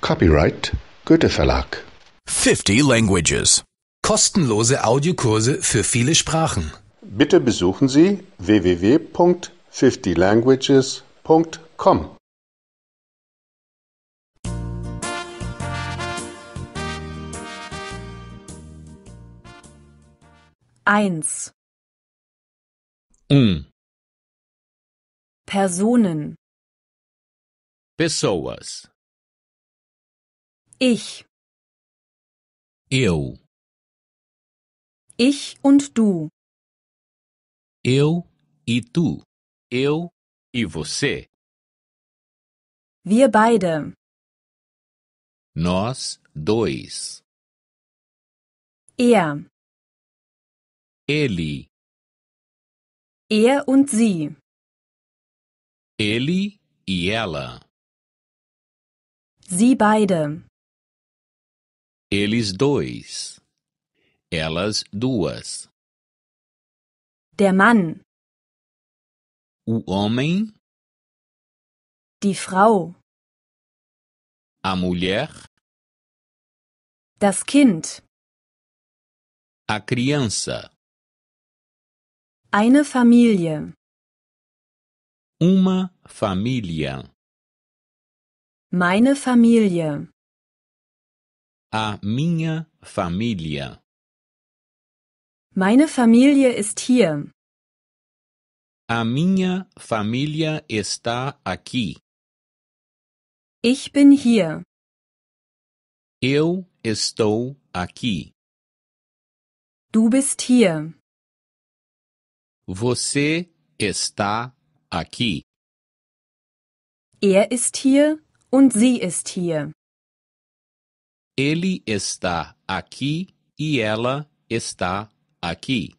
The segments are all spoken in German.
Copyright Goethe Verlag. 50 Languages. Kostenlose Audiokurse für viele Sprachen. Bitte besuchen Sie www.50languages.com. Eins. Um. Personen. Pessoas. Ich. Eu. Ich und du. Eu e tu. Eu e você. Wir beide. Nós dois. Er. Ele. Er und sie. Ele e ela. Sie beide. Eles dois. Elas duas. Der Mann. O homem. Die Frau. A mulher. Das Kind. A criança. Eine Familie. Uma família. Meine Familie. A minha família. Meine Familie ist hier. A minha família está aqui. Ich bin hier. Eu estou aqui. Du bist hier. Você está aqui. Er ist hier und sie ist hier. Ele está aqui e ela está aqui.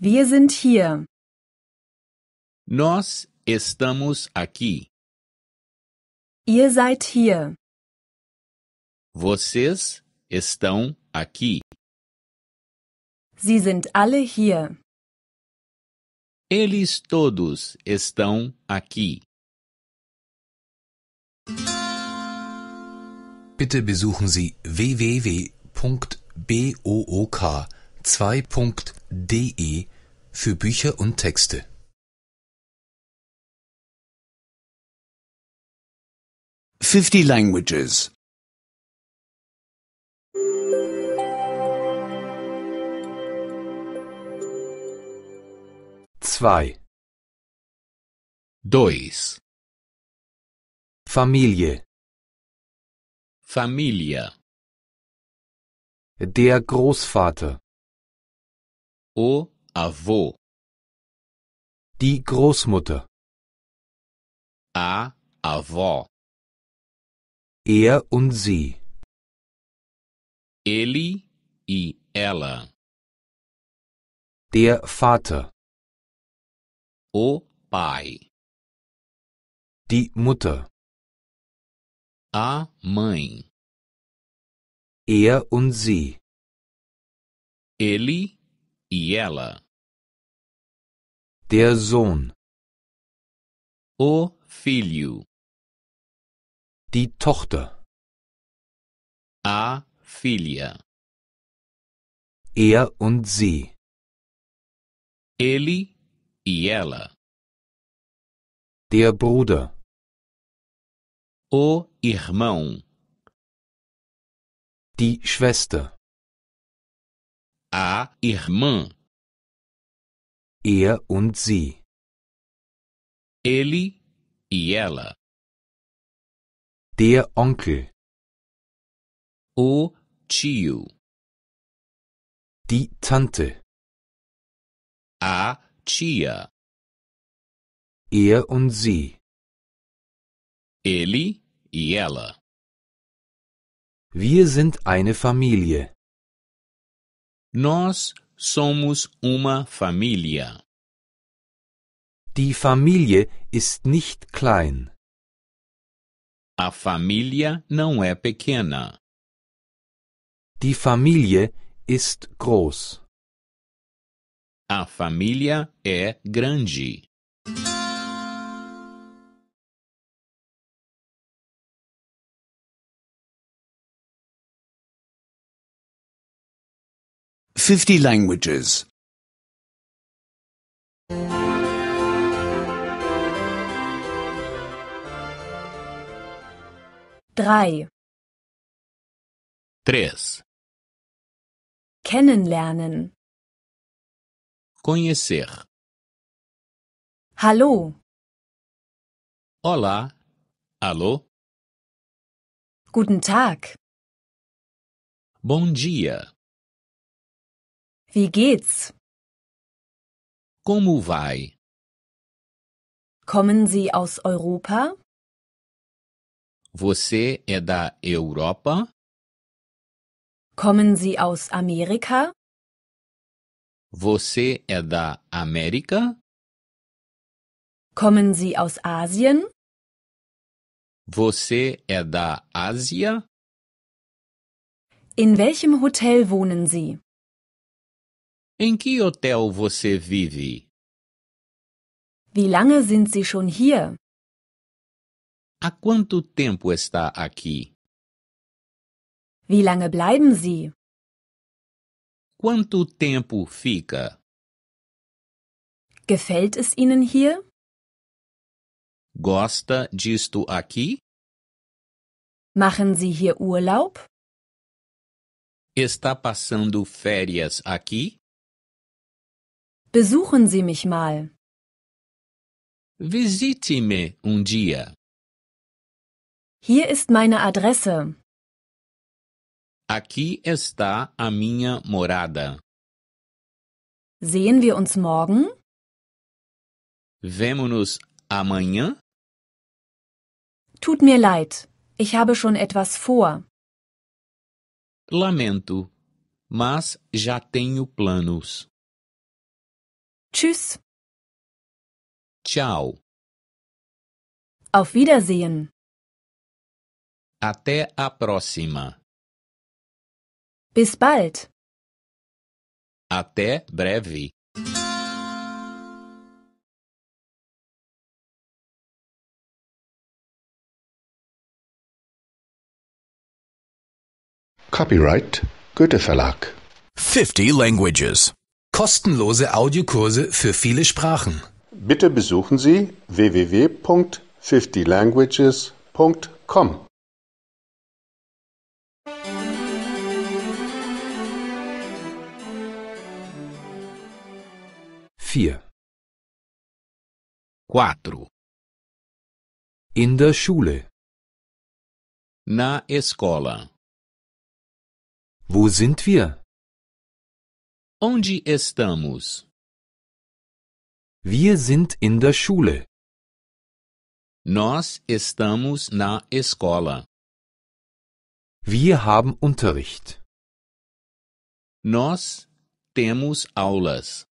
Wir sind hier. Nós estamos aqui. Ihr seid hier. Vocês estão aqui. Sie sind alle hier. Eles todos estão aqui. Bitte besuchen Sie www.book2.de für Bücher und Texte Fifty languages. Zwei. Dois. Familie. Familie. Der Großvater. O avô. Die Großmutter. A avó. Er und sie. Ele e ela. Der Vater. O pai. Die Mutter. A mãe. Er und sie. Ele e ela. Der Sohn. O filho. Die Tochter. A filha. Er und sie. Ele e ela. Der Bruder. O irmão. Die Schwester. A irmã. Er und sie. Ele e ela. Der Onkel. O tio. Die Tante. A tia. Er und sie. Ele E ela. Wir sind eine Familie. Nós somos uma família. Die Familie ist nicht klein. A família não é pequena. Die Familie ist groß. A família é grande. 50 languages. 3. Três. Kennenlernen. Conhecer. Hallo. Olá. Alô. Guten Tag. Bom dia. Wie geht's? Como vai? Kommen Sie aus Europa? Você é da Europa? Kommen Sie aus Amerika? Você é da América? Kommen Sie aus Asien? Você é da Ásia? In welchem Hotel wohnen Sie? Em que hotel você vive? Wie lange sind Sie schon hier? Há quanto tempo está aqui? Wie lange bleiben Sie? Quanto tempo fica? Gefällt es Ihnen hier? Gosta disto aqui? Machen Sie hier Urlaub? Está passando férias aqui? Besuchen Sie mich mal. Visite-me um dia. Hier ist meine Adresse. Aqui está a minha morada. Sehen wir uns morgen? Vemo-nos amanhã? Tut mir leid, ich habe schon etwas vor. Lamento, mas já tenho planos. Tschüss. Ciao. Auf Wiedersehen. Até a próxima. Bis bald. Até breve. Copyright Goethe Verlag. 50 languages. kostenlose Audiokurse für viele Sprachen. Bitte besuchen Sie www.50languages.com. Quatro. In der Schule. Na escola. Wo sind wir? Onde estamos? Wir sind in der Schule. Nós estamos na escola. Wir haben Unterricht. Nós temos aulas.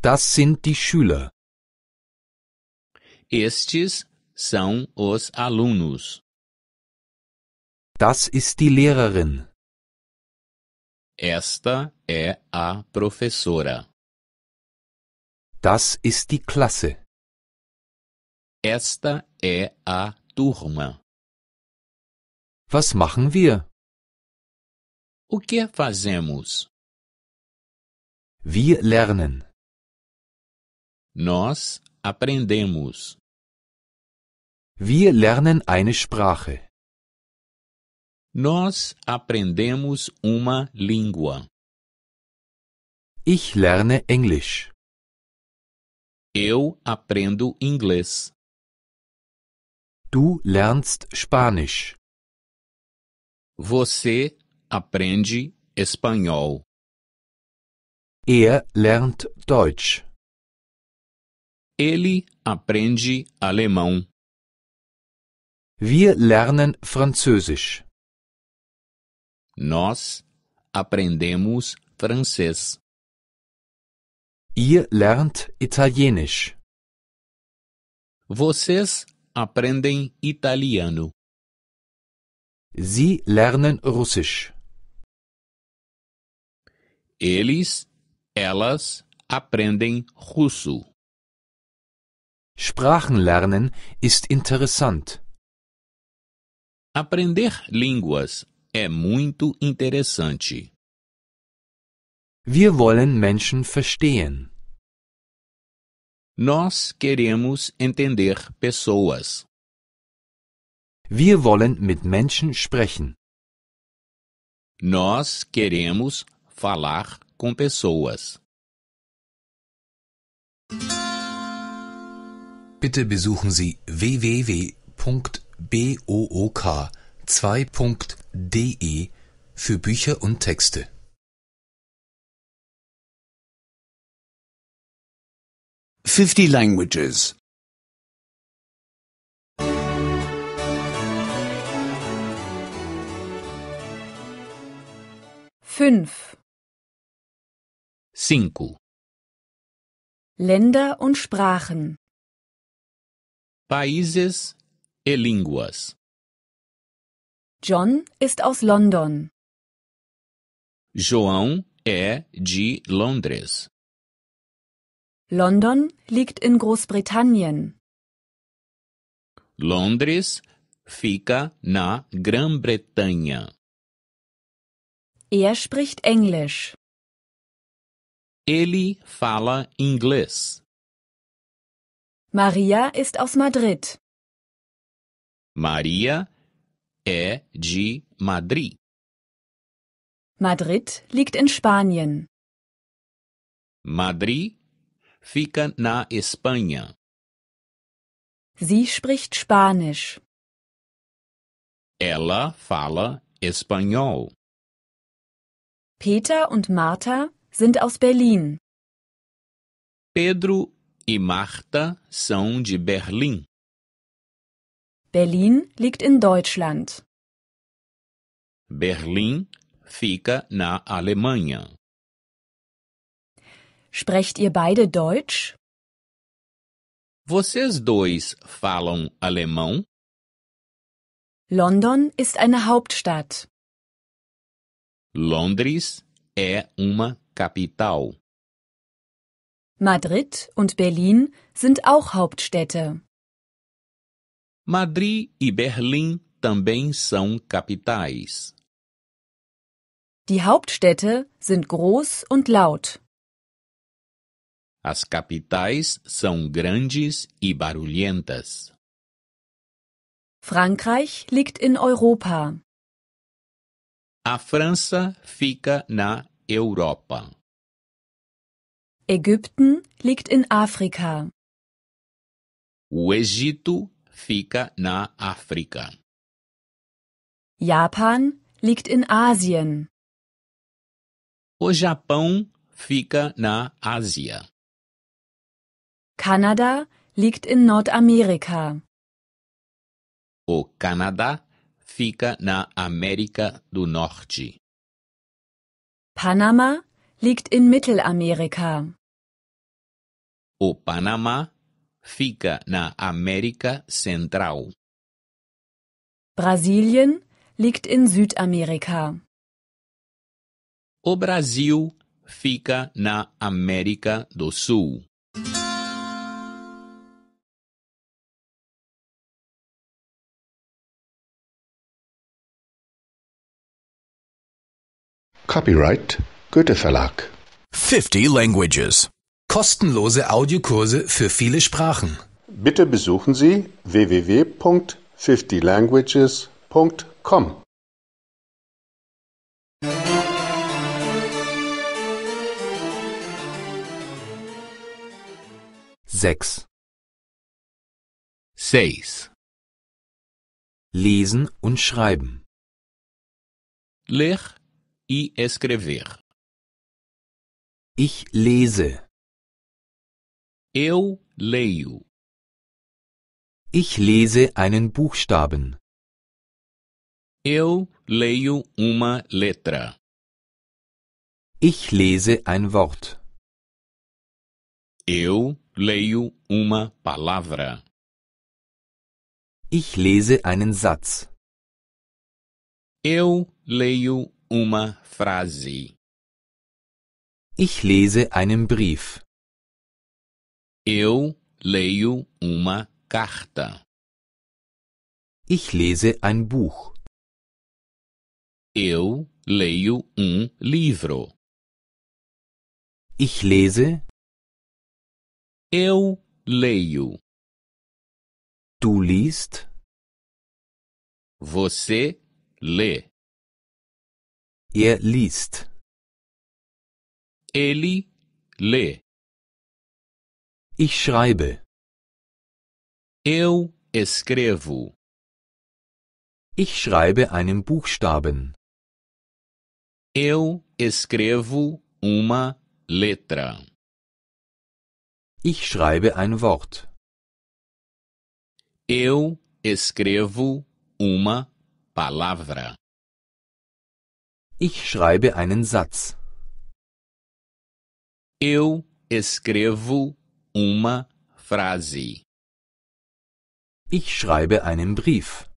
Das sind die Schüler. Estes são os alunos. Das ist die Lehrerin. Esta é a professora. Das ist die Klasse. Esta é a turma. Was machen wir? O que fazemos? Wir lernen. Nós aprendemos. Wir lernen eine Sprache. Nós aprendemos uma língua. Ich lerne Englisch. Eu aprendo inglês. Du lernst Spanisch. Você aprende espanhol. Er lernt Deutsch. Ele aprende alemão. Wir lernen Französisch. Nós aprendemos francês. Ihr lernt italienisch. Vocês aprendem italiano. Sie lernen russisch. Eles, elas aprendem russo. Sprachenlernen ist interessant. Aprender línguas É muito interessante. Wir wollen Menschen verstehen. Nós queremos entender pessoas. Wir wollen mit Menschen sprechen. Nós queremos falar com pessoas. Bitte besuchen Sie www.book.com 2.de für Bücher und Texte Fifty languages. Fünf. Cinco. Länder und Sprachen. Países e línguas. John ist aus London. João é de Londres. London liegt in Großbritannien. Londres fica na Grã-Bretanha. Er spricht Englisch. Ele fala inglês. Maria ist aus Madrid. Maria E Madrid. Madrid liegt in Spanien. Madrid fica na Espanha. Sie spricht Spanisch. Ela fala espanhol. Peter und Martha sind aus Berlin. Pedro e Marta são de Berlim. Berlin liegt in Deutschland. Berlim fica na Alemanha. Sprecht ihr beide Deutsch? Vocês dois falam alemão? London ist eine Hauptstadt. Londres é uma capital. Madrid und Berlin sind auch Hauptstädte. Madrid e Berlim também são capitais. Die Hauptstädte sind groß und laut. As capitais são grandes e barulhentas. Frankreich liegt in Europa. A França fica na Europa. Ägypten liegt in Afrika. O Egito fica na África. Japan liegt in Asien. O Japão fica na Ásia. Kanada liegt in Nordamerika. O Canadá fica na América do Norte. Panama liegt in Mittelamerika. O Panamá fica na América Central. Brasilien liegt in Südamerika. O Brasil fica na América do Sul. Copyright Goethe Verlag. 50 languages kostenlose Audiokurse für viele Sprachen. Bitte besuchen Sie www.50languages.com. Sechs. Seis. Lesen und schreiben. Ler y escrever. Ich lese. Eu leio. Ich lese einen Buchstaben. Eu leio uma letra. Ich lese ein Wort. Eu leio uma palavra. Ich lese einen Satz. Eu leio uma frase. Ich lese einen Brief. Eu leio uma carta. Ich lese ein Buch. Eu leio um livro. Ich lese. Eu leio. Du liest. Você lê. Er liest. Ele lê. Ich schreibe. Eu escrevo. Ich schreibe einen Buchstaben. Eu escrevo uma letra. Ich schreibe ein Wort. Eu escrevo uma palavra. Ich schreibe einen Satz. Eu escrevo uma frase. Ich schreibe einen Brief.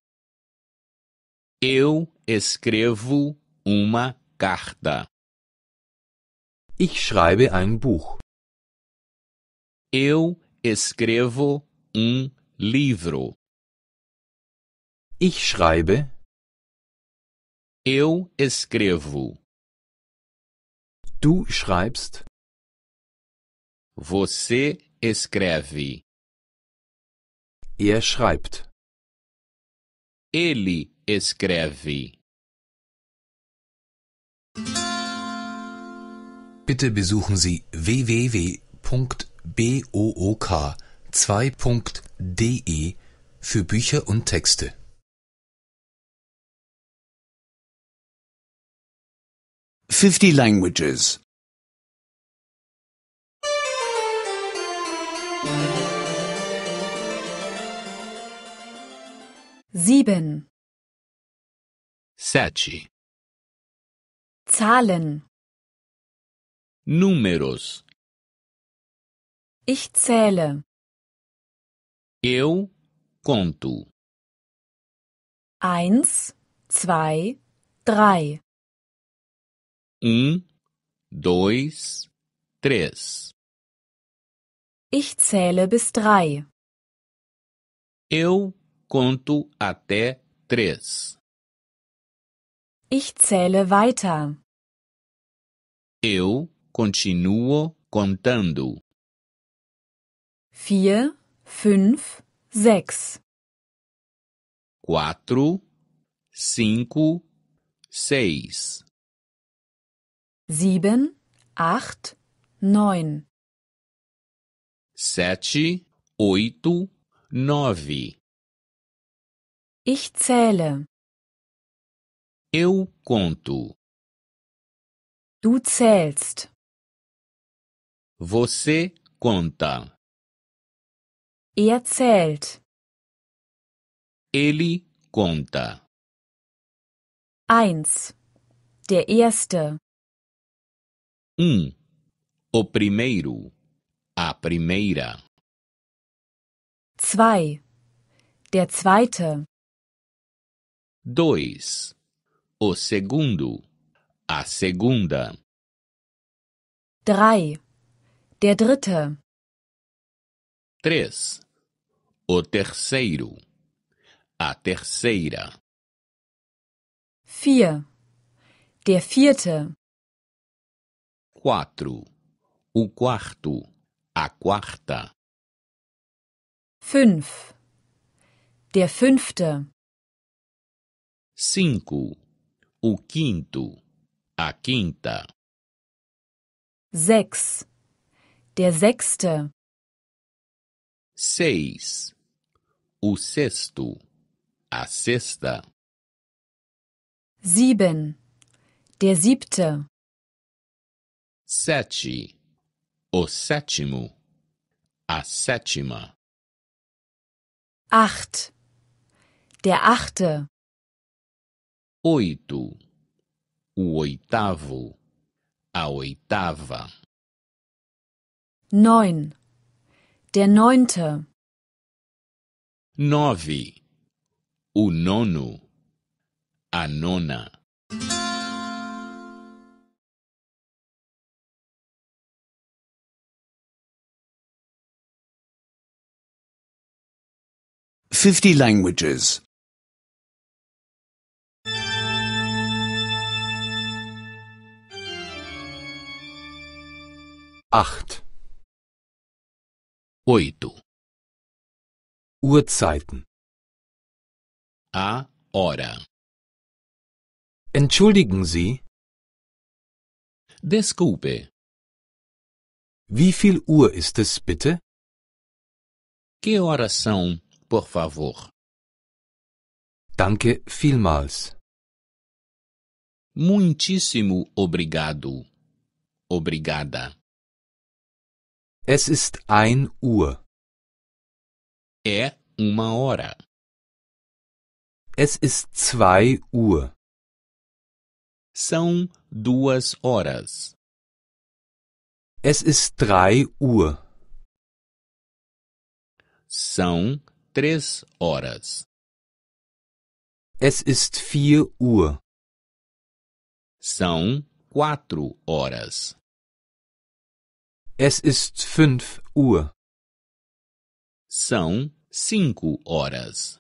Eu escrevo uma carta. Ich schreibe ein Buch. Eu escrevo um livro. Ich schreibe. Eu escrevo. Du schreibst. Você escreve. Er schreibt. Ele escreve. Bitte besuchen Sie www.book2.de für Bücher und Texte. Fifty languages. Sieben. Sete. Zahlen. Números. Ich zähle. Eu conto. Eins, zwei, drei. Um, dois, três. Ich zähle bis drei. Eu Conto até três. Ich zähle weiter. Eu continuo contando. Vier, fünf, sechs. Quatro, cinco, seis. Sieben, acht, neun. Sete, oito, nove. Ich zähle. Eu conto. Du zählst. Você conta. Er zählt. Ele conta. Eins. Der erste. Um. O primeiro. A primeira. Zwei. Der zweite. 2. O segundo. A segunda. 3. Der dritte. 3. O terceiro. A terceira. 4. Der vierte. 4. O quarto. A quarta. 5. Der fünfte cinco, o quinto, a quinta. sechs, der sechste. seis, o sexto, a sexta. sieben, der siebte. sete, o sétimo, a sétima. acht, der achte oito, o oitavo, a oitava. Neun, der neunte. Nove, o nono, a nona. Fifty languages. acht, oito, Uhrzeiten. A hora. Entschuldigen Sie, Desculpe, wie viel Uhr ist es bitte? que horas são, por favor? Danke vielmals. Muitíssimo obrigado. Obrigada. Es ist ein Uhr. É uma hora. Es ist zwei Uhr. São duas horas. Es ist drei Uhr. São três horas. Es ist vier Uhr. São quatro horas. Es ist fünf Uhr. São cinco horas.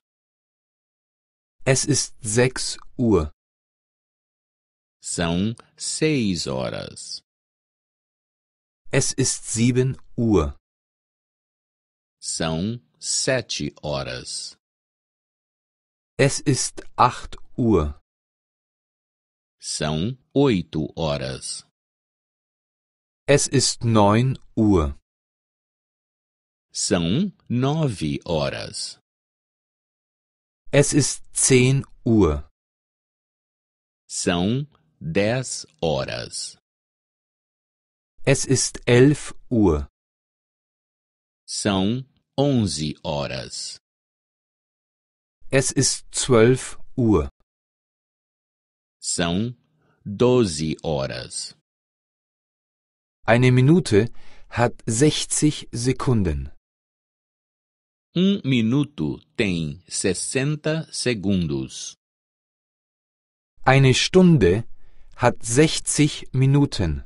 Es ist sechs Uhr. São seis horas. Es ist sieben Uhr. São sete horas. Es ist acht Uhr. São oito horas. Es ist neun Uhr. São nove horas. Es ist zehn Uhr. São dez horas. Es ist elf Uhr. São onze horas. Es ist zwölf Uhr. São doze horas. Eine Minute hat 60 Sekunden. Um minuto tem 60 segundos. Eine Stunde hat 60 Minuten.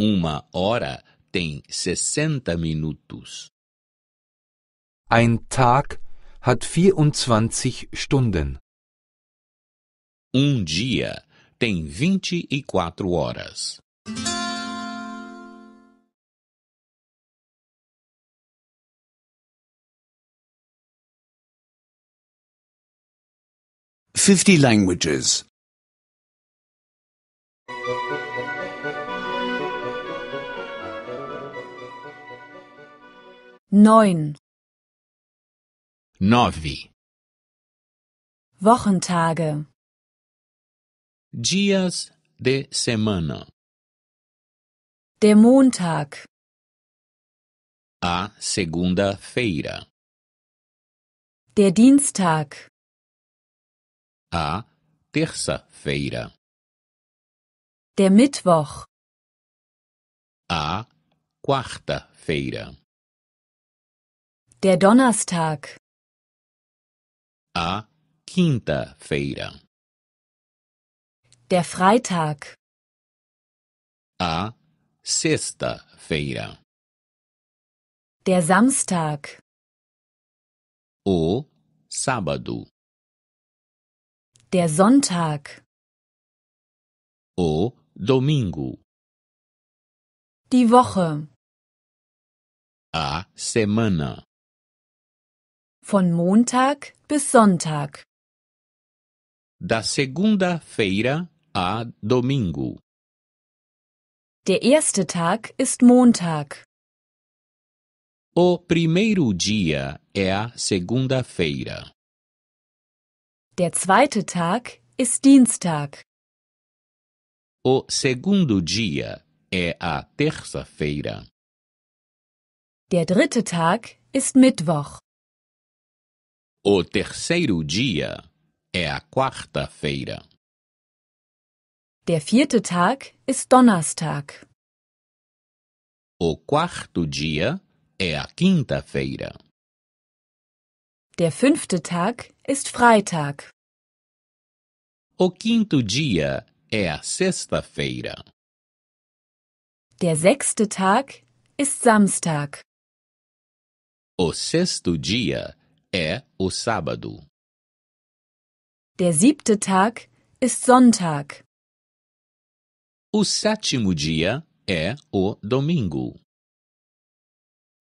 Uma hora tem 60 minutos. Ein Tag hat 24 Stunden. Um dia tem 24 e horas. 50 languages. 9 Nove. Wochentage Dias de semana. Der Montag. A segunda-feira. Der Dienstag. A terça-feira. Der Mittwoch. A quarta-feira. Der Donnerstag. A quinta-feira. Der Freitag. A sexta-feira. Der Samstag. O sábado. Der Sonntag. O domingo. Die Woche. A semana. Von Montag bis Sonntag. Da segunda-feira a domingo. Der erste Tag ist Montag. O primeiro dia é a segunda-feira. Der zweite Tag ist Dienstag. O segundo dia é a terça-feira. Der dritte Tag ist Mittwoch. O terceiro dia é a quarta-feira. Der vierte Tag ist Donnerstag. O quarto dia é a quinta-feira. Der fünfte Tag ist Freitag. O quinto dia é a sexta-feira. Der sechste Tag ist Samstag. O sexto dia é o sábado. Der siebte Tag ist Sonntag. O sétimo dia é o domingo.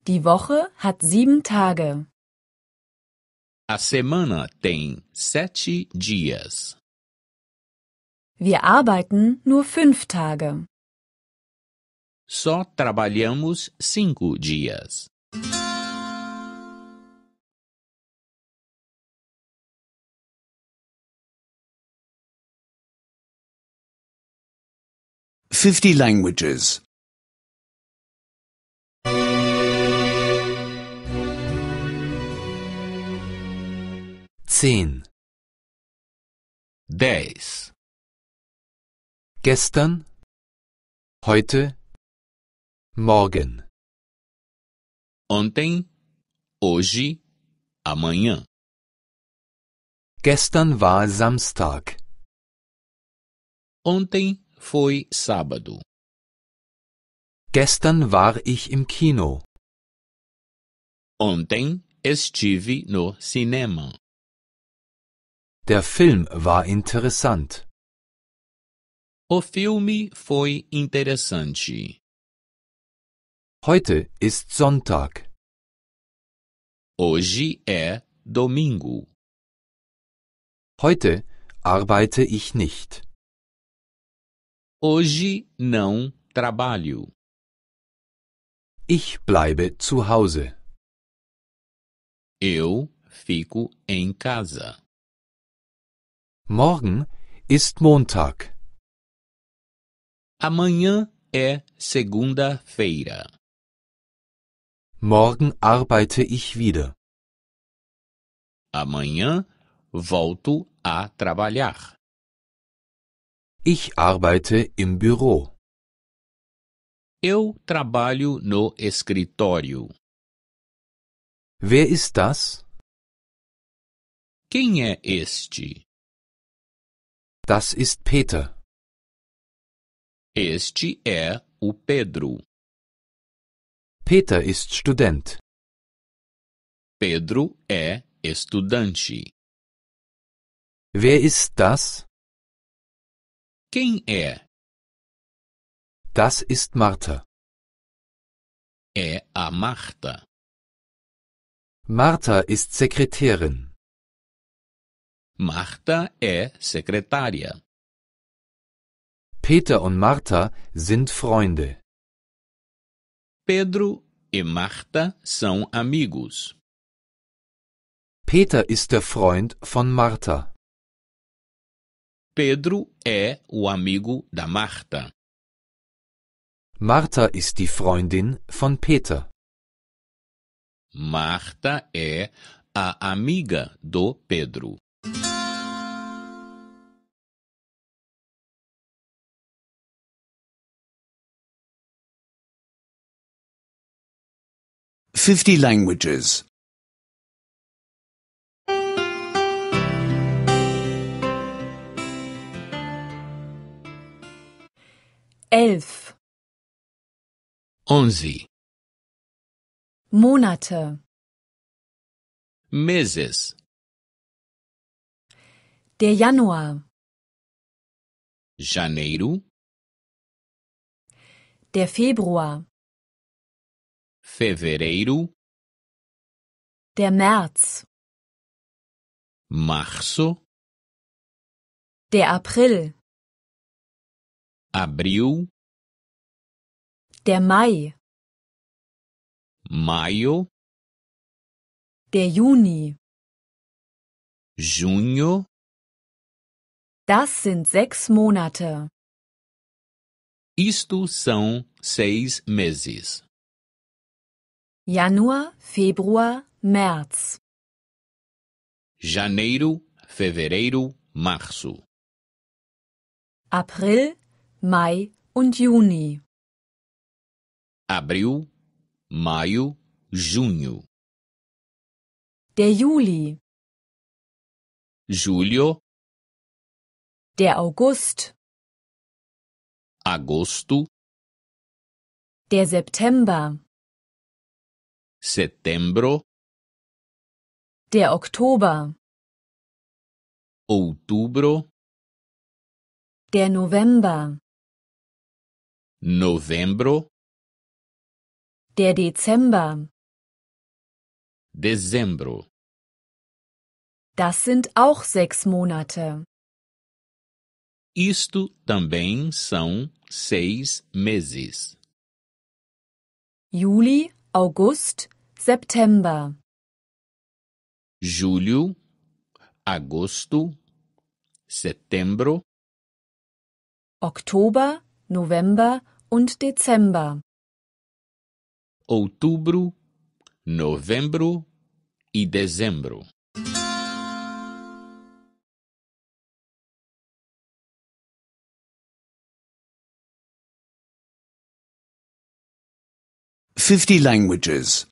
Die Woche hat sieben Tage. A semana tem sete dias. Wir arbeiten nur fünf Tage. Só trabalhamos cinco dias. 50 languages. 10 days. Gestern, heute, morgen. Ontem, hoje, amanhã. Gestern war Samstag. Ontem foi sábado. Gestern war ich im Kino. Ontem estive no cinema. Der Film war interessant. O filme foi interessante. Heute ist Sonntag. Hoje é domingo. Heute arbeite ich nicht. Hoje não trabalho. Ich bleibe zu Hause. Eu fico em casa. Morgen ist Montag. Amanhã é segunda-feira. Morgen arbeite ich wieder. Amanhã volto a trabalhar. Ich arbeite im Büro. Eu trabalho no escritório. Wer ist das? Quem é este? Das ist Peter. Este é o Pedro. Peter ist Student. Pedro é estudante. Wer ist das? Quem é? Das ist Martha. É a Marta. Martha ist Sekretärin. Marta é secretária. Peter und Martha sind Freunde. Pedro e Marta são amigos. Peter ist der Freund von Martha. Pedro é o amigo da Marta. Marta ist die Freundin von Peter. Marta é a amiga do Pedro. Fifty languages. elf Onze Monate Meses Der Januar Janeiro Der Februar Fevereiro Der März Marzo Der April Abril. Der Mai. Maio. Der Juni. Junho. Das sind sechs Monate. Isto são seis meses. Januar, Februar, März. Janeiro, Fevereiro, Março. April, Mai und Juni. Abril, Maio, Junho. Der Juli. Julho. Der August. Agosto. Der September. Setembro. Der Oktober. Outubro. Der November. Novembro. Der Dezember. Dezembro. Das sind auch sechs Monate. Isto também são seis meses. Juli, August, September. Julho, agosto, setembro. Oktober, November und Dezember. Outubro, novembro e dezembro. Fifty languages.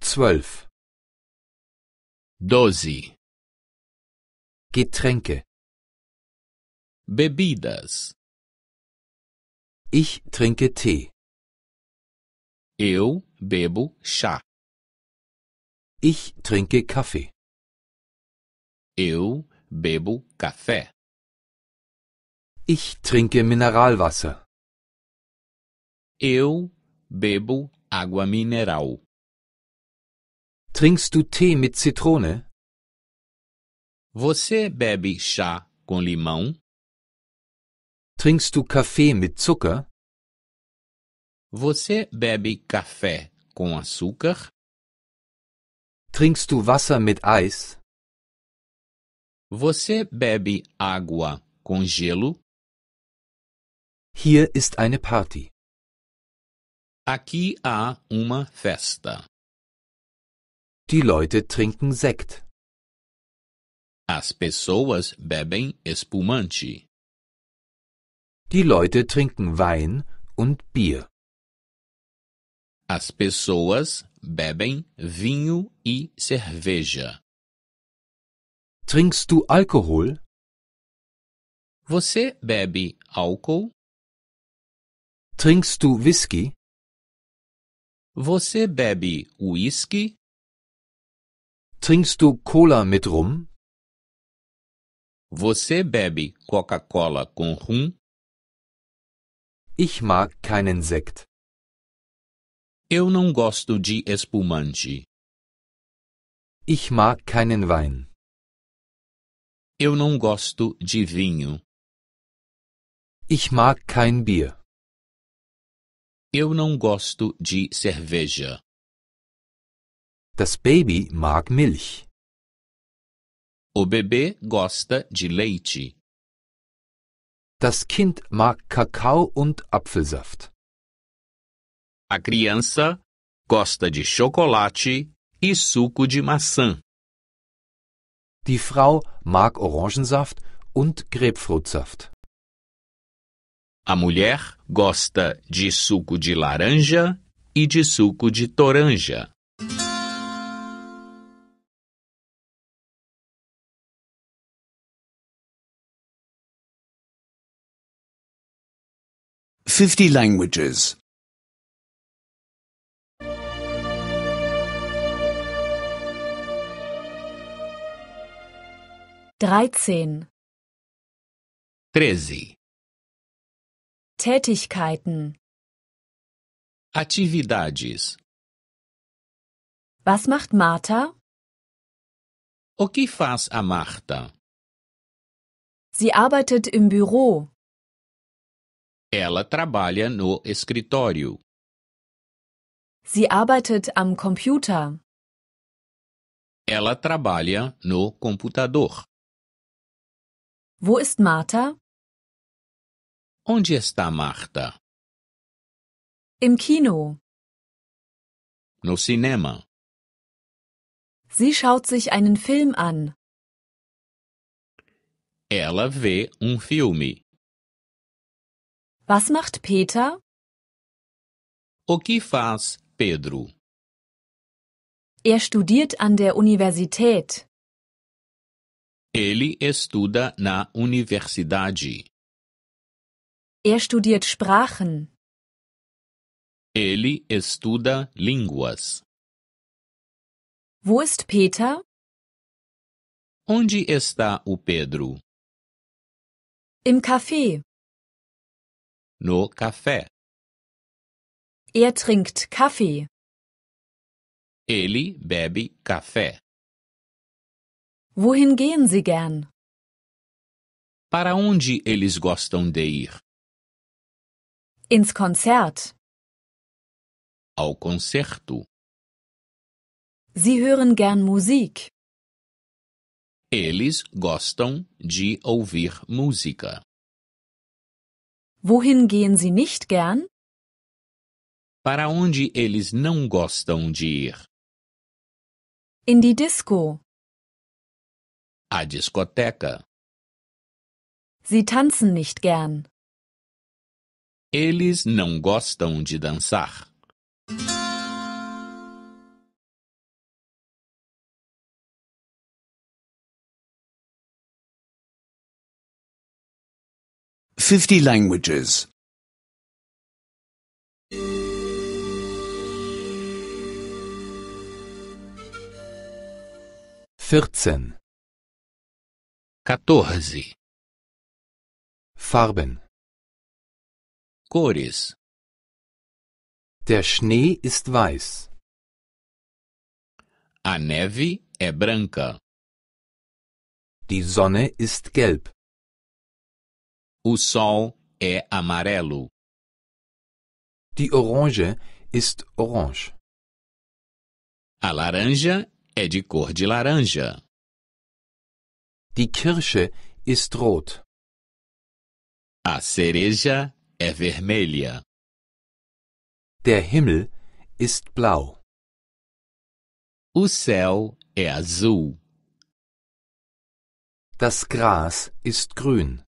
Zwölf. Dosi. Getränke. Bebidas. Ich trinke Tee. Eu bebo chá. Ich trinke Kaffee. Eu bebo café. Ich trinke Mineralwasser. Eu bebo água mineral. Trinkst du Tee mit Zitrone? Você bebe chá com limão? Trinkst du Kaffee mit Zucker? Você bebe café com açúcar? Trinkst du Wasser mit Eis? Você bebe água com gelo? Hier ist eine Party. Aqui há uma festa. Die Leute trinken Sekt. As pessoas bebem espumante. Die Leute trinken Wein und Bier. As pessoas bebem vinho e cerveja. Trinkst du Alkohol? Você bebe álcool? Trinkst du Whisky? Você bebe whisky? Trinkst du Cola mit Rum? Você bebe Coca-Cola com rum? Ich mag keinen Sekt. Eu não gosto de espumante. Ich mag keinen Wein. Eu não gosto de vinho. Ich mag kein Bier. Eu não gosto de cerveja. Das Baby mag Milch. O bebê gosta de leite. Das Kind mag Kakao und Apfelsaft. A criança gosta de chocolate e suco de maçã. Die Frau mag Orangensaft und Grapefruitsaft. A mulher gosta de suco de laranja e de suco de toranja. 50 languages. 13. 13. Tätigkeiten. Atividades. Was macht Martha? O que faz a Martha? Sie arbeitet im Büro. Ela trabalha no escritório. Sie arbeitet am Computer. Ela trabalha no computador. Wo ist Marta? Onde está Marta? Im Kino. No cinema. Sie schaut sich einen Film an. Ela vê um filme. Was macht Peter? O que faz Pedro? Er studiert an der Universität. Ele estuda na universidade. Er studiert Sprachen. Ele estuda línguas. Wo ist Peter? Onde está o Pedro? Im Café nur Kaffee. Er trinkt Kaffee. Eli Baby Kaffee. Wohin gehen Sie gern? Para onde eles gostam de ir? Ins Konzert. Ao concerto. Sie hören gern Musik. Eles gostam de ouvir música. Wohin gehen Sie nicht gern? Para onde eles não gostam de ir? In die Disco. A discoteca. Sie tanzen nicht gern. Eles não gostam de dançar. 50 languages. Vierzehn. Quatorze. Farben. Cores. Der Schnee ist weiß. A neve e branca. Die Sonne ist gelb. O sol é amarelo. Die Orange ist orange. A laranja é de cor de laranja. Die Kirsche ist rot. A cereja é vermelha. Der Himmel ist blau. O céu é azul. Das Gras ist grün.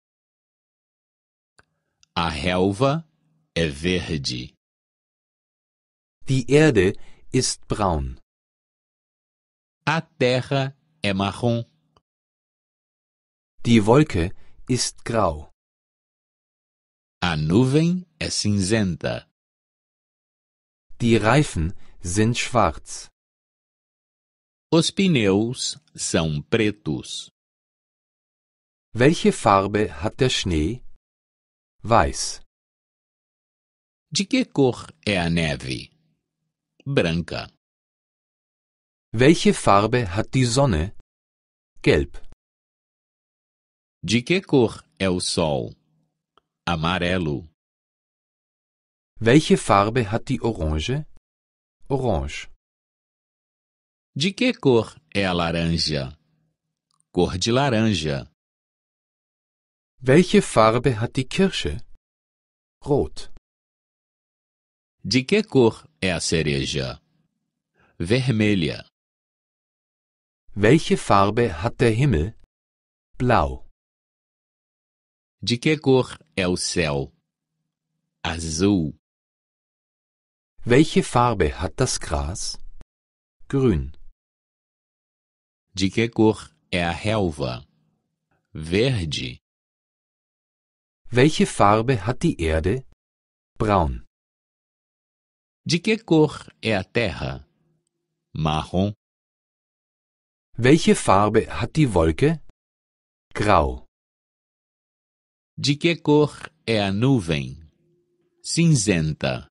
A relva é verde. Die Erde ist braun. A terra é marrom. Die Wolke ist grau. A nuvem é cinzenta. Die Reifen sind schwarz. Os pneus são pretos. Welche Farbe hat der Schnee? Weiß. De que cor é a neve? Branca. Welche Farbe hat die Sonne? Gelb. De que cor é o sol? Amarelo. Welche Farbe hat die Orange? Orange. De que cor é a laranja? Cor de laranja. Welche Farbe hat die Kirsche? Rot. De que cor é a cereja? Vermelha. Welche Farbe hat der Himmel? Blau. De que cor é o céu? Azul. Welche Farbe hat das Gras? Grün. De que cor é a relva? Verde. Welche Farbe hat die Erde? Braun. De que cor é a terra? Marrom. Welche Farbe hat die Wolke? Grau. De que cor é a nuvem? Cinzenta.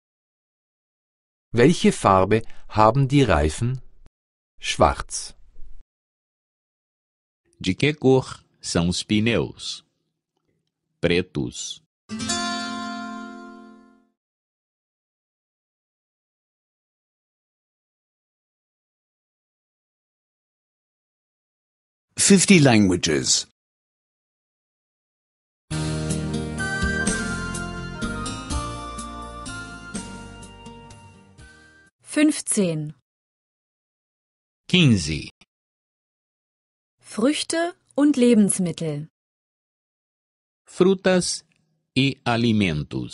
Welche Farbe haben die Reifen? Schwarz. De que cor são os pneus? pretos Fifty languages. Fünfzehn. Quinze. Früchte und Lebensmittel. frutas e alimentos.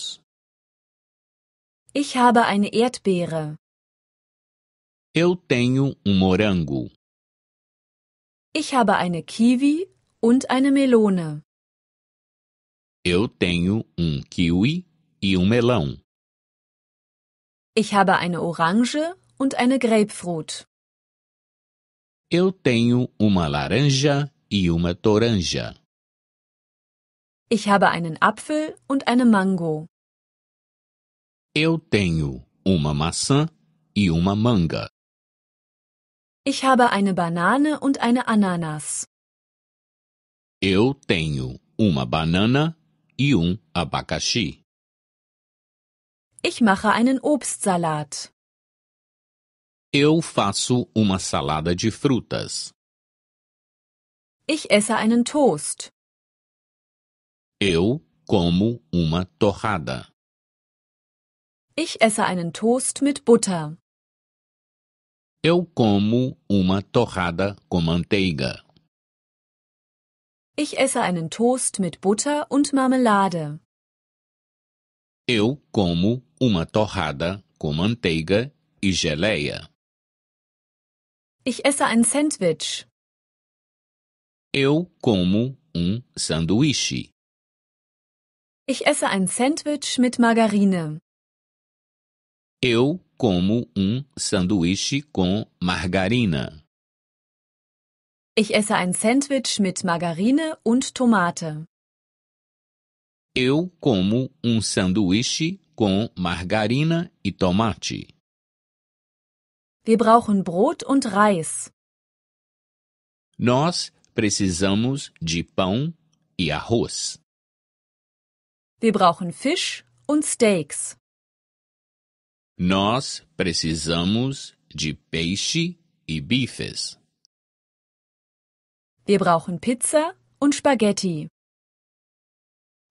Ich habe eine Erdbeere. Eu tenho um morango. Ich habe eine Kiwi und eine Melone. Eu tenho um kiwi e um melão. Ich habe eine Orange und eine Grapefruit. Eu tenho uma laranja e uma toranja. Ich habe einen Apfel und eine Mango. Eu tenho uma maçã e uma manga. Ich habe eine Banane und eine Ananas. Eu tenho uma banana e um abacaxi. Ich mache einen Obstsalat. Eu faço uma salada de frutas. Ich esse einen Toast. Eu como uma torrada. Ich esse einen Toast mit Butter. Eu como uma torrada com manteiga. Ich esse einen Toast mit Butter und Marmelade. Eu como uma torrada com manteiga e geleia. Ich esse ein Sandwich. Eu como um sanduíche. Ich esse ein Sandwich mit Margarine. Eu como um sanduíche com margarina. Ich esse ein Sandwich mit Margarine und Tomate. Eu como um sanduíche com margarina e tomate. Wir brauchen Brot und Reis. Nós precisamos de pão e arroz. Wir brauchen Fisch und Steaks. Nós precisamos de peixe e bifes. Wir brauchen Pizza und Spaghetti.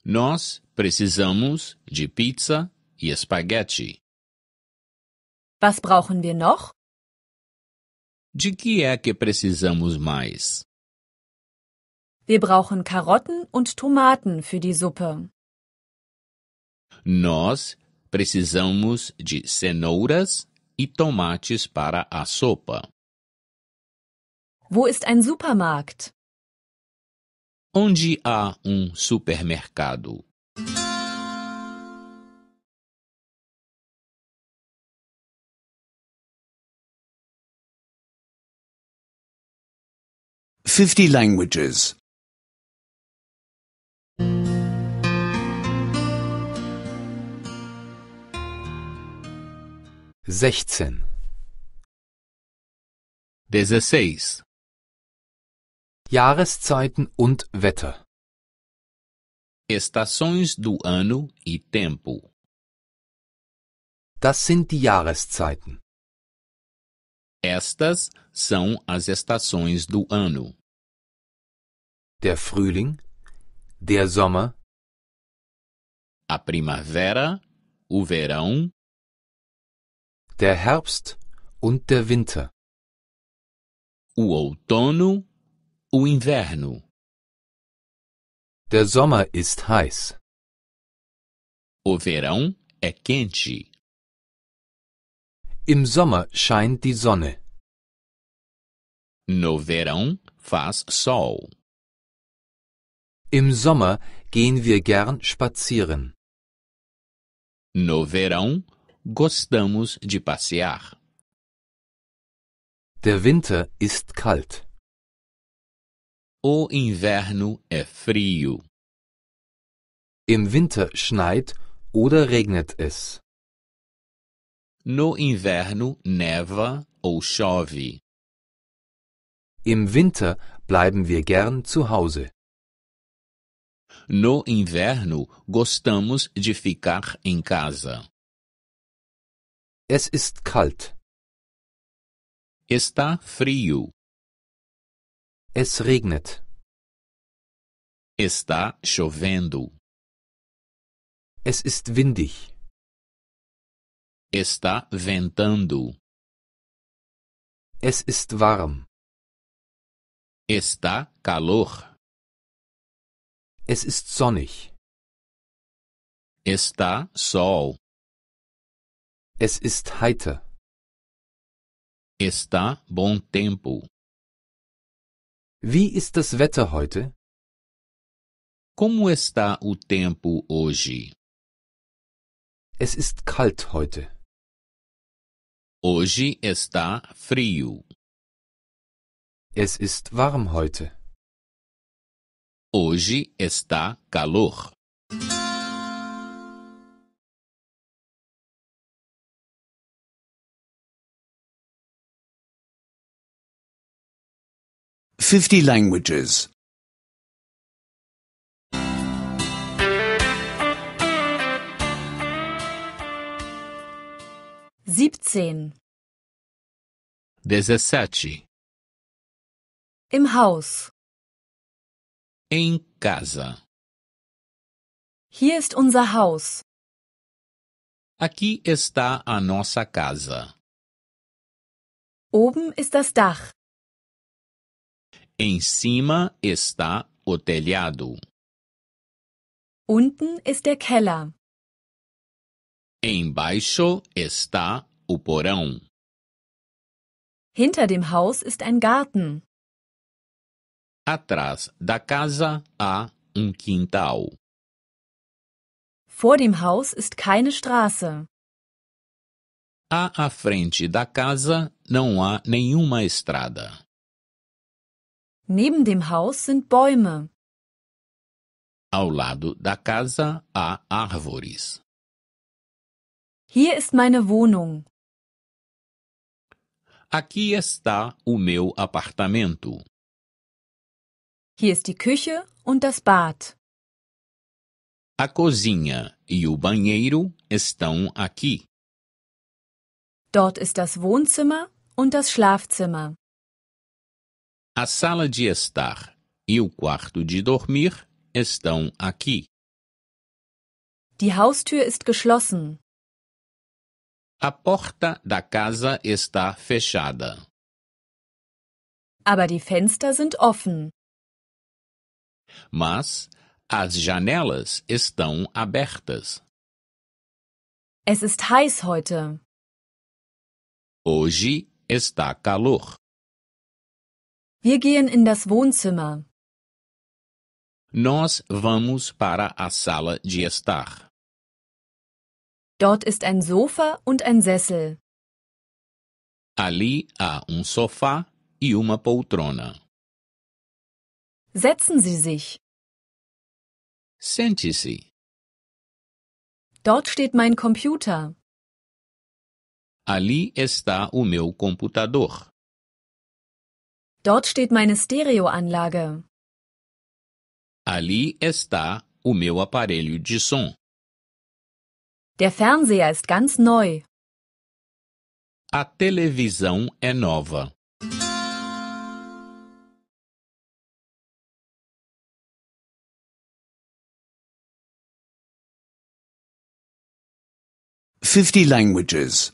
Nós precisamos de pizza e espaguete. Was brauchen wir noch? De que é que precisamos mais? Wir brauchen Karotten und Tomaten für die Suppe. Nós precisamos de cenouras e tomates para a sopa. Wo ist ein Supermarkt? Onde há um supermercado? Fifty languages. 16 16 Jahreszeiten und Wetter Estações do ano e tempo Das sind die Jahreszeiten. Estas são as estações do ano. Der Frühling, der Sommer, a primavera, o verão der Herbst und der Winter. O outono, o inverno. Der Sommer ist heiß. O verão é quente. Im Sommer scheint die Sonne. No verão faz sol. Im Sommer gehen wir gern spazieren. No verão Gostamos de passear. Der Winter ist kalt. O inverno é frio. Im Winter schneit oder regnet es. No inverno neva ou chove. Im Winter bleiben wir gern zu Hause. No inverno gostamos de ficar em casa. Es ist kalt. Está frio. Es regnet. Está chovendo. Es ist windig. Está ventando. Es ist warm. Está calor. Es ist sonnig. Está sol. Es ist heiter. Está bom tempo. Wie ist das Wetter heute? Como está o tempo hoje? Es ist kalt heute. Hoje está frio. Es ist warm heute. Hoje está calor. 50 languages. 17. 17. Im Haus. Em casa. Hier ist unser Haus. Aqui está a nossa casa. Oben ist das Dach. Em cima está o telhado. Unten ist der Keller. Embaixo está o porão. Hinter dem Haus ist ein Garten. Atrás da casa há um quintal. Vor dem Haus ist keine Straße. À frente da casa não há nenhuma estrada. Neben dem Haus sind Bäume. Ao lado da casa há árvores. Hier ist meine Wohnung. Aqui está o meu apartamento. Hier ist die Küche und das Bad. A cozinha e o banheiro estão aqui. Dort ist das Wohnzimmer und das Schlafzimmer. A sala de estar e o quarto de dormir estão aqui. Die Haustür ist geschlossen. A porta da casa está fechada. Aber die Fenster sind offen. Mas as janelas estão abertas. Es ist heiß heute. Hoje está calor. Wir gehen in das Wohnzimmer. Nós vamos para a sala de estar. Dort ist ein Sofa und ein Sessel. Ali há um sofá e uma poltrona. Setzen Sie sich. Sente-se. Dort steht mein Computer. Ali está o meu computador. Dort steht meine Stereoanlage. Ali está o meu aparelho de som. Der Fernseher ist ganz neu. A televisão é nova. Fifty languages.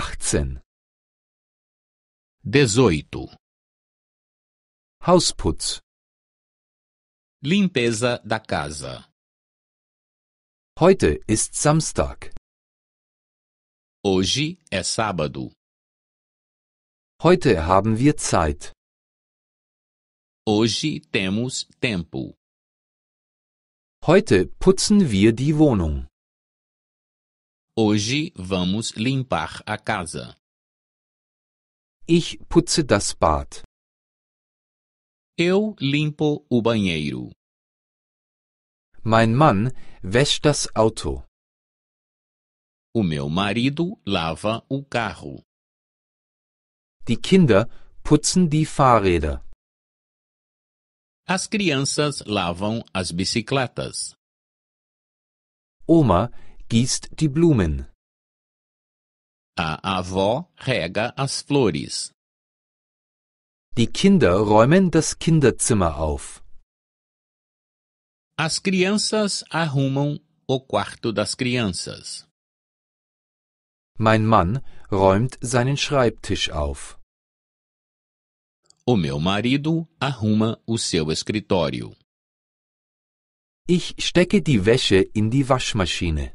achtzehn, dezoito, Hausputz, limpeza da casa. Heute ist Samstag. Hoje é sábado. Heute haben wir Zeit. Hoje temos tempo. Heute putzen wir die Wohnung. Hoje vamos limpar a casa. Ich putze das Bad. Eu limpo o banheiro. Mein Mann wäscht das Auto. O meu marido lava o carro. Die Kinder putzen die Fahrräder. As crianças lavam as bicicletas. Oma gießt die Blumen. A avó rega as flores. Die Kinder räumen das Kinderzimmer auf. As crianças arrumam o quarto das crianças. Mein Mann räumt seinen Schreibtisch auf. O meu marido arruma o seu escritório. Ich stecke die Wäsche in die Waschmaschine.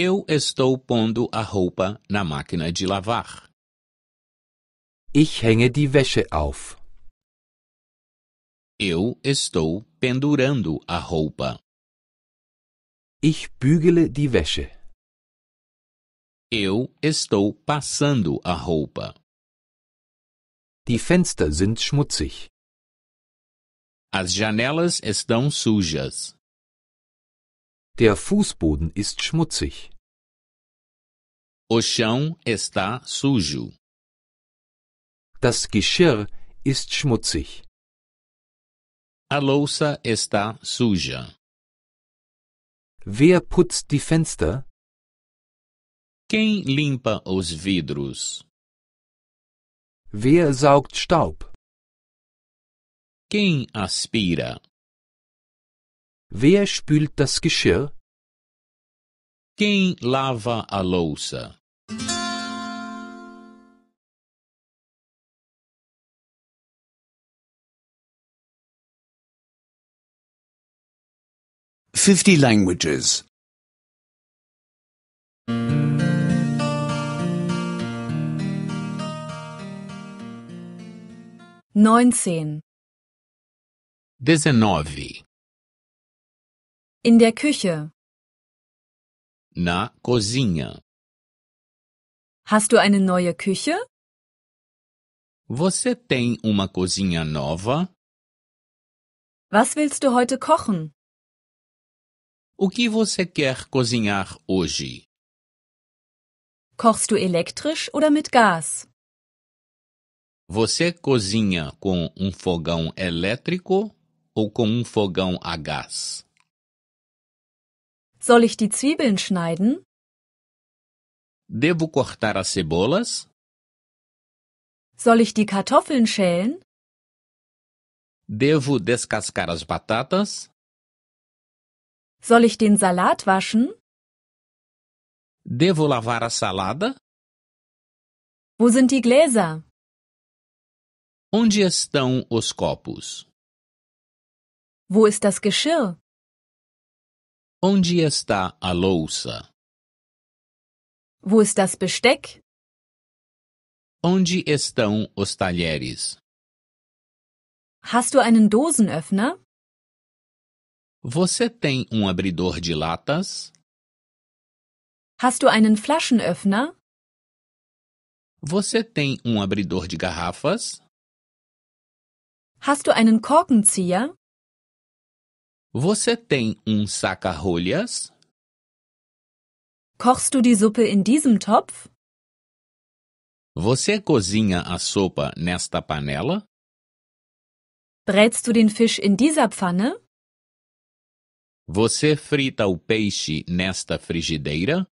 Eu estou pondo a roupa na máquina de lavar. Ich hänge die Wäsche auf. Eu estou pendurando a roupa. Ich bügele die Wäsche. Eu estou passando a roupa. Die Fenster sind schmutzig. As janelas estão sujas. Der Fußboden ist schmutzig. O chão está sujo. Das Geschirr ist schmutzig. A louça está suja. Wer putzt die Fenster? Quem limpa os vidros? Wer saugt Staub? Quem aspira? Wer spült das Geschirr? Quem lava a louça? Fifty languages. Neunzehn. Dezenove. In der Küche. Na cozinha. Hast du eine neue Küche? Você tem uma cozinha nova? Was willst du heute kochen? O que você quer cozinhar hoje? Kochst du elektrisch oder mit Gas? Você cozinha com um fogão elétrico ou com um fogão a gás? Soll ich die Zwiebeln schneiden? Devo cortar as cebolas? Soll ich die Kartoffeln schälen? Devo descascar as batatas? Soll ich den Salat waschen? Devo lavar a salada? Wo sind die Gläser? Onde estão os copos? Wo ist das Geschirr? Onde está a louça? Wo ist das Besteck? Onde estão os talheres? Hast du einen Dosenöffner? Você tem um abridor de latas? Hast du einen Flaschenöffner? Você tem um abridor de garrafas? Hast du einen Korkenzieher? Você tem um saca-rolhas? Kochst du die Suppe in diesem Topf? Você cozinha a sopa nesta panela? Brätst du den Fisch in dieser Pfanne? Você frita o peixe nesta frigideira?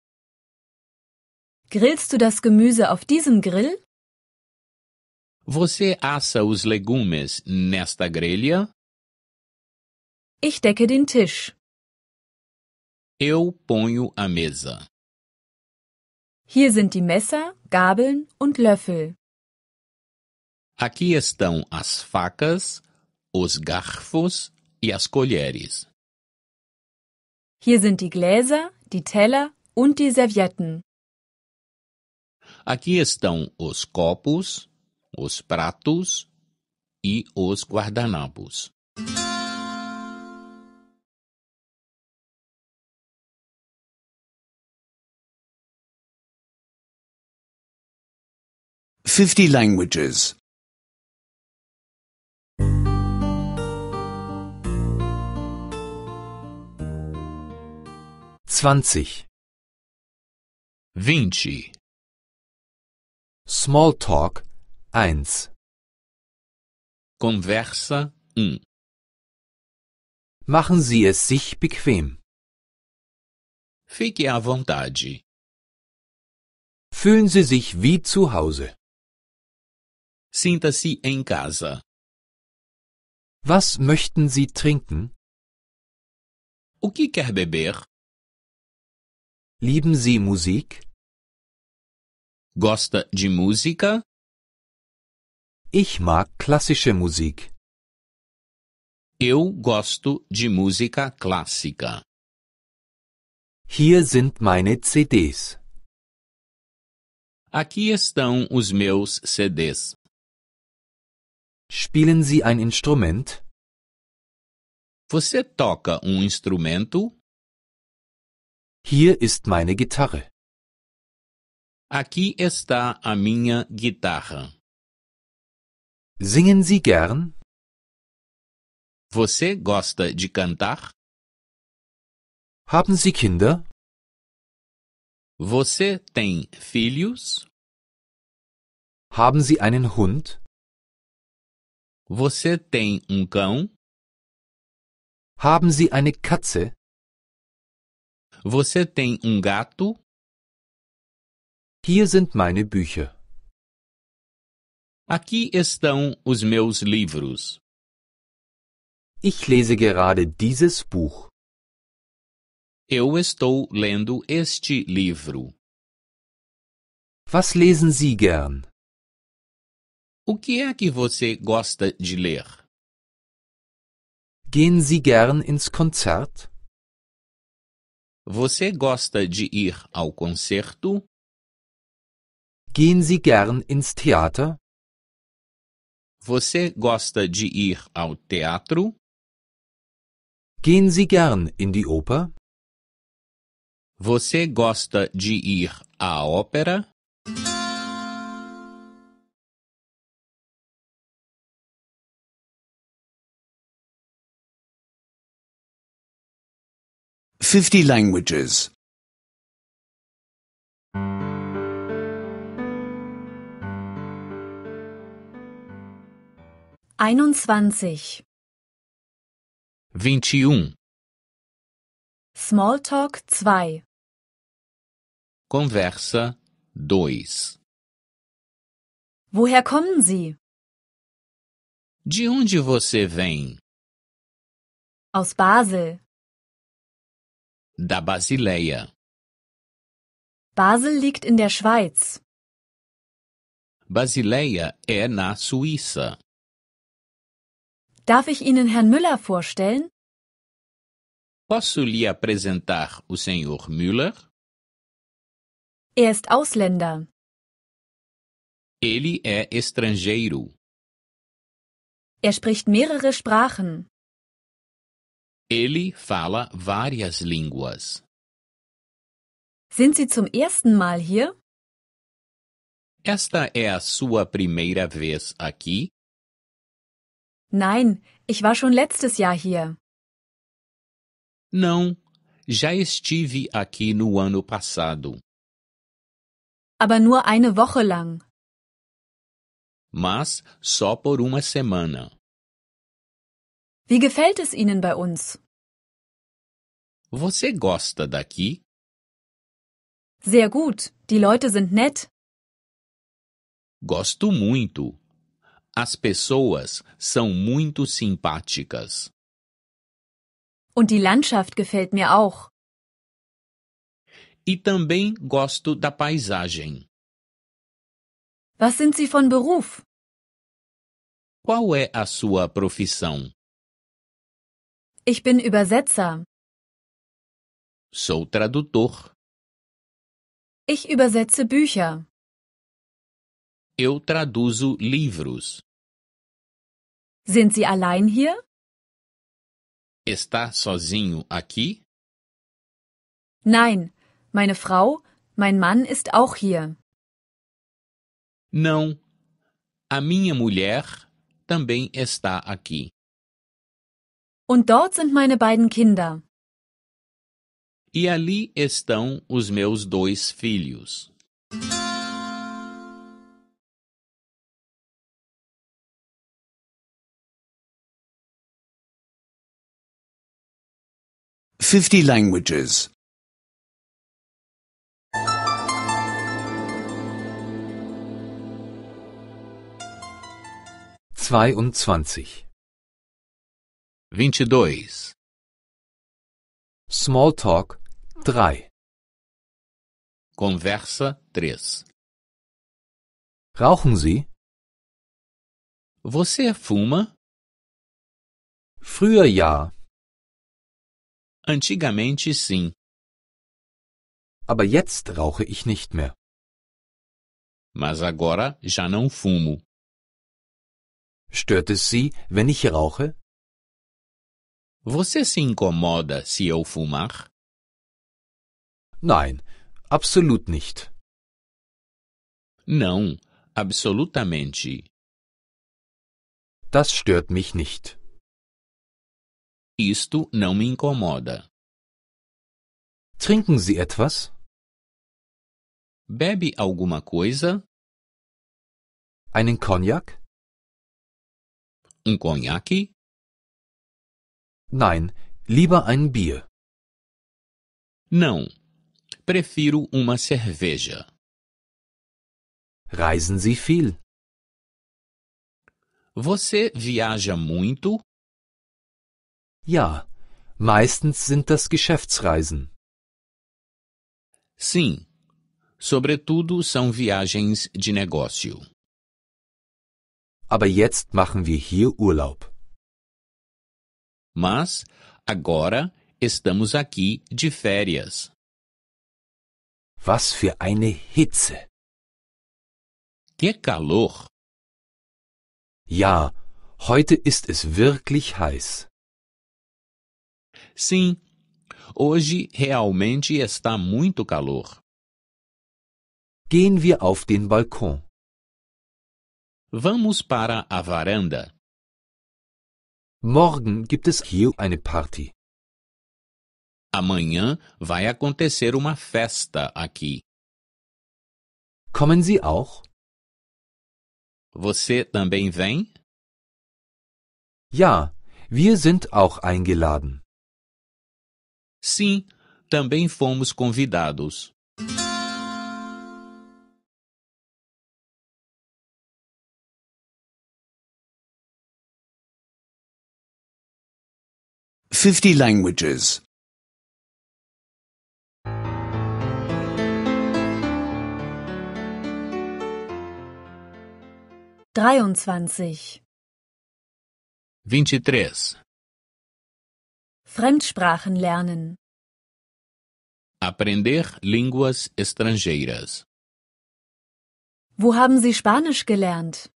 Grillst du das Gemüse auf diesem Grill? Você assa os legumes nesta grelha? Ich decke den Tisch. Eu ponho a mesa. Hier sind die Messer, Gabeln und Löffel. Aqui estão as facas, os garfos e as colheres. Hier sind die Gläser, die Teller und die Servietten. Aqui estão os copos, os pratos e os guardanapos. 50 languages. 20. Vinci. Smalltalk 1. Conversa 1. Machen Sie es sich bequem. Fique à vontade. Fühlen Sie sich wie zu Hause. Sinta-se em casa. Was möchten Sie trinken? O que quer beber? Lieben Sie Musik? Gosta de música? Ich mag klassische Musik. Eu gosto de música clássica. Hier sind meine CDs. Aqui estão os meus CDs. Spielen Sie ein Instrument? Você toca um instrumento? Hier ist meine Gitarre. Aqui está a minha guitarra. Singen Sie gern? Você gosta de cantar? Haben Sie Kinder? Você tem filhos? Haben Sie einen Hund? Você tem um cão? Haben Sie eine Katze? Você tem um gato? Hier sind meine Bücher. Aqui estão os meus livros. Ich lese gerade dieses Buch. Eu estou lendo este livro. Was lesen Sie gern? O que é que você gosta de ler? Gehen Sie gern ins Konzert? Você gosta de ir ao concerto? Gehen Sie gern ins Theater? Você gosta de ir ao teatro? Gehen Sie gern in die Oper? Você gosta de ir à ópera? 50 languages. 21. 21. Smalltalk 2. Conversa 2. Woher kommen Sie? De onde você vem? Aus Basel da Basileia. Basel liegt in der Schweiz. Basileia é na Suíça. Darf ich Ihnen Herrn Müller vorstellen? Posso lhe apresentar o Sr. Müller? Er ist Ausländer. Ele é estrangeiro. Er spricht mehrere Sprachen. Ele fala várias línguas. Sind Sie zum ersten Mal hier? Esta é a sua primeira vez aqui? Nein, ich war schon letztes Jahr hier. Não, já estive aqui no ano passado. Aber nur eine Woche lang. Mas só por uma semana. Wie gefällt es Ihnen bei uns? Você gosta daqui? Sehr gut. Die Leute sind nett. Gosto muito. As pessoas são muito simpáticas. Und die Landschaft gefällt mir auch. E também gosto da paisagem. Was sind Sie von Beruf? Qual é a sua profissão? Ich bin Übersetzer. Sou tradutor. Ich übersetze Bücher. Eu traduzo livros. Sind Sie allein hier? Está sozinho aqui? Nein, meine Frau, mein Mann ist auch hier. Não. A minha mulher também está aqui. Und dort sind meine beiden Kinder. E ali estão os meus dois filhos. Fifty languages. Zweiundzwanzig. 22 Smalltalk 3 Conversa 3 Rauchen Sie? Você fuma? Früher ja. Antigamente sim. Aber jetzt rauche ich nicht mehr. Mas agora já não fumo. Stört es Sie, wenn ich rauche? Você se incomoda se eu fumar? Nein, absolut nicht. Não, absolutamente. Das stört mich nicht. Isto não me incomoda. Trinken Sie etwas? Bebe alguma coisa? Einen Cognac? Um Cognac? Nein, lieber ein Bier. Não, prefiro uma cerveja. Reisen Sie viel? Você viaja muito? Ja, meistens sind das Geschäftsreisen. Sim, sobretudo são viagens de negócio. Aber jetzt machen wir hier Urlaub. mas agora estamos aqui de férias. Was für eine Hitze! Que calor! Ja, heute ist es wirklich heiß. Sim, hoje realmente está muito calor. Gehen wir auf den Balkon. Vamos para a varanda. Morgen gibt es hier eine Party. Amanhã vai acontecer uma festa aqui. Kommen Sie auch? Você também vem? Ja, wir sind auch eingeladen. Sim, também fomos convidados. 50 languages. 23. 23. E Fremdsprachen lernen. Aprender línguas estrangeiras. Wo haben Sie Spanisch gelernt?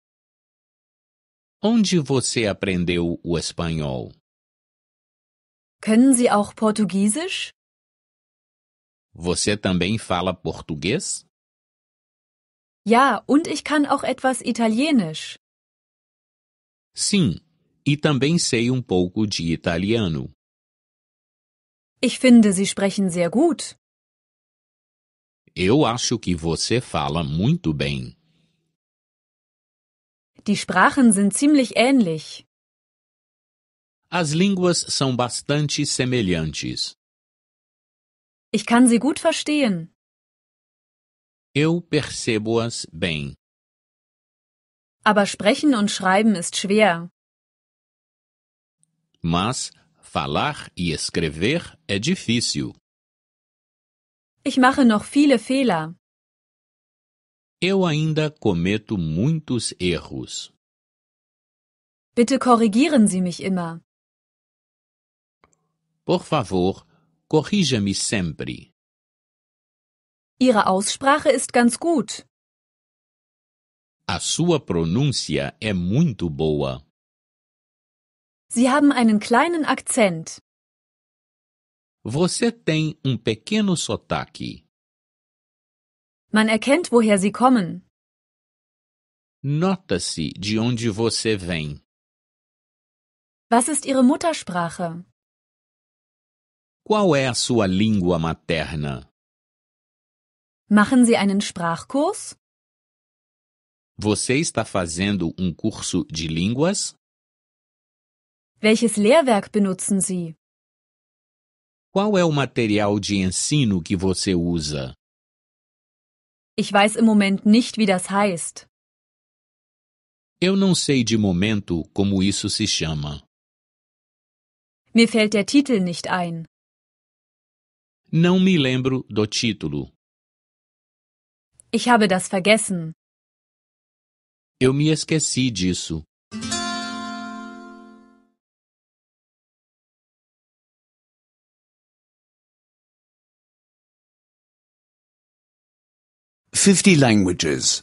Onde você aprendeu o espanhol? Können Sie auch Portugiesisch? Você também fala português? Ja, und ich kann auch etwas Italienisch. Sim, e também sei um pouco de italiano. Ich finde, Sie sprechen sehr gut. Eu acho que você fala muito bem. Die Sprachen sind ziemlich ähnlich. As línguas são bastante semelhantes. Ich kann sie gut verstehen. Eu percebo-as bem. Aber sprechen und schreiben ist schwer. Mas falar e escrever é difícil. Ich mache noch viele Fehler. Eu ainda cometo muitos erros. Bitte korrigieren Sie mich immer. Por favor, corrija-me sempre. Ihre Aussprache ist ganz gut. A sua pronúncia é muito boa. Sie haben einen kleinen Akzent. Você tem um pequeno sotaque. Man erkennt, woher sie kommen. Nota-se de onde você vem. Was ist Ihre Muttersprache? Qual é a sua língua materna? Machen Sie einen Sprachkurs? Você está fazendo um curso de línguas? Welches Lehrwerk benutzen Sie? Qual é o material de ensino que você usa? Ich weiß im Moment nicht, wie das heißt. Eu não sei de momento como isso se chama. Mir fällt der Titel nicht ein. Não me lembro do título. Ich habe das vergessen. Eu me esqueci disso. Fifty languages.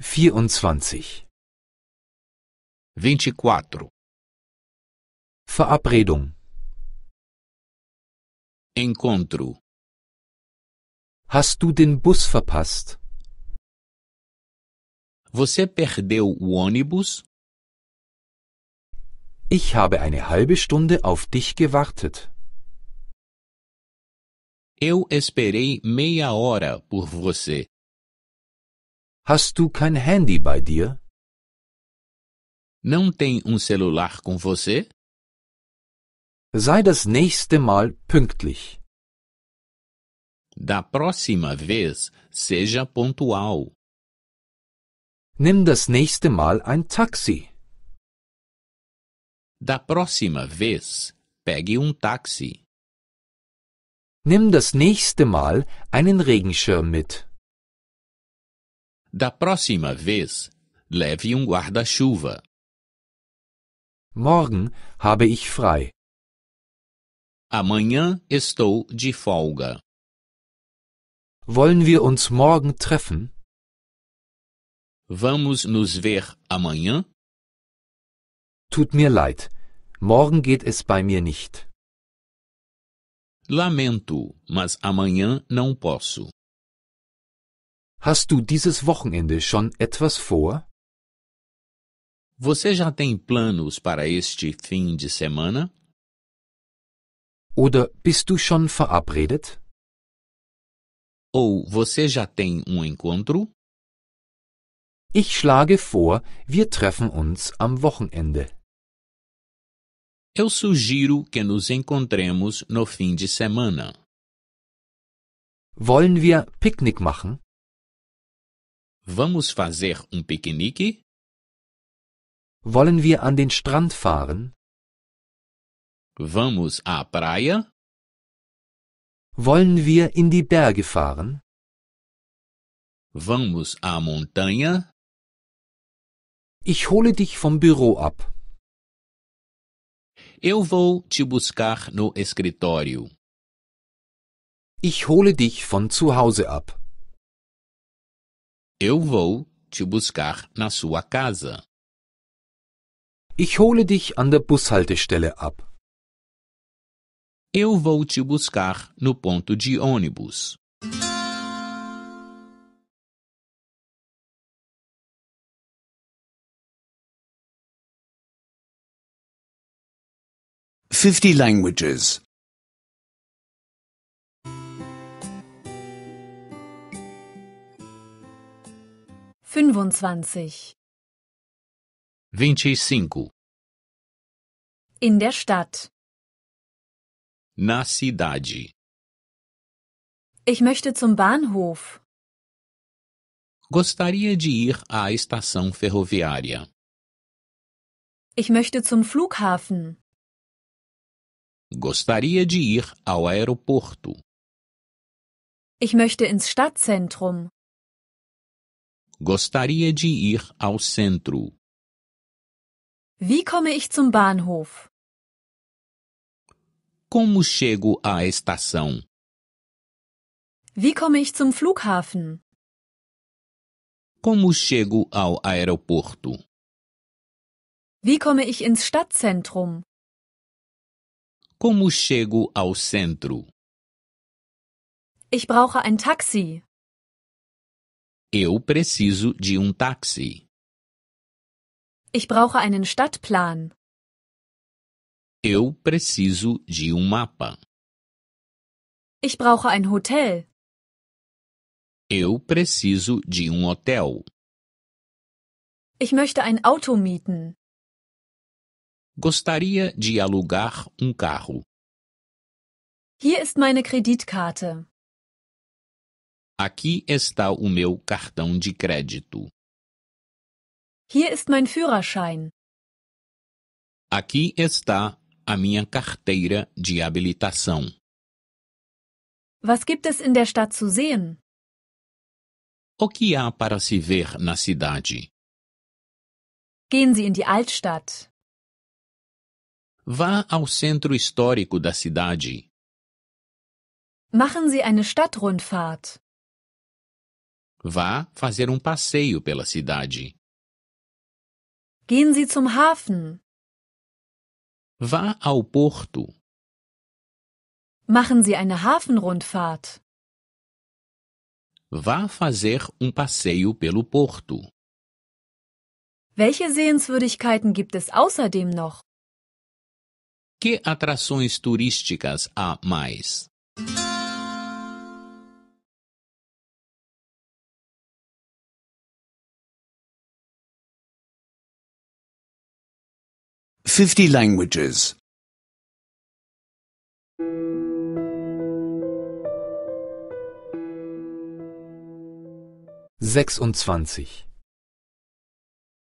Vierundzwanzig. 24 e Verabredung Encontro Hast du den Bus verpasst? Você perdeu o ônibus? Ich habe eine halbe Stunde auf dich gewartet. Eu esperei meia hora por você. Hast du kein Handy bei dir? Não tem um celular com você? Sei das nächste Mal pünktlich. Da próxima vez, seja pontual. Nimm das nächste Mal ein Taxi. Da próxima vez, pegue um Taxi. Nimm das nächste Mal einen Regenschirm mit. Da próxima vez, leve um guarda-chuva. Morgen habe ich frei. Amanhã estou de folga. Wollen wir uns morgen treffen? Vamos nos ver amanhã? Tut mir leid, morgen geht es bei mir nicht. Lamento, mas amanhã não posso. Hast du dieses Wochenende schon etwas vor? Você já tem planos para este fim de semana? Oder bist du schon verabredet? Ou você já tem um encontro? Ich schlage vor, wir treffen uns am Wochenende. Eu sugiro que nos encontremos no fim de semana. Wollen wir Picknick machen? Vamos fazer um piquenique? Wollen wir an den Strand fahren? Vamos à praia? Wollen wir in die Berge fahren? Vamos à montanha? Ich hole dich vom Büro ab. Eu vou te buscar no escritório. Ich hole dich von zu Hause ab. Eu vou te buscar na sua casa. Ich hole dich an der Bushaltestelle ab. Eu vou te buscar no ponto de ônibus. Fifty languages. Fünfundzwanzig. 25 e In der Stadt. Na cidade. Ich möchte zum Bahnhof. Gostaria de ir à estação ferroviária. Ich möchte zum Flughafen. Gostaria de ir ao aeroporto. Ich möchte ins Stadtzentrum. Gostaria de ir ao centro. Wie komme ich zum Bahnhof? Como chego à estação? Wie komme ich zum Flughafen? Como chego ao aeroporto? Wie komme ich ins Stadtzentrum? Como chego ao centro? Ich brauche ein Taxi. Eu preciso de um táxi. Ich brauche einen Stadtplan. Eu preciso de um mapa. Ich brauche ein Hotel. Eu preciso de um hotel. Ich möchte ein Auto mieten. Gostaria de alugar um carro. Hier ist meine Kreditkarte. Aqui está o meu cartão de crédito. Hier ist mein Führerschein. Aqui está a minha carteira de habilitação. Was gibt es in der Stadt zu sehen? O que há para se ver na cidade? Gehen Sie in die Altstadt. Vá ao centro histórico da cidade. Machen Sie eine Stadtrundfahrt. Vá fazer um passeio pela cidade. Gehen Sie zum Hafen. Vá ao porto. Machen Sie eine Hafenrundfahrt. Vá fazer um passeio pelo porto. Welche Sehenswürdigkeiten gibt es außerdem noch? Que atrações turísticas há mais? 50 languages. 26.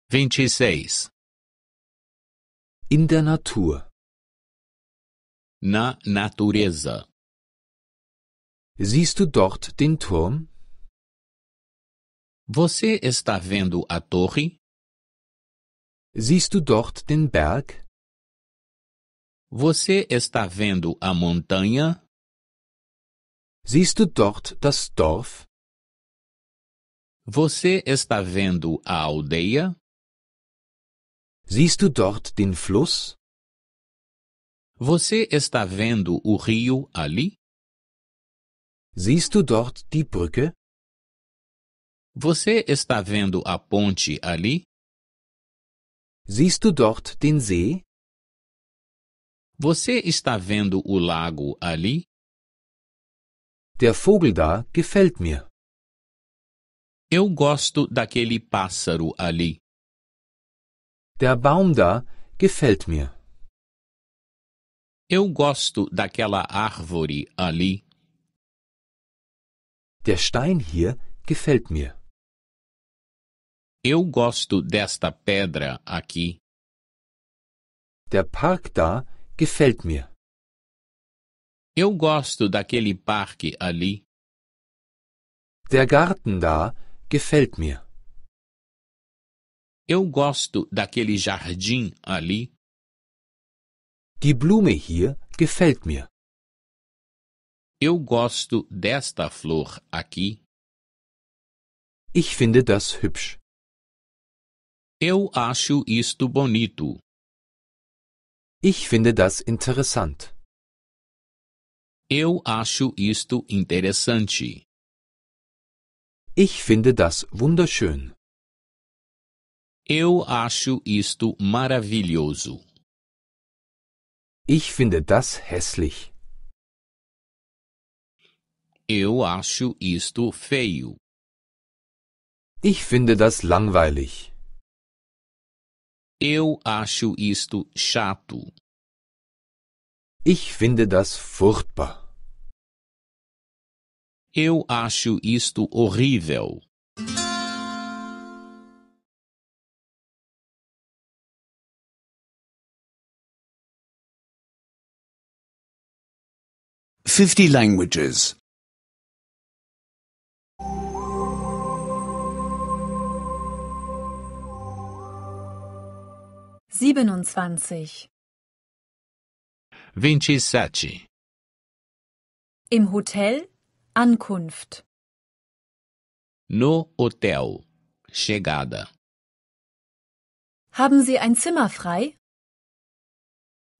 26. E In der Natur. Na natureza. Siehst du dort den Turm? Você está vendo a torre? Siehst du dort den Berg? Você está vendo a montanha? Siehst du dort das Dorf? Você está vendo a aldeia? Siehst du dort den Fluss? Você está vendo o rio ali? Siehst du dort die Brücke? Você está vendo a ponte ali? Siehst du dort den See? Você está vendo o lago ali? Der Vogel da gefällt mir. Eu gosto daquele pássaro ali. Der Baum da gefällt mir. Eu gosto daquela árvore ali. Der Stein hier gefällt mir. Eu gosto desta pedra aqui. Der Park da gefällt mir. Eu gosto daquele parque ali. Der Garten da gefällt mir. Eu gosto daquele jardim ali. Die Blume hier gefällt mir. Eu gosto desta flor aqui. Ich finde das hübsch. Eu acho isto bonito. Ich finde das interessant. Eu acho isto interessante. Ich finde das wunderschön. Eu acho isto maravilhoso. Ich finde das hässlich. Eu acho isto feio. Ich finde das langweilig. Eu acho isto chato. Ich finde das furchtbar. Eu acho isto horrível. Fifty languages. 27 27 e Im Hotel Ankunft No hotel Chegada Haben Sie ein Zimmer frei?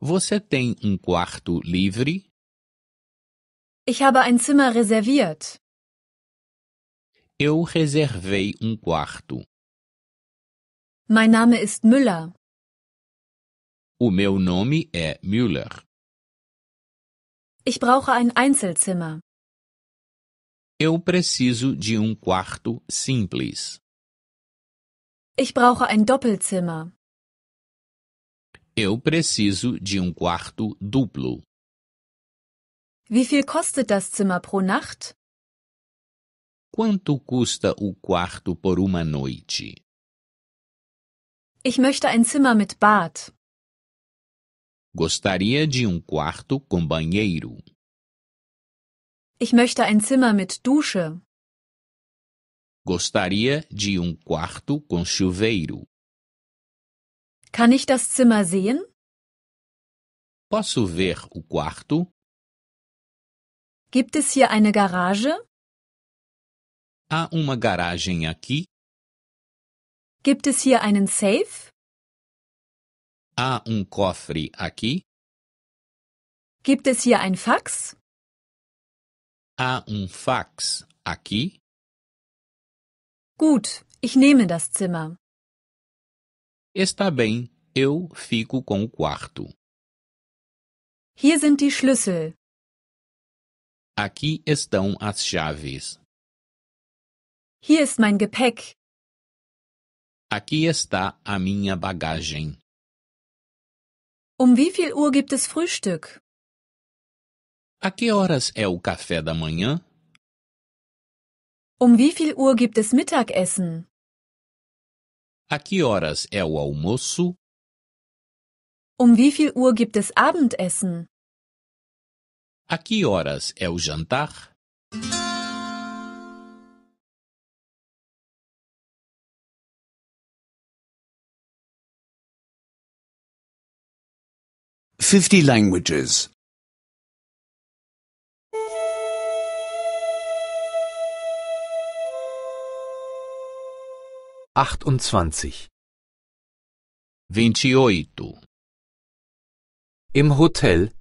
Você tem um quarto livre? Ich habe ein Zimmer reserviert. Eu reservei um quarto. Mein Name ist Müller. O meu nome é Müller. Ich brauche ein Einzelzimmer. Eu preciso de um quarto simples. Ich brauche ein Doppelzimmer. Eu preciso de um quarto duplo. Wie viel kostet das Zimmer pro Nacht? Quanto custa o quarto por uma noite? Ich möchte ein Zimmer mit Bad. Gostaria de um quarto com banheiro. Ich möchte ein Zimmer mit Dusche. Gostaria de um quarto com chuveiro. Kann ich das Zimmer sehen? Posso ver o quarto? Gibt es hier eine Garage? Há uma garagem aqui? Gibt es hier einen Safe? Há um cofre aqui? Gibt es hier ein Fax? Há um fax aqui? Gut, ich nehme das Zimmer. Está bem, eu fico com o quarto. Hier sind die Schlüssel. Aqui estão as chaves. Hier ist mein Gepäck. Aqui está a minha bagagem. Um wie viel Uhr gibt es Frühstück? A que horas é o café da manhã? Um wie viel Uhr gibt es Mittagessen? A que horas é o almoço? Um wie viel Uhr gibt es Abendessen? A que horas é o jantar? 50 languages. 28. 28. E Im Hotel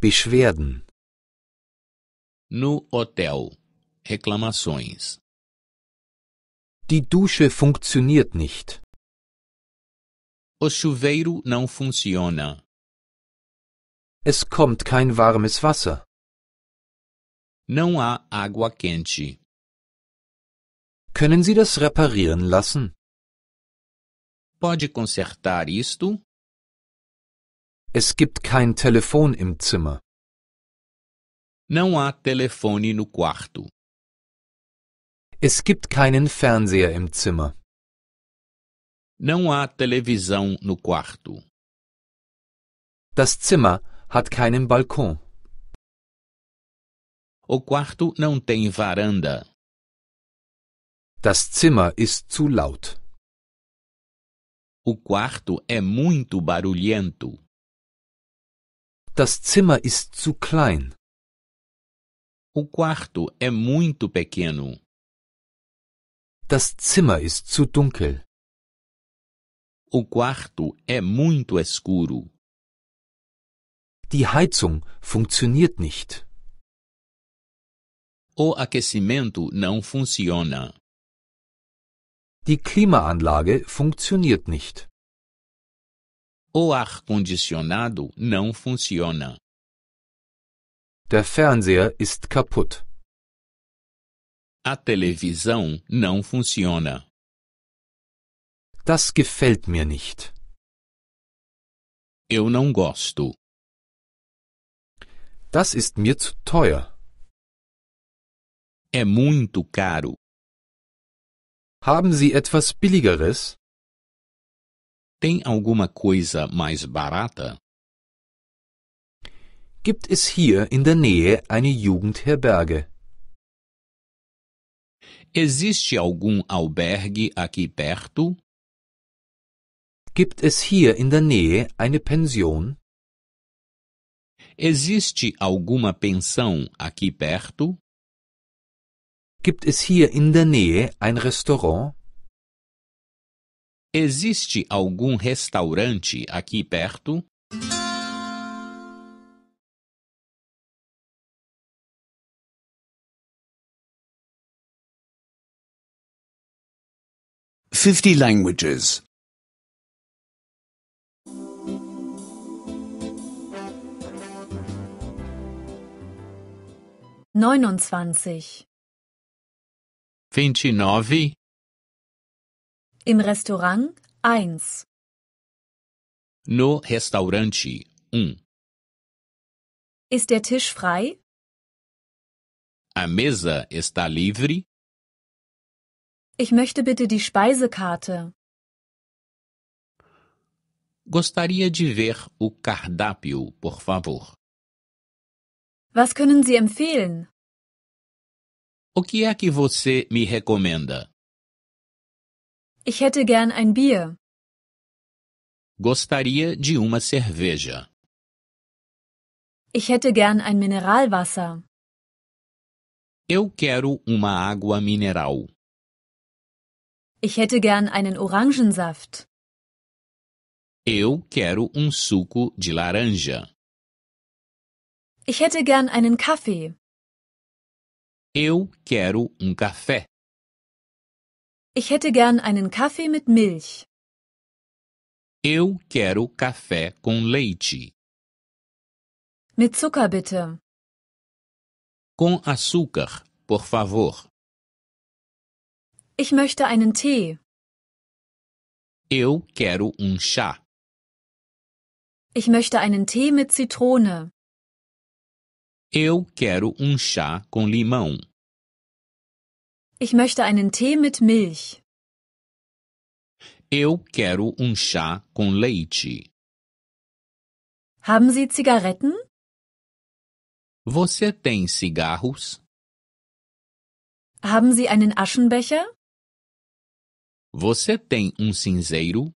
Beschwerden. No hotel, reclamações. Die Dusche funktioniert nicht. O chuveiro não funciona. Es kommt kein warmes Wasser. Não há água quente. Können Sie das reparieren lassen? Pode consertar isto? Es gibt kein Telefon im Zimmer. Não há telefone no quarto. Es gibt keinen Fernseher im Zimmer. Não há televisão no quarto. Das Zimmer hat keinen Balkon. O quarto não tem varanda. Das Zimmer ist zu laut. O quarto é muito barulhento. Das Zimmer ist zu klein. O quarto é muito pequeno. Das Zimmer ist zu dunkel. O quarto é muito escuro. Die Heizung funktioniert nicht. O aquecimento não funciona. Die Klimaanlage funktioniert nicht. O ar condicionado não funciona. Der Fernseher ist kaputt. A televisão não funciona. Das gefällt mir nicht. Eu não gosto. Das ist mir zu teuer. É muito caro. Haben Sie etwas billigeres? Tem alguma coisa mais barata? Gibt es hier in der Nähe eine Jugendherberge? Existe algum albergue aqui perto? Gibt es hier in der Nähe eine Pension? Existe alguma pensão aqui perto? Gibt es hier in der Nähe ein Restaurant? Existe algum restaurante aqui perto? Fifty languages. 29 29 e Im Restaurant 1 No restaurante 1 Ist der Tisch frei? A mesa está livre? Ich möchte bitte die Speisekarte. Gostaria de ver o cardápio, por favor. Was können Sie empfehlen? O que é que você me recomenda? Ich hätte gern ein Bier. Gostaria de uma cerveja. Ich hätte gern ein Mineralwasser. Eu quero uma água mineral. Ich hätte gern einen Orangensaft. Eu quero um suco de laranja. Ich hätte gern einen Kaffee. Eu quero um café. Ich hätte gern einen Kaffee mit Milch. Eu quero café com leite. Mit Zucker bitte. Com açúcar, por favor. Ich möchte einen Tee. Eu quero um chá. Ich möchte einen Tee mit Zitrone. Eu quero um chá com limão. Ich möchte einen Tee mit Milch. Eu quero um chá com leite. Haben Sie Zigaretten? Você tem cigarros? Haben Sie einen Aschenbecher? Você tem um cinzeiro?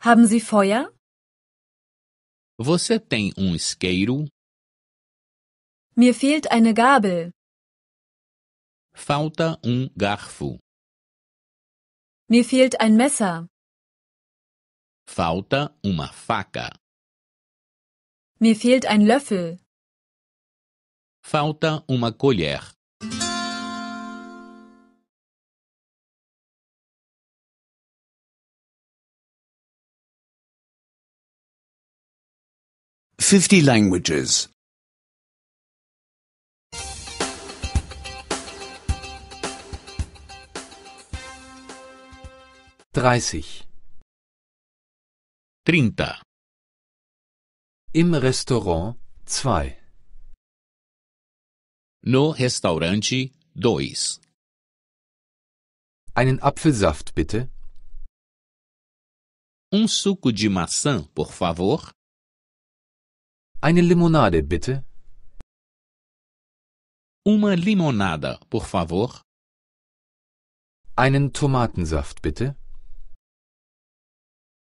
Haben Sie Feuer? Você tem um isqueiro? Mir fehlt eine Gabel. Falta um garfo. Mir fehlt ein Messer. Falta uma faca. Mir fehlt ein Löffel. Falta uma colher. Fifty languages. dreißig. Trinta. Im Restaurant zwei. No restaurante dois. Einen Apfelsaft bitte. Um suco de maçã, por favor. Eine Limonade bitte. Uma limonada, por favor. Einen Tomatensaft bitte.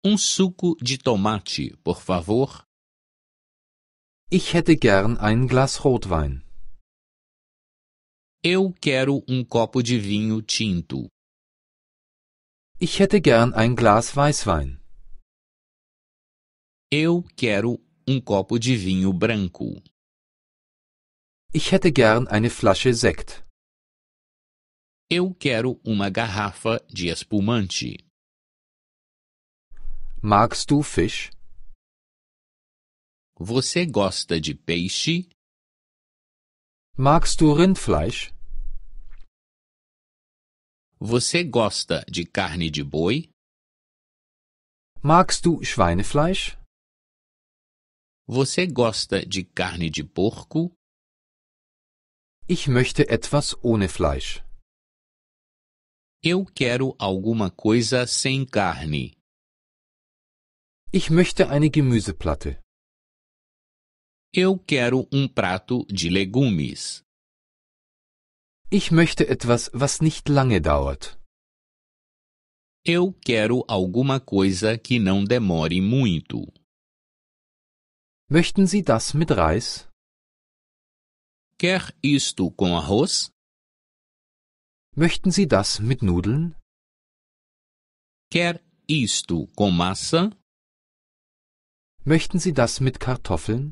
Um suco de tomate, por favor. Ich hätte gern ein Glas Rotwein. Eu quero um copo de vinho tinto. Ich hätte gern ein Glas Weißwein. Eu quero um copo de vinho branco. Ich hätte gern eine Flasche Sekt. Eu quero uma garrafa de espumante. Magst du Fisch? Você gosta de peixe? Magst du Rindfleisch? Você gosta de carne de boi? Magst du Schweinefleisch? Você gosta de carne de porco? Ich möchte etwas ohne Fleisch. Eu quero alguma coisa sem carne. Ich möchte eine Gemüseplatte. Eu quero um prato de legumes. Ich möchte etwas, was nicht lange dauert. Eu quero alguma coisa que não demore muito. Möchten Sie das mit Reis? Quer isto com arroz? Möchten Sie das mit Nudeln? Quer isto com massa? Möchten Sie das mit Kartoffeln?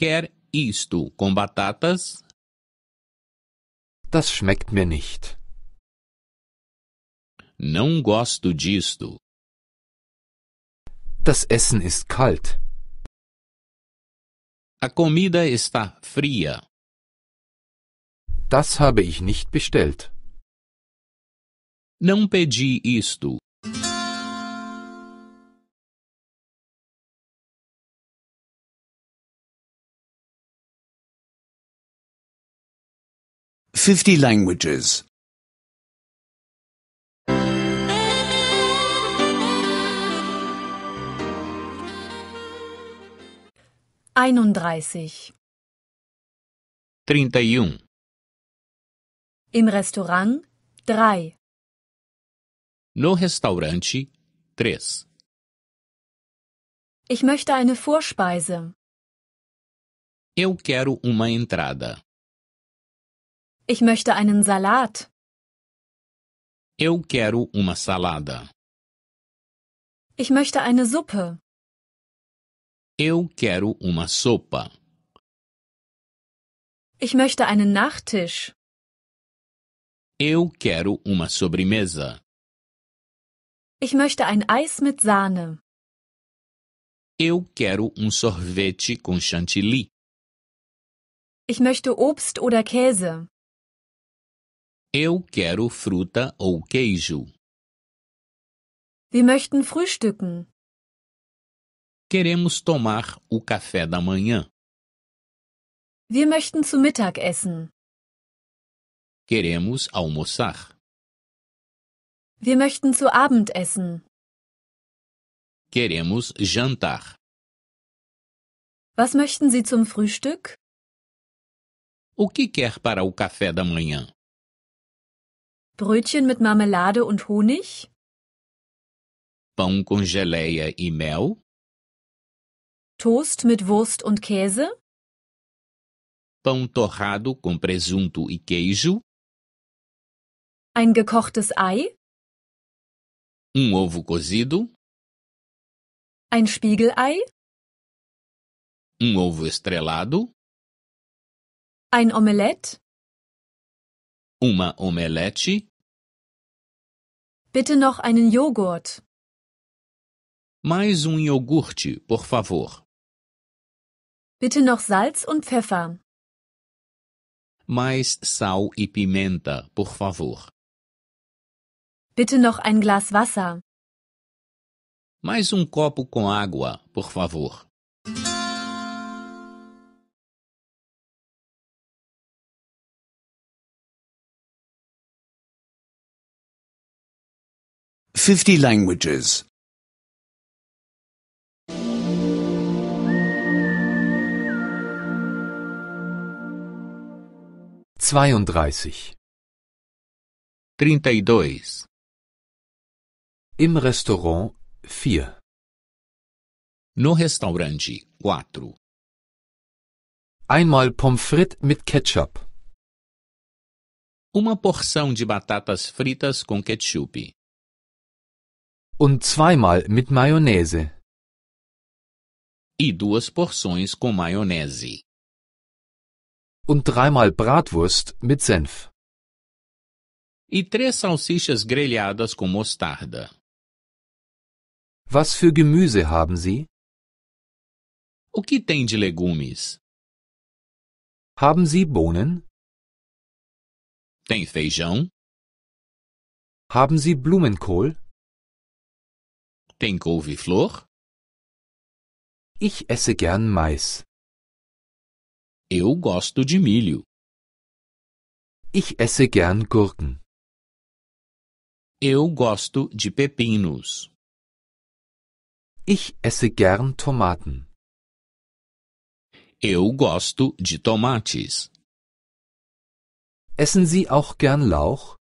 Quer isto com batatas? Das schmeckt mir nicht. Não gosto disto. Das Essen ist kalt. A comida está fria. Das habe ich nicht bestellt. Não pedi isto. 50 languages. 31. 31. Im Restaurant 3. No restaurante, três. Ich möchte eine Vorspeise. Eu quero uma entrada. Ich möchte einen Salat. Eu quero uma salada. Ich möchte eine Suppe. Eu quero uma sopa. Ich möchte einen Nachtisch. Eu quero uma sobremesa. Ich möchte ein Eis mit Sahne. Eu quero um sorvete com chantilly. Ich möchte Obst oder Käse. Eu quero fruta ou queijo. Wir möchten frühstücken. Queremos tomar o café da manhã. Wir möchten zu Mittag essen. Queremos almoçar. Wir möchten zu Abend essen. Queremos jantar. Was möchten Sie zum Frühstück? O que quer para o café da manhã? Brötchen mit Marmelade und Honig? Pão com geleia e mel? Toast mit Wurst und Käse? Pão torrado com presunto e queijo? Ein gekochtes Ei? Um ovo cozido? Ein Spiegelei? Um ovo estrelado? Ein Omelette. Uma omelete? Bitte noch einen Joghurt. Mais um iogurte, por favor. Bitte noch Salz und Pfeffer. Mais sal e pimenta, por favor. Bitte noch ein Glas Wasser. Mais um copo com água, por favor. 50 languages. 32. 32. Im Restaurant 4. No restaurante, 4. Einmal Pommes frites mit Ketchup. Uma porção de batatas fritas com ketchup. und zweimal mit Mayonnaise. E duas porções com maionese. Und dreimal Bratwurst mit Senf. E três salsichas grelhadas com mostarda. Was für Gemüse haben Sie? O que tem de legumes? Haben Sie Bohnen? Tem feijão? Haben Sie Blumenkohl? Tem couve-flor? Ich esse gern mais. Eu gosto de milho. Ich esse gern Gurken. Eu gosto de pepinos. Ich esse gern Tomaten. Eu gosto de tomates. Essen Sie auch gern Lauch?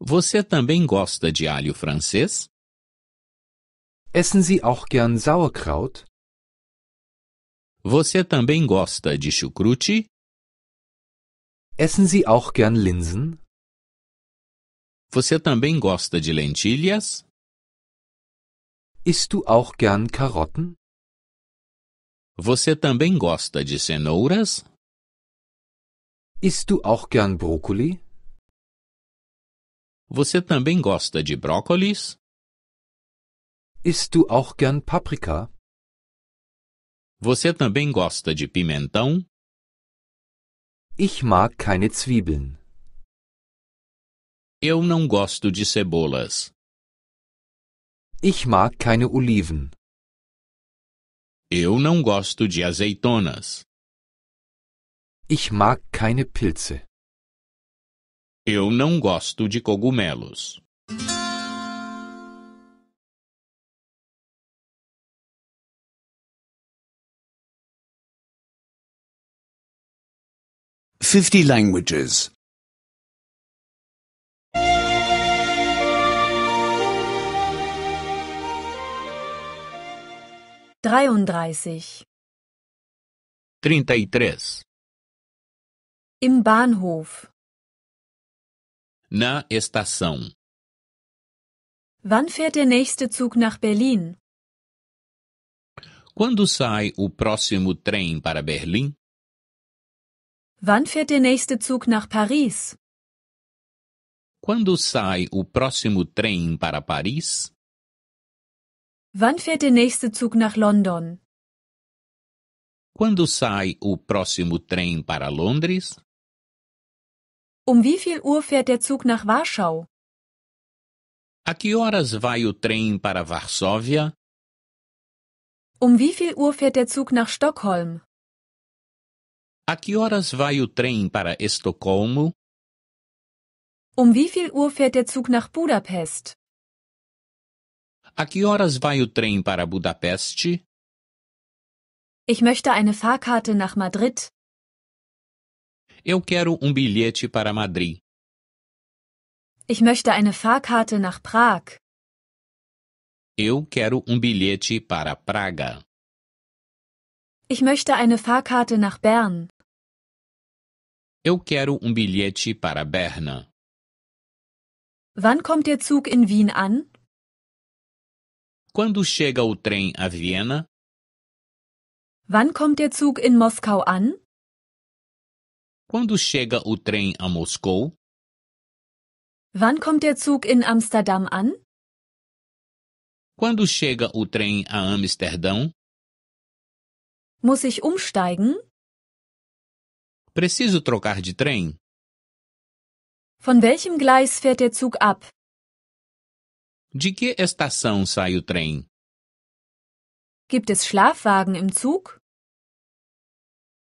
Você também gosta de alho francês? Essen Sie auch gern Sauerkraut? Você também gosta de chucrute? Essen Sie auch gern Linsen? Você também gosta de lentilhas? Isst du auch gern Karotten? Você também gosta de cenouras? Isst du auch gern Brokkoli? Você também gosta de brócolis? Isst du auch gern Paprika? Você também gosta de pimentão? Ich mag keine Zwiebeln. Eu não gosto de cebolas. Ich mag keine Oliven. Eu não gosto de azeitonas. Ich mag keine Pilze. Eu não gosto de cogumelos. 50 languages. Trinta e três. Im Bahnhof. Na estação. Wann fährt der nächste Zug nach Berlin? Quando sai o próximo trem para Berlim? Wann fährt der nächste Zug nach Paris? Quando sai o próximo trem para Paris? Wann fährt der nächste Zug nach London? Quando sai o próximo trem para Londres? Um wie viel Uhr fährt der Zug nach Warschau? A que horas vai o trem para Varsóvia? Um wie viel Uhr fährt der Zug nach Stockholm? A que horas vai o trem para Estocolmo? Um wie viel Uhr fährt der Zug nach Budapest? A que horas vai o trem para Budapeste? Ich möchte eine Fahrkarte nach Madrid. Eu quero um bilhete para Madrid. Ich möchte eine Fahrkarte nach Prag. Eu quero um bilhete para Praga. Ich möchte eine Fahrkarte nach Bern. Eu quero um bilhete para Berna. Wann kommt der Zug in Wien an? Quando chega o trem a Viena? Wann kommt der Zug in Moskau an? Quando chega o trem a Moscou? Wann kommt der Zug in Amsterdam an? Quando chega o trem a Amsterdão? Muss ich umsteigen? Preciso trocar de trem? Von welchem Gleis fährt der Zug ab? De que estação sai o trem? Gibt es Schlafwagen im Zug?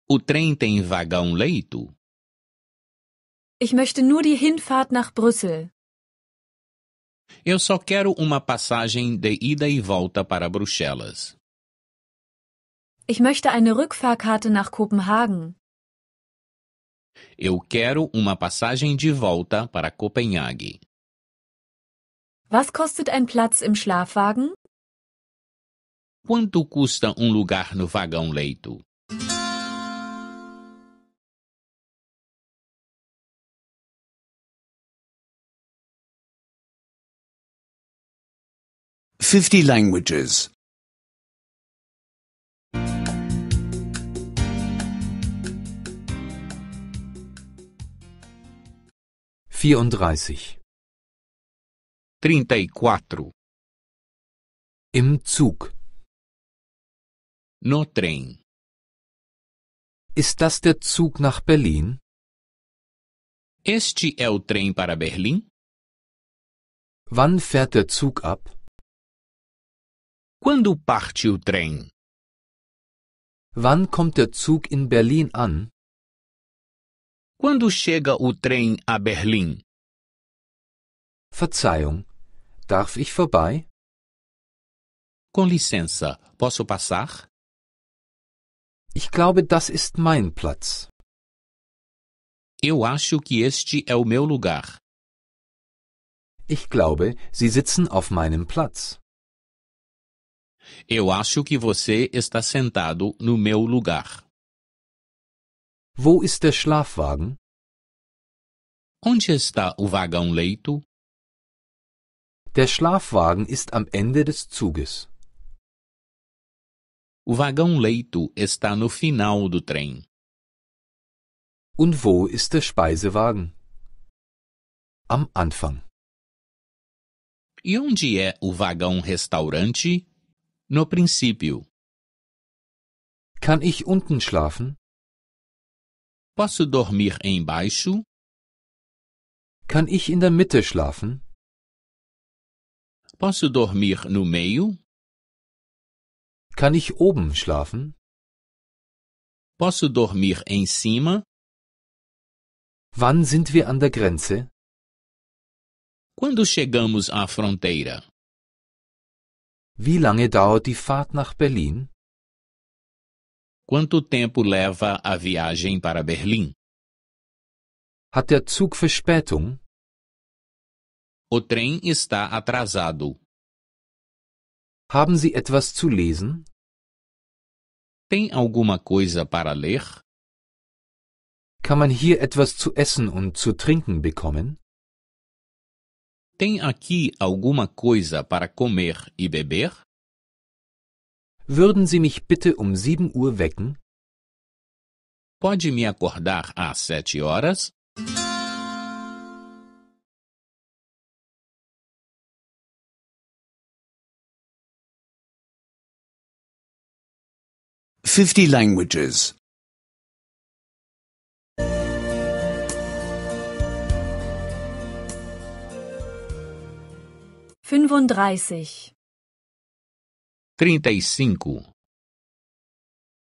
O trem tem vagão-leito? Ich möchte nur die Hinfahrt nach Brüssel. Eu só quero uma passagem de ida e volta para Bruxelas. Ich möchte eine Rückfahrkarte nach Kopenhagen. Eu quero uma passagem de volta para Copenhague. Was kostet ein Platz im Schlafwagen? Quanto custa um lugar no vagão-leito? Fifty languages. 34 34 e Im Zug No trem Ist das der Zug nach Berlin? Este é o trem para Berlim? Wann fährt der Zug ab? Quando parte o trem? Wann kommt der Zug in Berlin an? Quando chega o trem a Berlim? Verzeihung, darf ich vorbei? Com licença, posso passar? Ich glaube, das ist mein Platz. Eu acho que este é o meu lugar. Ich glaube, Sie sitzen auf meinem Platz. Eu acho que você está sentado no meu lugar. Wo ist der Schlafwagen? Onde está o vagão leito? Der Schlafwagen ist am Ende des Zuges. O vagão leito está no final do trem. Und wo ist der Speisewagen? Am Anfang. E onde é o vagão restaurante? No princípio. Kann ich unten schlafen? Posso dormir embaixo? Kann ich in der Mitte schlafen? Posso dormir no meio? Kann ich oben schlafen? Posso dormir em cima? Wann sind wir an der Grenze? Quando chegamos à fronteira? Wie lange dauert die Fahrt nach Berlin? Quanto tempo leva a viagem para Berlim? Hat der Zug Verspätung? O trem está atrasado. Haben Sie etwas zu lesen? Tem alguma coisa para ler? Kann man hier etwas zu essen und zu trinken bekommen? Tem aqui alguma coisa para comer e beber? Würden Sie mich bitte um sieben Uhr wecken? Pode me acordar às sete horas? Fifty languages. Fünfunddreißig. 35 e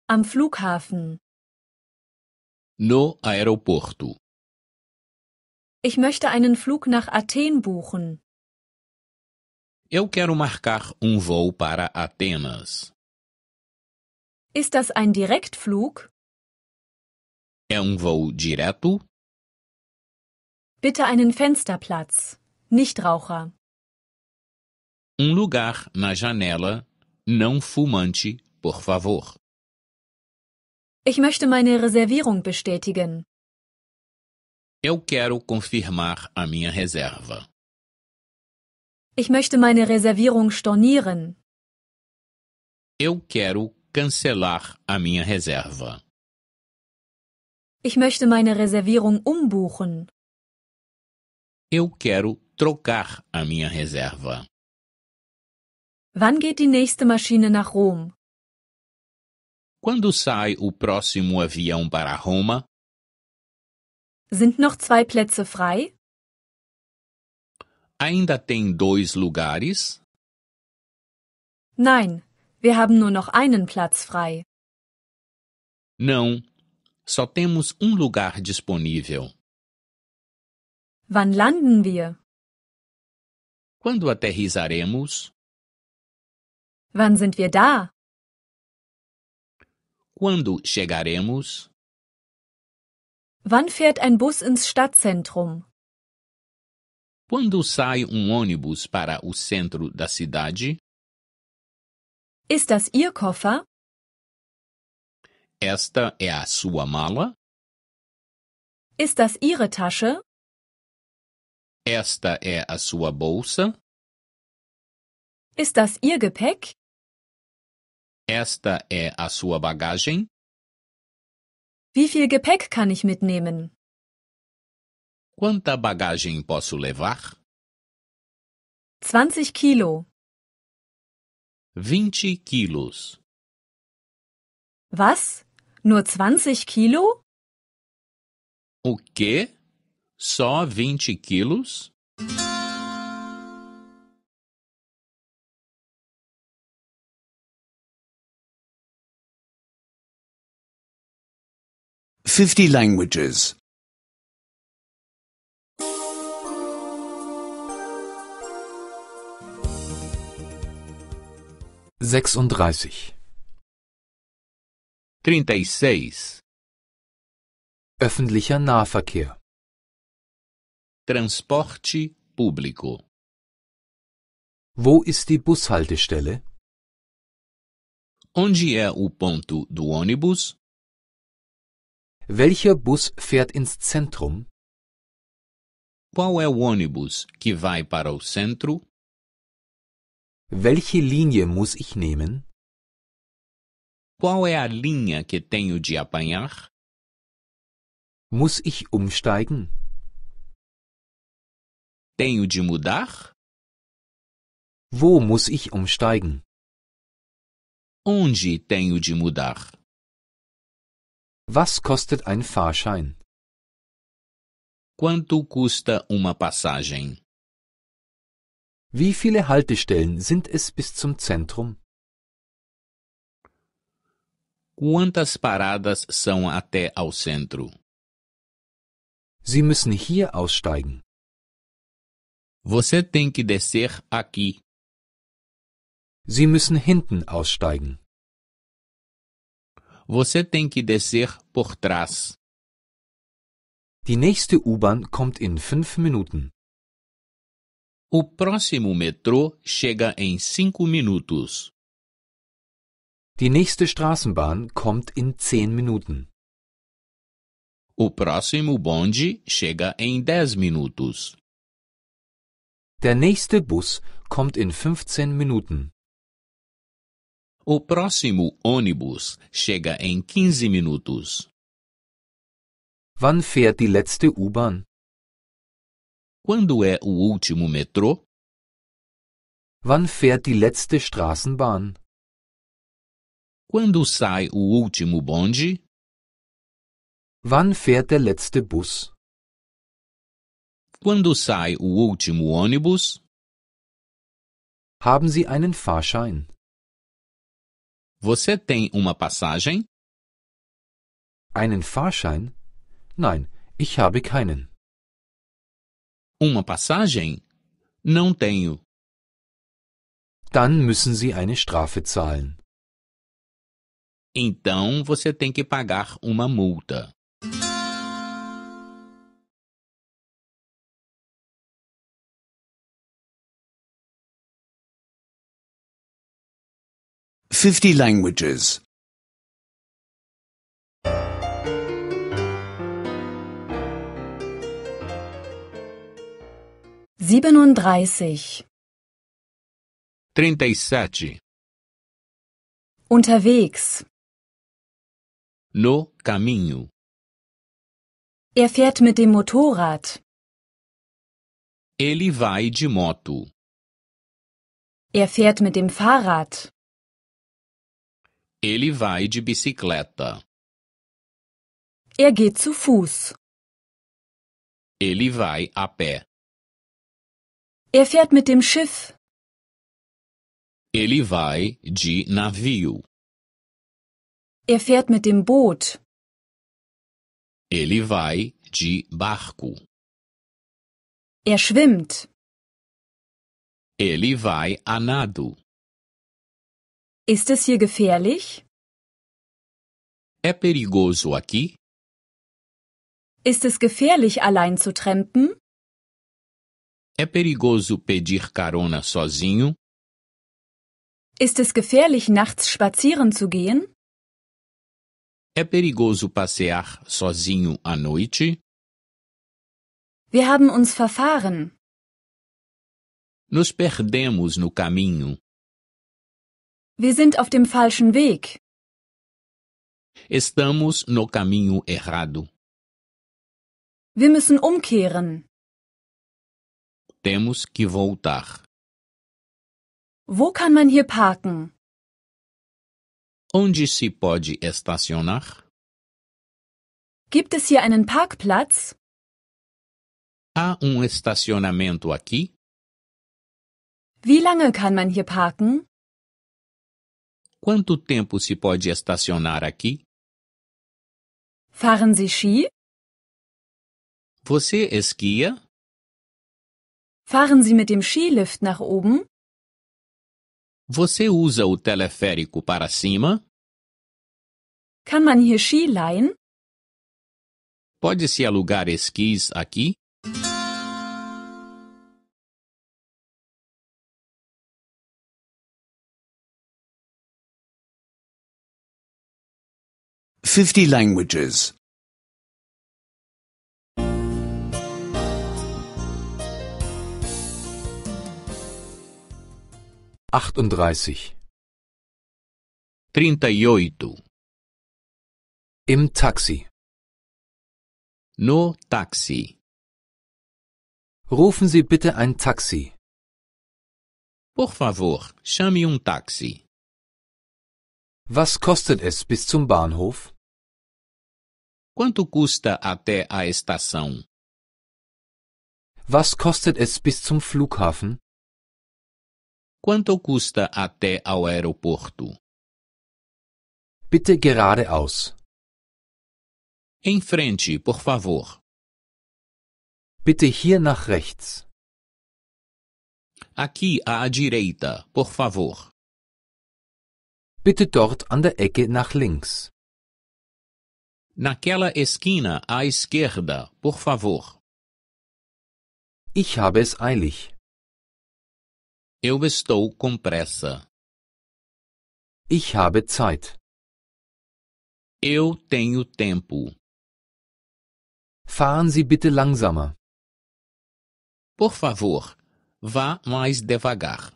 Am Flughafen No aeroporto Ich möchte einen Flug nach Athen buchen. Eu quero marcar um voo para Atenas. Ist das ein Direktflug? É um voo direto? Bitte einen Fensterplatz. Nichtraucher. Um lugar na janela não fumante, por favor. Ich möchte meine Reservierung bestätigen. Eu quero confirmar a minha reserva. Ich möchte meine Reservierung stornieren. Eu quero cancelar a minha reserva. Ich möchte meine Reservierung umbuchen. Eu quero trocar a minha reserva. Wann geht die nächste Maschine nach Rom? Quando sai o próximo avião para Roma? Sind noch zwei Plätze frei? Ainda tem dois lugares? Nein, wir haben nur noch einen Platz frei. Não, só temos um lugar disponível. Wann landen wir? Quando aterrizaremos? Wann sind wir da? Quando chegaremos? Wann fährt ein Bus ins Stadtzentrum? Quando sai um ônibus para o centro da cidade? Ist das Ihr Koffer? Esta é a sua mala? Ist das Ihre Tasche? Esta é a sua bolsa? Ist das Ihr Gepäck? Esta é a sua bagagem? Wie viel Gepäck kann ich mitnehmen? Quanta bagagem posso levar? 20 Kilo. 20 quilos. Was? Nur 20 Kilo? O quê? Só 20 quilos? 50 languages. 36. 36. Öffentlicher Nahverkehr. Transporte público. Wo ist die Bushaltestelle? Onde é o ponto do ônibus? Welcher Bus fährt ins Zentrum? Qual é o ônibus que vai para o centro? Welche Linie muss ich nehmen? Qual é a linha que tenho de apanhar? Muss ich umsteigen? Tenho de mudar? Wo muss ich umsteigen? Onde tenho de mudar? Was kostet ein Fahrschein? Quanto custa uma passagem? Wie viele Haltestellen sind es bis zum Zentrum? Quantas paradas são até ao centro? Sie müssen hier aussteigen. Você tem que descer aqui. Sie müssen hinten aussteigen. Você tem que descer por trás. Die nächste U-Bahn kommt in fünf Minuten. O próximo metrô chega em cinco minutos. Die nächste Straßenbahn kommt in zehn Minuten. O próximo bonde chega em dez minutos. Der nächste Bus kommt in 15 Minuten. O próximo ônibus chega em 15 minutos. Wann fährt die letzte U-Bahn? Quando é o último metrô? Wann fährt die letzte Straßenbahn? Quando sai o último bonde? Wann fährt der letzte Bus? Quando sai o último ônibus? Haben Sie einen Fahrschein? Você tem uma passagem? Einen Fahrschein? Nein, ich habe keinen. Uma passagem? Não tenho. Dann müssen Sie eine Strafe zahlen. Então você tem que pagar uma multa. 50 languages. 37. 37. E Unterwegs. No caminho. Er fährt mit dem Motorrad. Ele vai de moto. Er fährt mit dem Fahrrad. Ele vai de bicicleta. Er geht zu Fuß. Ele vai a pé. Er fährt mit dem Schiff. Ele vai de navio. Er fährt mit dem Boot. Ele vai de barco. Er schwimmt. Ele vai a nado. Ist es hier gefährlich? É perigoso aqui? Ist es gefährlich, allein zu trampen? É perigoso pedir carona sozinho? Ist es gefährlich, nachts spazieren zu gehen? É perigoso passear sozinho à noite? Wir haben uns verfahren. Nos perdemos no caminho. Wir sind auf dem falschen Weg. Estamos no caminho errado. Wir müssen umkehren. Temos que voltar. Wo kann man hier parken? Onde se pode estacionar? Gibt es hier einen Parkplatz? Há um estacionamento aqui? Wie lange kann man hier parken? quanto tempo se pode estacionar aqui? Fahren Sie Ski? Você esquia? Fahren Sie mit dem Skilift nach oben? Você usa o teleférico para cima? Kann man hier Ski leihen? Pode-se alugar esquis aqui? 50 languages. 38. 38. Im Taxi. No Taxi. Rufen Sie bitte ein Taxi. Por favor, chame um táxi. Was kostet es bis zum Bahnhof? Quanto custa até a estação? Was kostet es bis zum Flughafen? Quanto custa até ao aeroporto? Bitte geradeaus. Em frente, por favor. Bitte hier nach rechts. Aqui à direita, por favor. Bitte dort an der Ecke nach links. Naquela esquina à esquerda, por favor. Ich habe es eilig. Eu estou com pressa. Ich habe Zeit. Eu tenho tempo. Fahren Sie bitte langsamer. Por favor, vá mais devagar.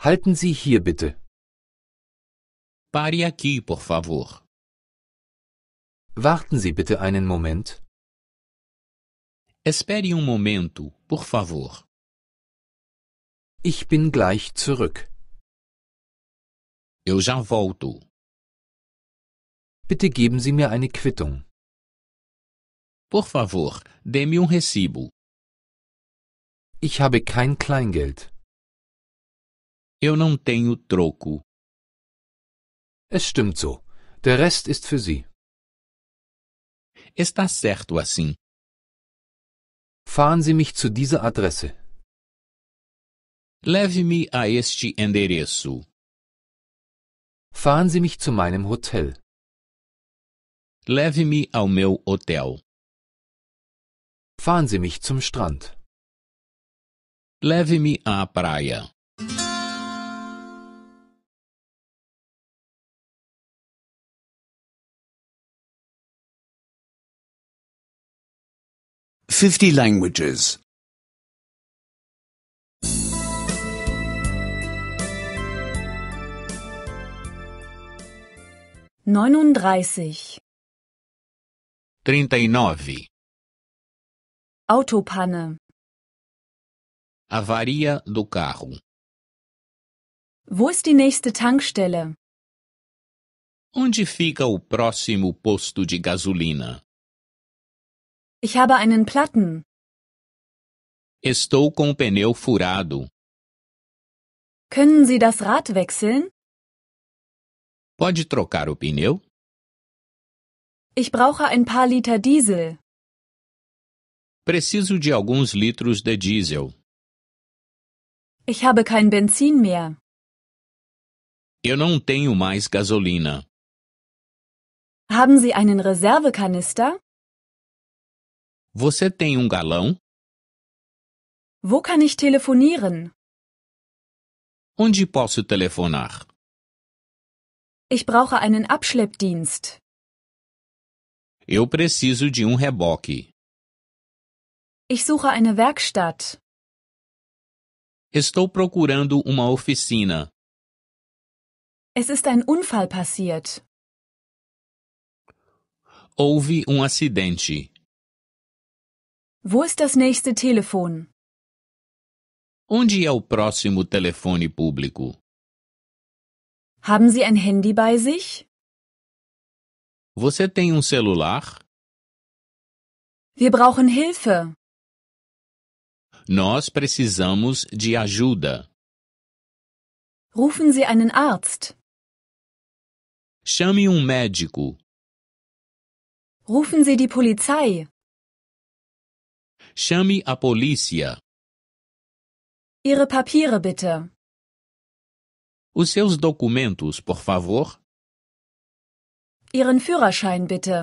Halten Sie hier bitte. Pare aqui, por favor. Warten Sie bitte einen Moment. Espere um momento, por favor. Ich bin gleich zurück. Eu já volto. Bitte geben Sie mir eine Quittung. Por favor, dê-me um recibo. Ich habe kein Kleingeld. Eu não tenho troco. Es stimmt so. Der Rest ist für Sie. Está certo assim. Fahren Sie mich zu dieser Adresse. Leve-me a este endereço. Fahren Sie mich zu meinem Hotel. Leve-me ao meu hotel. Fahren Sie mich zum Strand. Leve-me à praia. 50 languages. 39. nove. Autopanne. Avaria do carro. Wo ist die nächste Tankstelle? Onde fica o próximo posto de gasolina? Ich habe einen Platten. Estou com o pneu furado. Können Sie das Rad wechseln? Pode trocar o pneu? Ich brauche ein paar Liter Diesel. Preciso de alguns litros de diesel. Ich habe kein Benzin mehr. Eu não tenho mais gasolina. Haben Sie einen Reservekanister? Você tem um galão? Wo kann ich telefonieren? Onde posso telefonar? Ich brauche einen Abschleppdienst. Eu preciso de um reboque. Ich suche eine Werkstatt. Estou procurando uma oficina. Es ist ein Unfall passiert. Houve um acidente. Wo ist das nächste Telefon? Onde é o próximo telefone público? Haben Sie ein Handy bei sich? Você tem um celular? Wir brauchen Hilfe. Nós precisamos de ajuda. Rufen Sie einen Arzt. Chame um médico. Rufen Sie die Polizei. Chame a polícia. Ihre Papiere bitte. Os seus documentos, por favor. Ihren Führerschein bitte.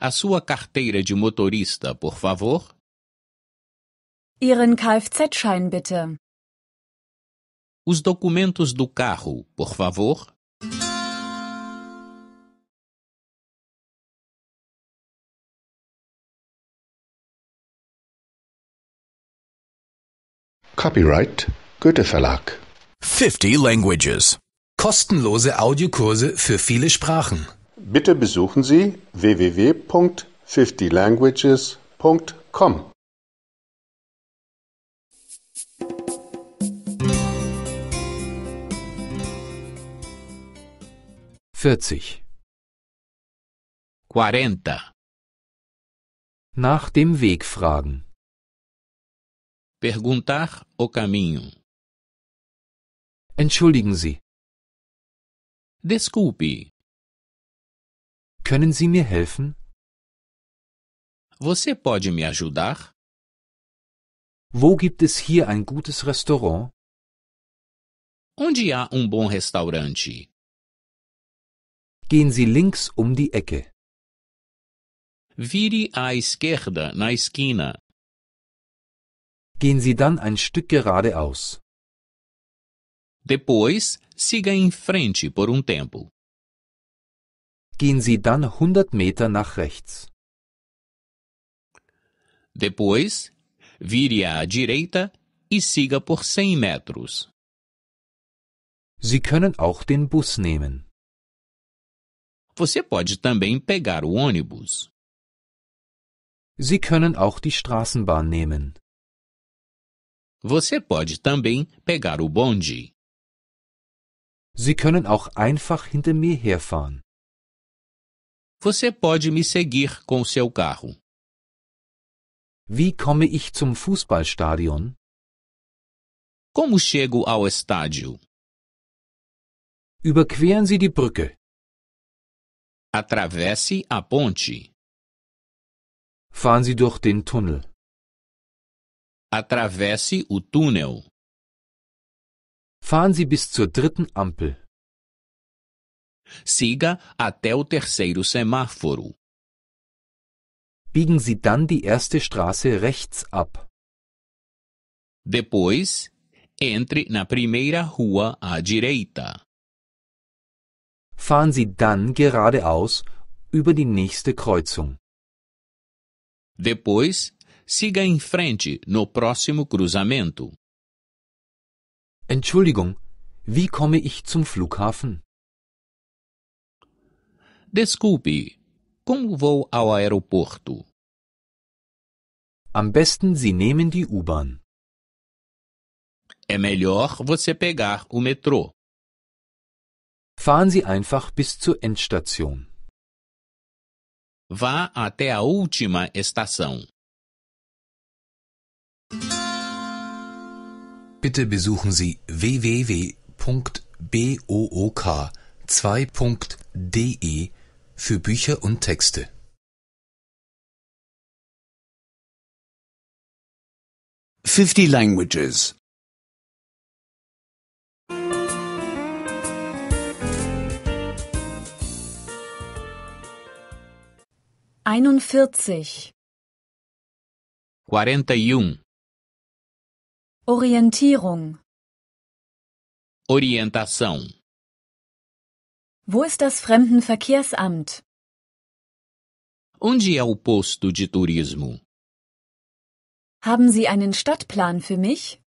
A sua carteira de motorista, por favor. Ihren Kfz-Schein bitte. Os documentos do carro, por favor. Copyright Goethe Verlag. 50 Languages. Kostenlose Audiokurse für viele Sprachen. Bitte besuchen Sie www.50languages.com. Vierzig. Quarenta. Nach dem Weg fragen. Perguntar o caminho. Entschuldigen Sie. Desculpe. Können Sie mir helfen? Você pode me ajudar? Wo gibt es hier ein gutes Restaurant? Onde há um bom restaurante? Gehen Sie links um die Ecke. Vire à esquerda na esquina. Gehen Sie dann ein Stück geradeaus. Depois, siga em frente por um tempo. Gehen Sie dann 100 Meter nach rechts. Depois, vire à direita e siga por 100 metros. Sie können auch den Bus nehmen. Você pode também pegar o ônibus. Sie können auch die Straßenbahn nehmen. Você pode também pegar o bonde. Sie können auch einfach hinter mir herfahren. Você pode me seguir com seu carro. Wie komme ich zum Fußballstadion? Como chego ao estádio? Überqueren Sie die Brücke. Atravesse a ponte. Fahren Sie durch den Tunnel. Atravesse o túnel. Fahren Sie bis zur dritten Ampel. Siga até o terceiro semáforo. Biegen Sie dann die erste Straße rechts ab. Depois, entre na primeira rua à direita. Fahren Sie dann geradeaus über die nächste Kreuzung. Depois, Siga em frente no próximo cruzamento. Entschuldigung, wie komme ich zum Flughafen? Desculpe, como vou ao aeroporto? Am besten Sie nehmen die U-Bahn. É melhor você pegar o metrô. Fahren Sie einfach bis zur Endstation. Vá até a última estação. Bitte besuchen Sie www.book2.de für Bücher und Texte. Fifty languages. Einundvierzig. 41 Orientierung. Orientação. Wo ist das Fremdenverkehrsamt? Onde é o posto de turismo? Haben Sie einen Stadtplan für mich?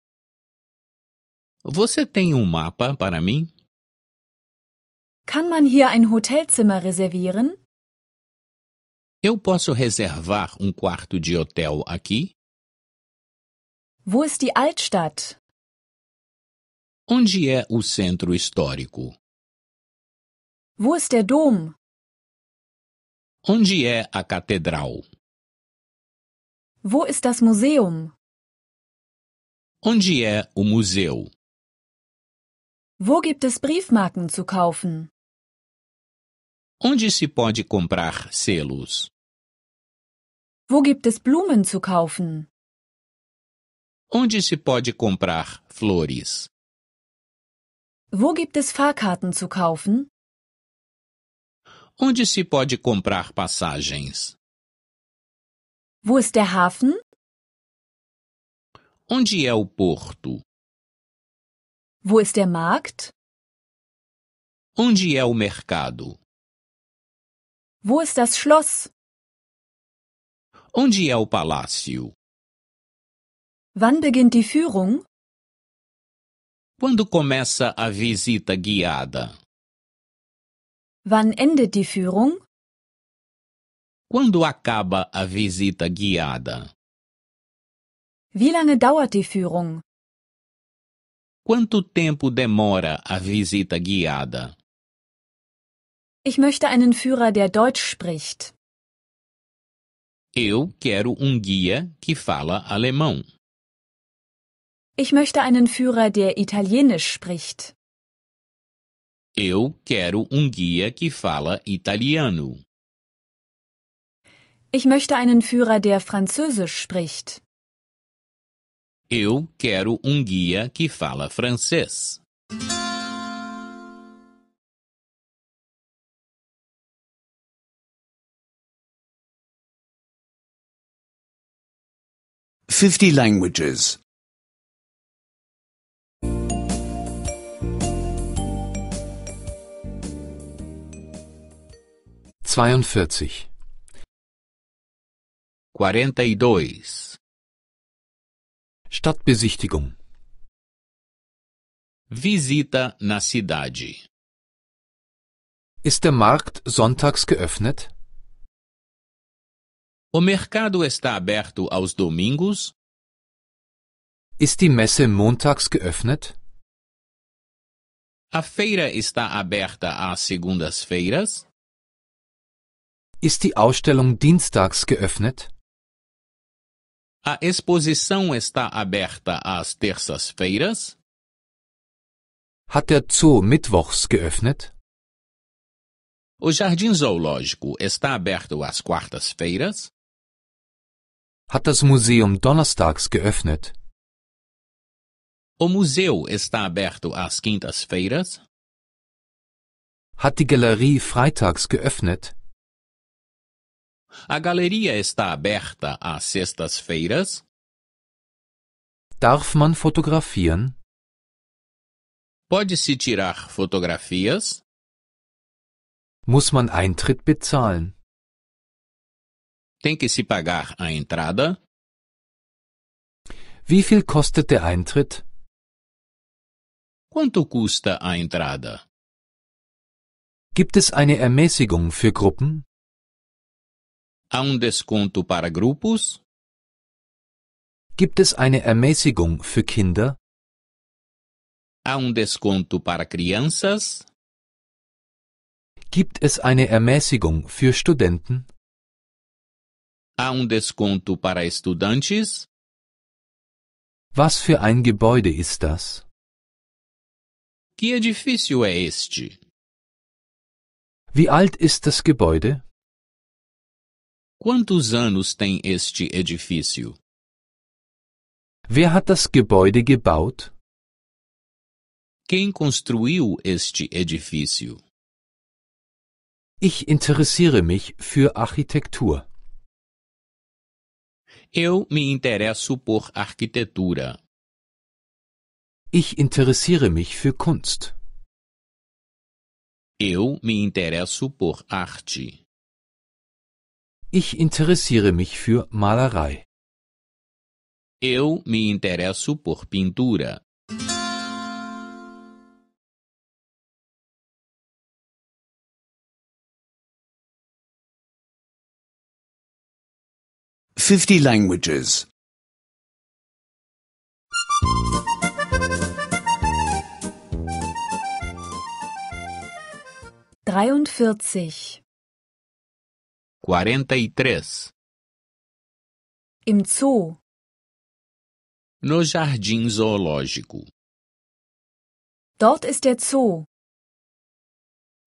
Você tem um mapa para mim? Kann man hier ein Hotelzimmer reservieren? Eu posso reservar um quarto de hotel aqui? Wo ist die Altstadt? Onde é o centro histórico? Wo ist der Dom? Onde é a catedral? Wo ist das Museum? Onde é o museu? Wo gibt es Briefmarken zu kaufen? Onde se pode comprar selos? Wo gibt es Blumen zu kaufen? Onde se pode comprar flores? Wo gibt es Fahrkarten zu kaufen? Onde se pode comprar passagens? Wo ist der Hafen? Onde é o porto? Wo ist der Markt? Onde é o mercado? Wo ist das Schloss? Onde é o palácio? Wann beginnt die Führung? Quando começa a visita guiada? Wann endet die Führung? Quando acaba a visita guiada? Wie lange dauert die Führung? Quanto tempo demora a visita guiada? Ich möchte einen Führer, der Deutsch spricht. Eu quero um guia que fala alemão. Ich möchte einen Führer, der Italienisch spricht. Eu quero um guia que fala italiano. Ich möchte einen Führer, der Französisch spricht. Eu quero um guia que fala francês. Fifty languages. 42 42 e Stadtbesichtigung Visita na cidade Ist der Markt sonntags geöffnet? O mercado está aberto aos domingos? Ist die Messe montags geöffnet? A feira está aberta às segundas-feiras? Ist die Ausstellung dienstags geöffnet? A exposição está aberta às terças-feiras? Hat der Zoo mittwochs geöffnet? O jardim zoológico está aberto às quartas-feiras? Hat das Museum donnerstags geöffnet? O museu está aberto às quintas-feiras? Hat die Galerie freitags geöffnet? A galeria está aberta às sextas-feiras? Darf man fotografieren? Pode-se tirar fotografias? Muss man Eintritt bezahlen? Tem que se pagar a entrada? Wie viel kostet der Eintritt? Quanto custa a entrada? Gibt es eine Ermäßigung für Gruppen? Há um desconto para grupos? Gibt es eine Ermäßigung für Kinder? Há um desconto para crianças? Gibt es eine Ermäßigung für Studenten? Há um desconto para estudantes? Was für ein Gebäude ist das? Que edifício é este? Wie alt ist das Gebäude? Quantos anos tem este edifício? Wer hat das Gebäude gebaut? Quem construiu este edifício? Ich interessiere mich für Architektur. Eu me interesso por arquitetura. Ich interessiere mich für Kunst. Eu me interesso por arte. Ich interessiere mich für Malerei. Eu me interesso por pintura. Fifty languages. Dreiundvierzig. 43 Im Zoo No jardim zoológico. Dort ist der Zoo.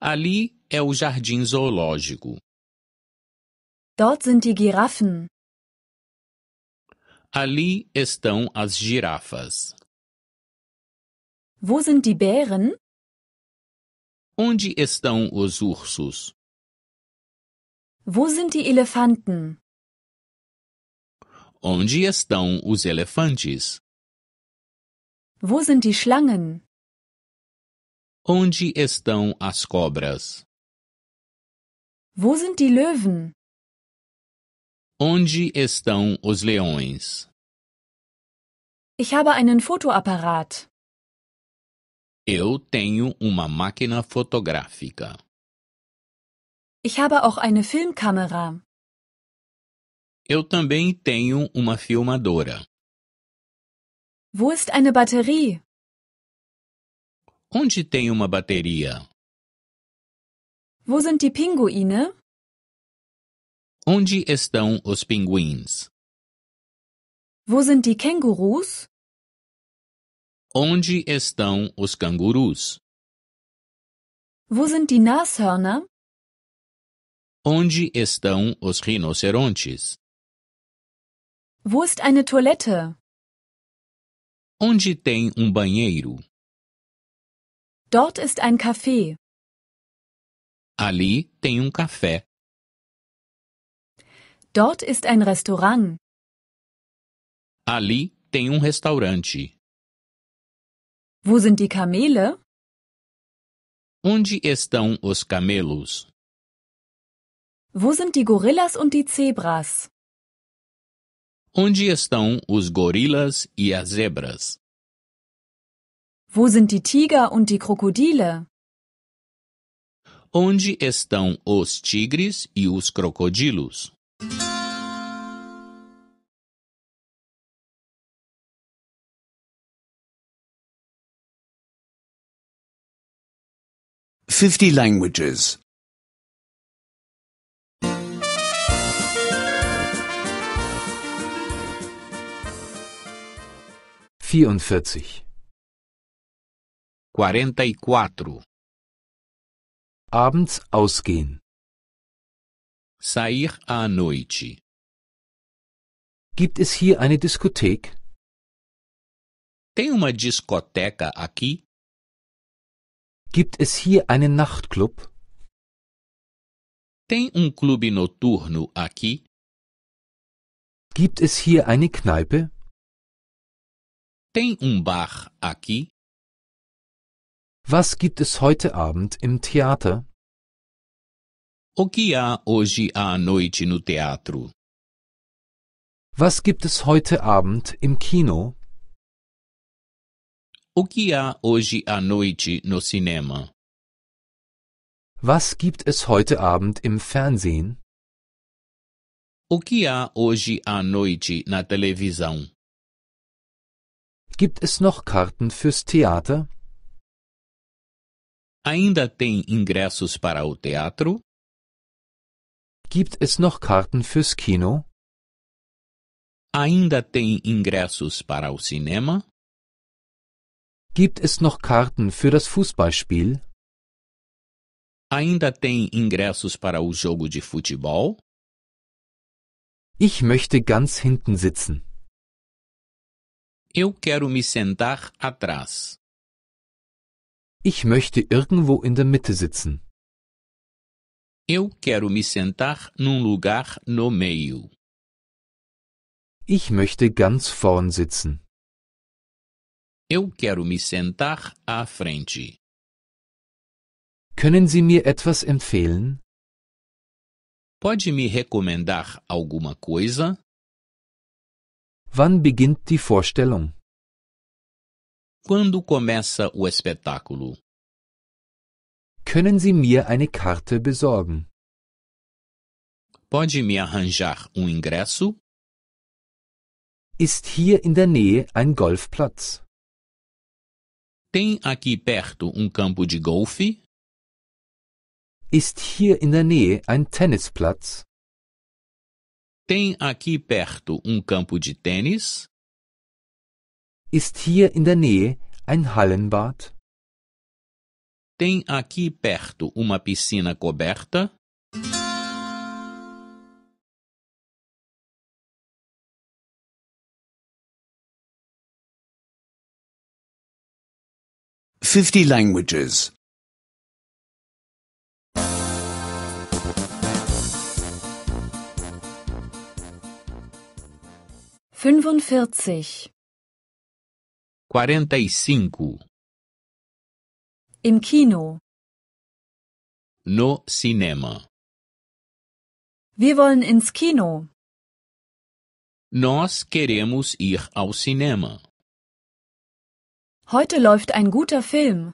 Ali é o jardim zoológico. Dort sind die Giraffen. Ali estão as girafas. Wo sind die Bären? Onde estão os ursos? Wo sind die Elefanten? Onde estão os elefantes? Wo sind die Schlangen? Onde estão as cobras? Wo sind die Löwen? Onde estão os leões? Ich habe einen Fotoapparat. Eu tenho uma máquina fotográfica. Ich habe auch eine Filmkamera. Eu também tenho uma filmadora. Wo ist eine Batterie? Onde tem uma bateria? Wo sind die Pinguine? Onde estão os pinguins? Wo sind die Kängurus? Onde estão os cangurus? Wo sind die Nashörner? Onde estão os rinocerontes? Wo ist eine Toilette? Onde tem um banheiro? Dort ist ein Café. Ali tem um café. Dort ist ein Restaurant. Ali tem um restaurante. Wo sind die Kamele? Onde estão os camelos? Wo sind die Gorillas und die Zebras? Onde estão os gorilas e as zebras? Wo sind die Tiger und die Krokodile? Onde estão os tigres e os crocodilos? Fifty languages. 44. 44. E Abends ausgehen. Sair à noite. Gibt es hier eine Diskothek? Tem uma discoteca aqui? Gibt es hier einen Nachtclub? Tem um clube noturno aqui? Gibt es hier eine Kneipe? Tem um bar aqui? Was gibt es heute Abend im Theater? O que há hoje à noite no teatro? Was gibt es heute Abend im Kino? O que há hoje à noite no cinema? Was gibt es heute Abend im Fernsehen? O que há hoje à noite na televisão? Gibt es noch Karten fürs Theater? Ainda tem ingressos para o teatro? Gibt es noch Karten fürs Kino? Ainda tem ingressos para o cinema? Gibt es noch Karten für das Fußballspiel? Ainda tem ingressos para o jogo de futebol? Ich möchte ganz hinten sitzen. Eu quero me sentar atrás. Ich möchte irgendwo in der Mitte sitzen. Eu quero me sentar num lugar no meio. Ich möchte ganz vorn sitzen. Eu quero me sentar à frente. Können Sie mir etwas empfehlen? Pode me recomendar alguma coisa? Wann beginnt die Vorstellung? Quando começa o espetáculo? Können Sie mir eine Karte besorgen? Pode me arranjar um ingresso? Ist hier in der Nähe ein Golfplatz? Tem aqui perto um campo de golfe? Ist hier in der Nähe ein Tennisplatz? Tem aqui perto um campo de tênis? Ist hier in der Nähe ein Hallenbad? Tem aqui perto uma piscina coberta? Fifty languages. 45 45 e Im Kino No cinema Wir wollen ins Kino Nós queremos ir ao cinema Heute läuft ein guter Film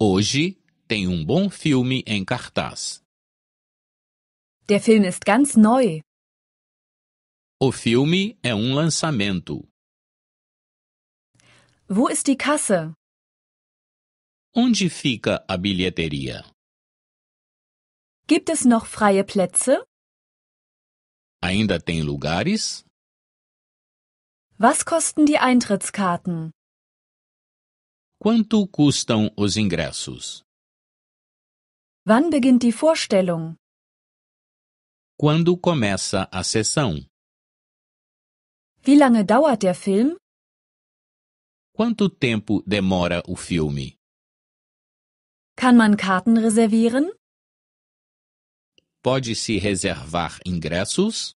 Hoje tem um bom filme em cartaz Der Film ist ganz neu O filme é um lançamento. Wo ist die Kasse? Onde fica a bilheteria? Gibt es noch freie Plätze? Ainda tem lugares? Was kosten die Eintrittskarten? Quanto custam os ingressos? Wann beginnt die Vorstellung? Quando começa a sessão? Wie lange dauert der Film? Quanto tempo demora o filme? Kann man Karten reservieren? Pode-se reservar ingressos?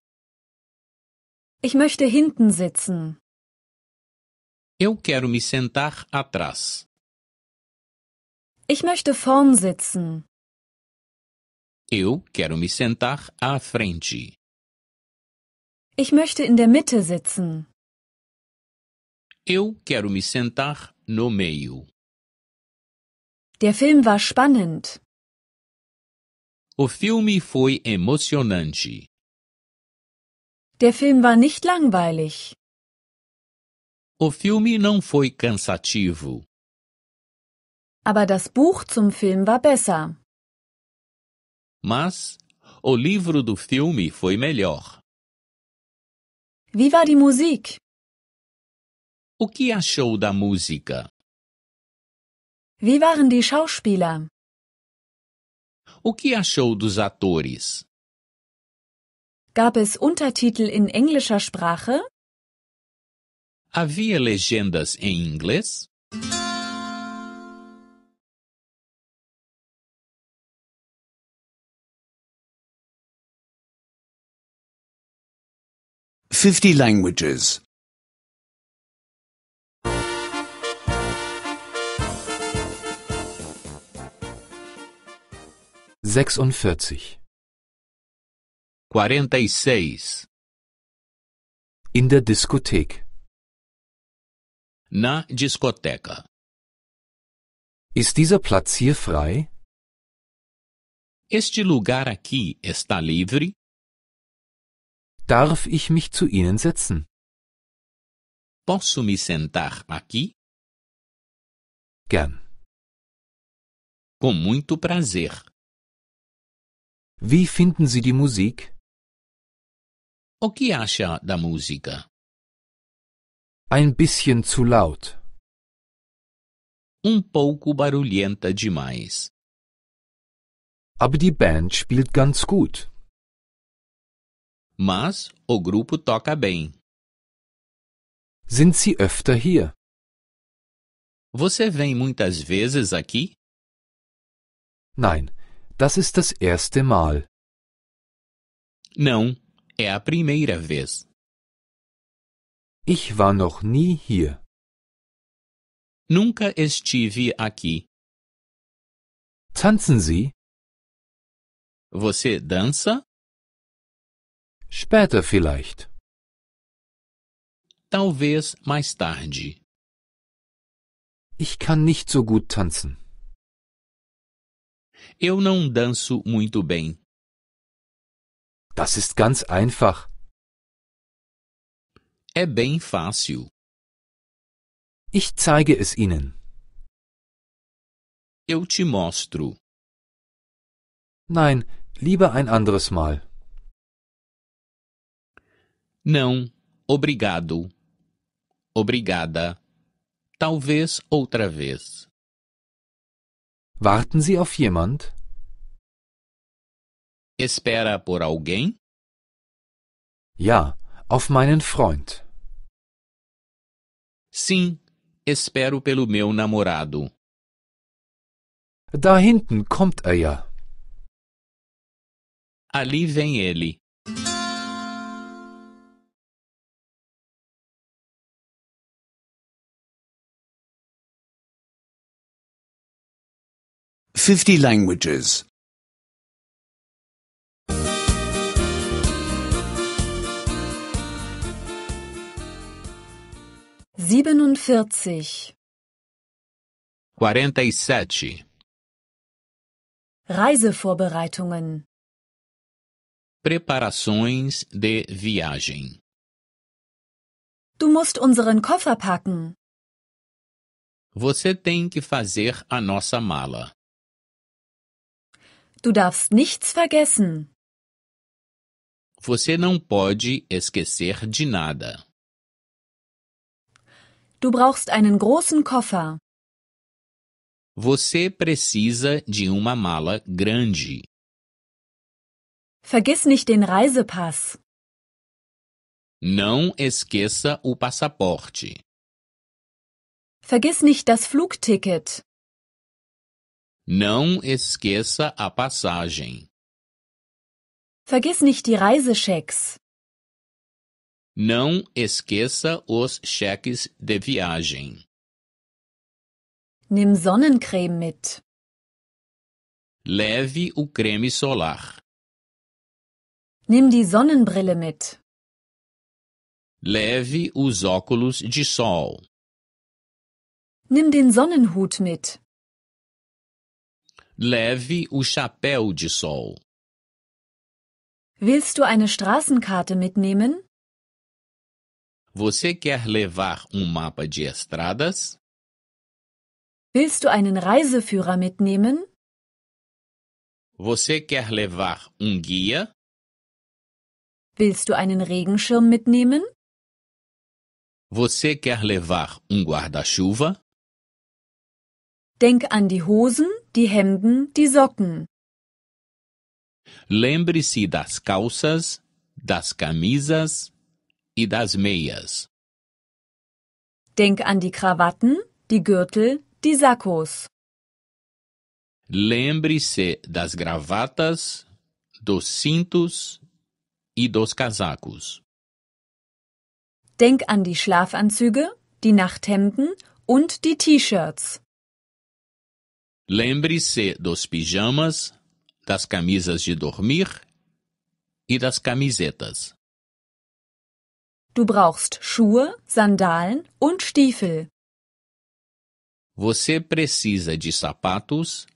Ich möchte hinten sitzen. Eu quero me sentar atrás. Ich möchte vorn sitzen. Eu quero me sentar à frente. Ich möchte in der Mitte sitzen. Eu quero me sentar no meio. Der Film war spannend. O filme foi emocionante. Der Film war nicht langweilig. O filme não foi cansativo. Aber das Buch zum Film war besser. Mas o livro do filme foi melhor. Wie war die Musik? O que achou da música? Wie waren die Schauspieler? O que achou dos atores? Gab es Untertitel in englischer Sprache? Havia legendas em inglês? 50 languages. 46. In der Diskothek. Na discoteca. Ist dieser Platz hier frei? Este lugar aqui está livre? Darf ich mich zu Ihnen setzen? Posso mi sentar aqui? Gern. Com muito prazer. Wie finden Sie die Musik? O que acha da música? Ein bisschen zu laut. Um pouco barulhenta demais. Aber die Band spielt ganz gut. Mas o grupo toca bem. Sind Sie öfter hier? Você vem muitas vezes aqui? Nein, das ist das erste Mal. Não, é a primeira vez. Ich war noch nie hier. Nunca estive aqui. Tanzen Sie? Você dança? Später vielleicht. Talvez mais tarde. Ich kann nicht so gut tanzen. Eu não danço muito bem. Das ist ganz einfach. É bem fácil. Ich zeige es Ihnen. Eu te mostro. Nein, lieber ein anderes Mal. Não, obrigado. Obrigada. Talvez outra vez. Warten Sie auf jemand? Espera por alguém? Ja, auf meinen Freund. Sim, espero pelo meu namorado. Da hinten kommt er ja. Ali vem ele. 50 languages. 47 Reisevorbereitungen Preparações de viagem. Du musst unseren Koffer packen. Você tem que fazer a nossa mala. Du darfst nichts vergessen. Você não pode esquecer de nada. Du brauchst einen großen Koffer. Você precisa de uma mala grande. Vergiss nicht den Reisepass. Não esqueça o passaporte. Vergiss nicht das Flugticket. Não esqueça a passagem. Vergiss nicht die Reisechecks. Não esqueça os cheques de viagem. Nimm Sonnencreme mit. Leve o creme solar. Nimm die Sonnenbrille mit. Leve os óculos de sol. Nimm den Sonnenhut mit. Leve o chapéu de sol. Willst du eine Straßenkarte mitnehmen? Você quer levar um mapa de estradas? Willst du einen Reiseführer mitnehmen? Você quer levar um guia? Willst du einen Regenschirm mitnehmen? Você quer levar um guarda-chuva? Denk an die Hosen, die Hemden, die Socken. Lembre-se das calças, das camisas e das meias. Denk an die Krawatten, die Gürtel, die Sackos. Lembre-se das gravatas, dos cintos e dos casacos. Denk an die Schlafanzüge, die Nachthemden und die T-Shirts. Lembre-se dos pijamas, das camisas de dormir e das camisetas. Du brauchst Schuhe, Sandalen und Stiefel. Você precisa de sapatos,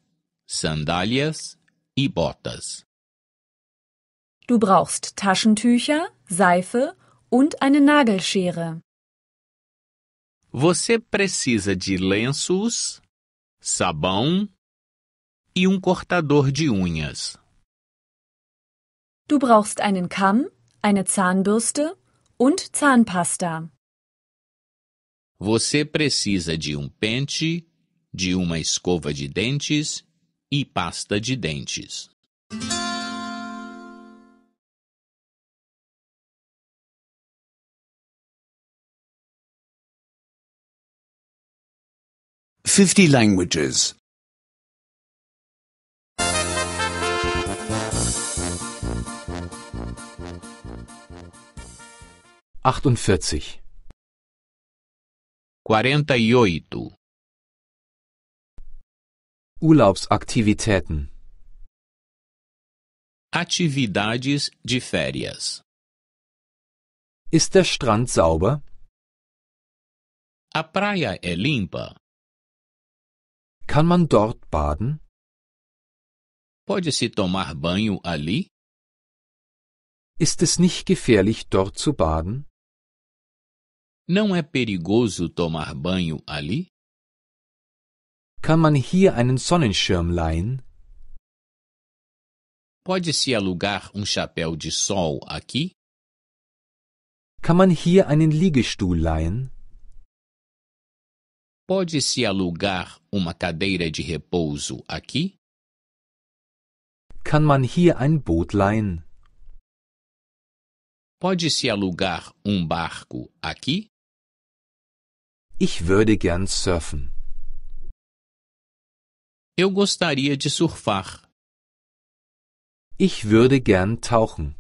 sandálias e botas. Du brauchst Taschentücher, Seife und eine Nagelschere. Você precisa de lenços, sabão e um cortador de unhas. Du brauchst einen Kamm, eine Zahnbürste und Zahnpasta. Você precisa de um pente, de uma escova de dentes e pasta de dentes. 50 languages. 48. 48. E Urlaubsaktivitäten. Atividades de férias. Ist der Strand sauber? A praia é limpa? Kann man dort baden? Pode-se tomar banho ali? Ist es nicht gefährlich, dort zu baden? Não é perigoso tomar banho ali? Kann man hier einen Sonnenschirm leihen? Pode-se alugar um chapéu de sol aqui? Kann man hier einen Liegestuhl leihen? Pode-se alugar uma cadeira de repouso aqui? Kann man hier ein Boot leihen? Pode-se alugar um barco aqui? Ich würde gern surfen. Eu gostaria de surfar. Ich würde gern tauchen.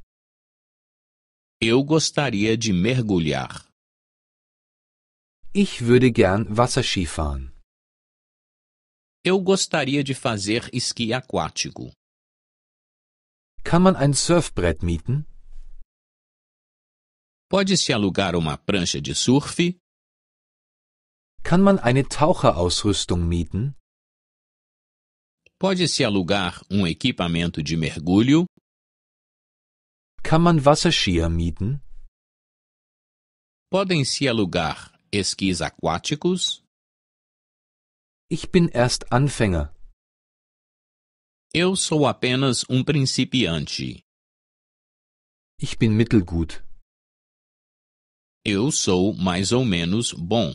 Eu gostaria de mergulhar. Ich würde gern Wasserski fahren. Eu gostaria de fazer esqui aquático. Kann man ein Surfbrett mieten? Pode-se alugar uma prancha de surf? Kann man eine Taucherausrüstung mieten? Pode-se alugar um equipamento de mergulho? Kann man Wasserskier mieten? Podem-se alugar esquis aquáticos? Ich bin erst Anfänger. Eu sou apenas um principiante. Ich bin mittelgut. Eu sou mais ou menos bom.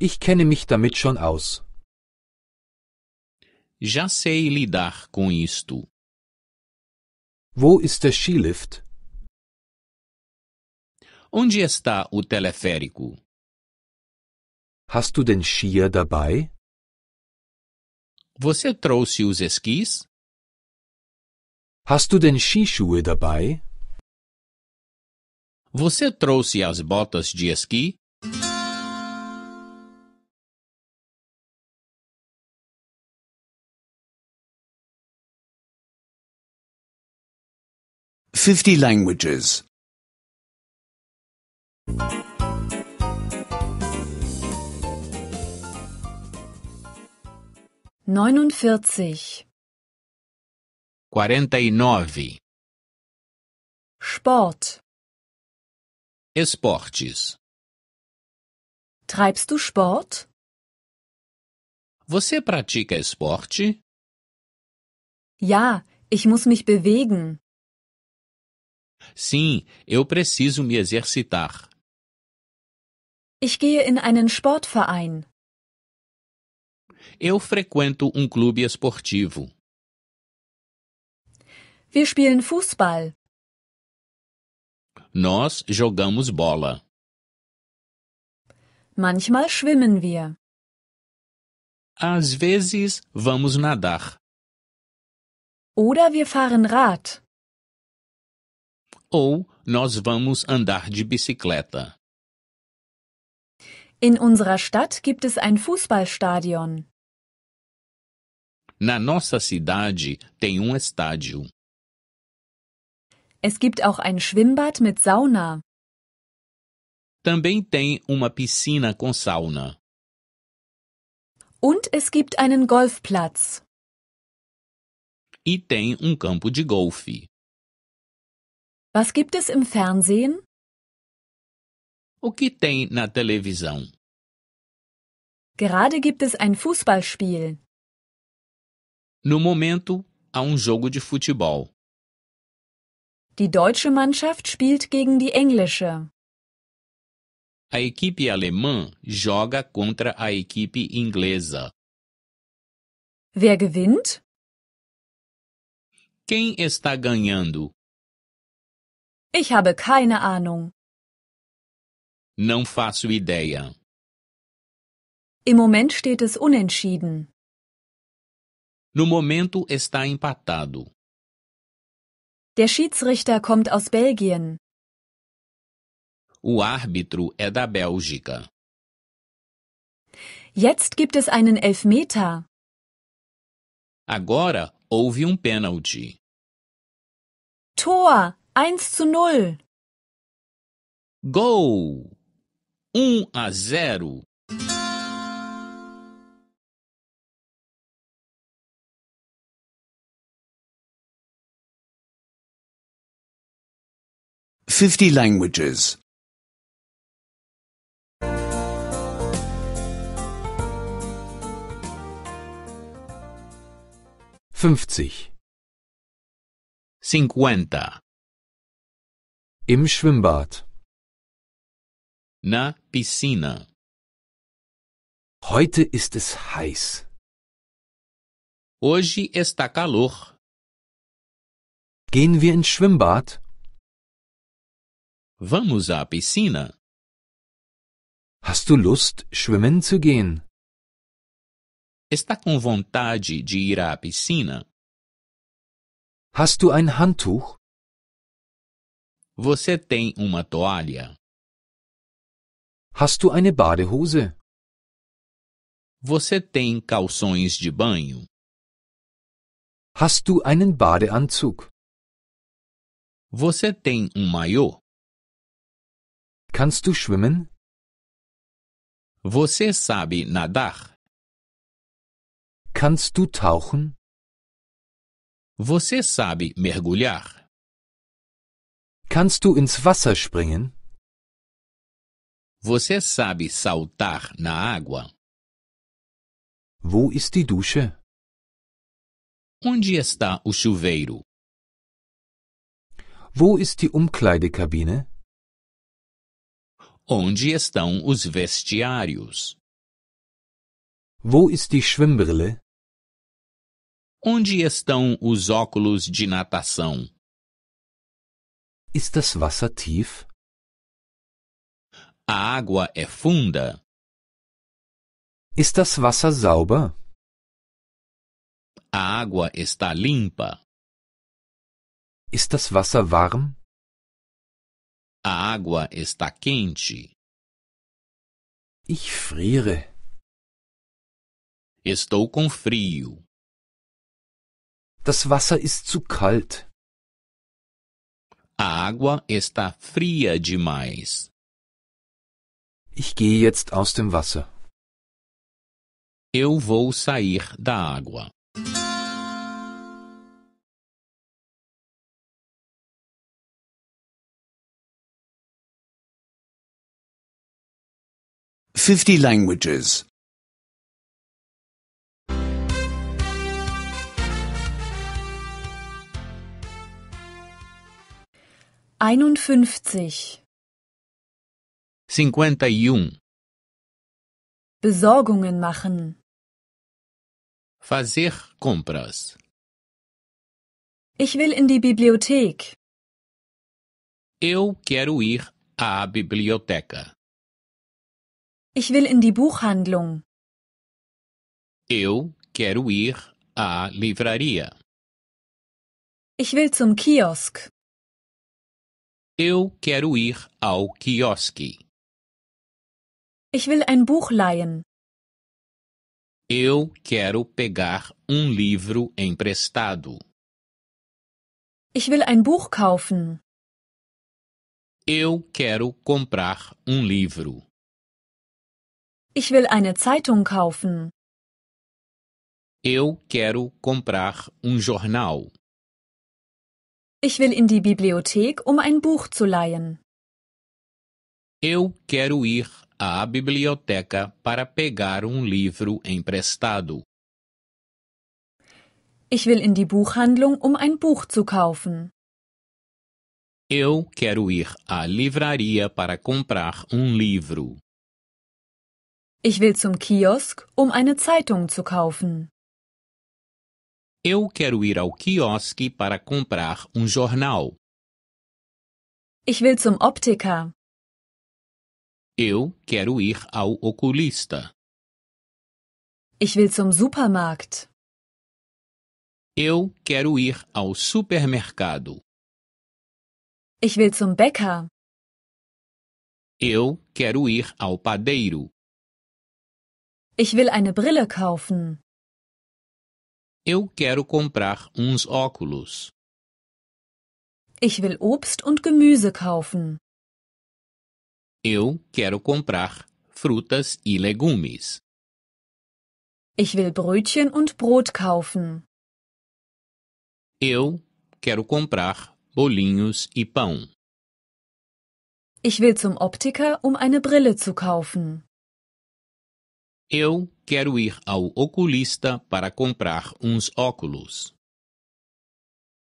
Ich kenne mich damit schon aus. Já sei lidar com isto. Wo ist der Skilift? Onde está o teleférico? Hast du den Skier dabei? Você trouxe os esquis? Hast du den Skischuhe dabei? Você trouxe as botas de esqui? Fifty languages. 49 49 Sport Esportes Treibst du Sport? Você pratica esporte? Ja, ich muss mich bewegen. Sim, eu preciso me exercitar. Ich gehe in einen Sportverein. Eu frequento um clube esportivo. Wir spielen Fußball. Nós jogamos bola. Manchmal schwimmen wir. Às vezes vamos nadar. Oder wir fahren Rad. Ou nós vamos andar de bicicleta. In unserer Stadt gibt es ein Fußballstadion. Na nossa cidade tem um estádio. Es gibt auch ein Schwimmbad mit Sauna. Também tem uma piscina com sauna. Und es gibt einen Golfplatz. E tem um campo de golfe. Was gibt es im Fernsehen? O que tem na televisão? Gerade gibt es ein Fußballspiel. No momento, há um jogo de futebol. Die deutsche Mannschaft spielt gegen die englische. A equipe alemã joga contra a equipe inglesa. Wer gewinnt? Quem está ganhando? Ich habe keine Ahnung. Não faço ideia. Im Moment steht es unentschieden. No momento está empatado. Der Schiedsrichter kommt aus Belgien. O árbitro é da Bélgica. Jetzt gibt es einen Elfmeter. Agora houve um pênalti. Tor 1 zu 0. Gol 1 a 0. 50 languages. 50. 50. Im Schwimmbad. Na piscina. Heute ist es heiß. Hoje está calor. Gehen wir ins Schwimmbad? Vamos à piscina. Hast du Lust, schwimmen zu gehen? Está com vontade de ir à piscina? Hast du ein Handtuch? Você tem uma toalha? Hast du eine Badehose? Você tem calções de banho? Hast du einen Badeanzug? Você tem um maiô? Kannst du schwimmen? Você sabe nadar? Kannst du tauchen? Você sabe mergulhar? Kannst du ins Wasser springen? Você sabe saltar na água? Wo ist die Dusche? Onde está o chuveiro? Wo ist die Umkleidekabine? Onde estão os vestiários? Wo ist die Schwimmbrille? Onde estão os óculos de natação? Ist das Wasser tief? A água é funda? Ist das Wasser sauber? A água está limpa. Ist das Wasser warm? A água está quente. Ich friere. Estou com frio. Das Wasser ist zu kalt. A água está fria demais. Ich gehe jetzt aus dem Wasser. Eu vou sair da água. 50 languages. 51. 51. E Besorgungen machen. Fazer compras. Ich will in die Bibliothek. Eu quero ir à biblioteca. Ich will in die Buchhandlung. Eu quero ir à livraria. Ich will zum Kiosk. Eu quero ir ao quiosque. Ich will ein Buch leihen. Eu quero pegar um livro emprestado. Ich will ein Buch kaufen. Eu quero comprar um livro. Ich will eine Zeitung kaufen. Eu quero comprar um jornal. Ich will in die Bibliothek, um ein Buch zu leihen. Eu quero ir à biblioteca para pegar um livro emprestado. Ich will in die Buchhandlung, um ein Buch zu kaufen. Eu quero ir à livraria para comprar um livro. Ich will zum Kiosk, um eine Zeitung zu kaufen. Eu quero ir ao quiosque para comprar um jornal. Ich will zum Optiker. Eu quero ir ao oculista. Ich will zum Supermarkt. Eu quero ir ao supermercado. Ich will zum Bäcker. Eu quero ir ao padeiro. Ich will eine Brille kaufen. Eu quero comprar uns óculos. Ich will Obst und Gemüse kaufen. Eu quero comprar frutas e legumes. Ich will Brötchen und Brot kaufen. Eu quero comprar bolinhos e pão. Ich will zum Optiker, um eine Brille zu kaufen. Eu quero ir ao oculista para comprar uns óculos.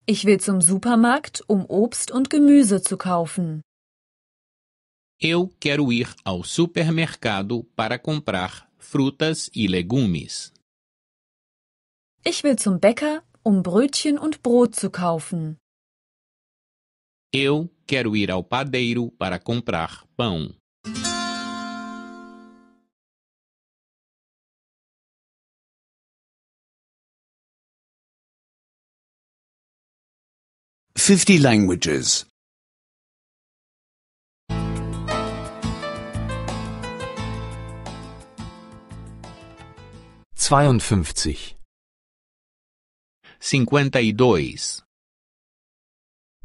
Ich will zum Supermarkt, um Obst und Gemüse zu kaufen. Eu quero ir ao supermercado para comprar frutas e legumes. Ich will zum Bäcker, um Brötchen und Brot zu kaufen. Eu quero ir ao padeiro para comprar pão. 50 languages. 52.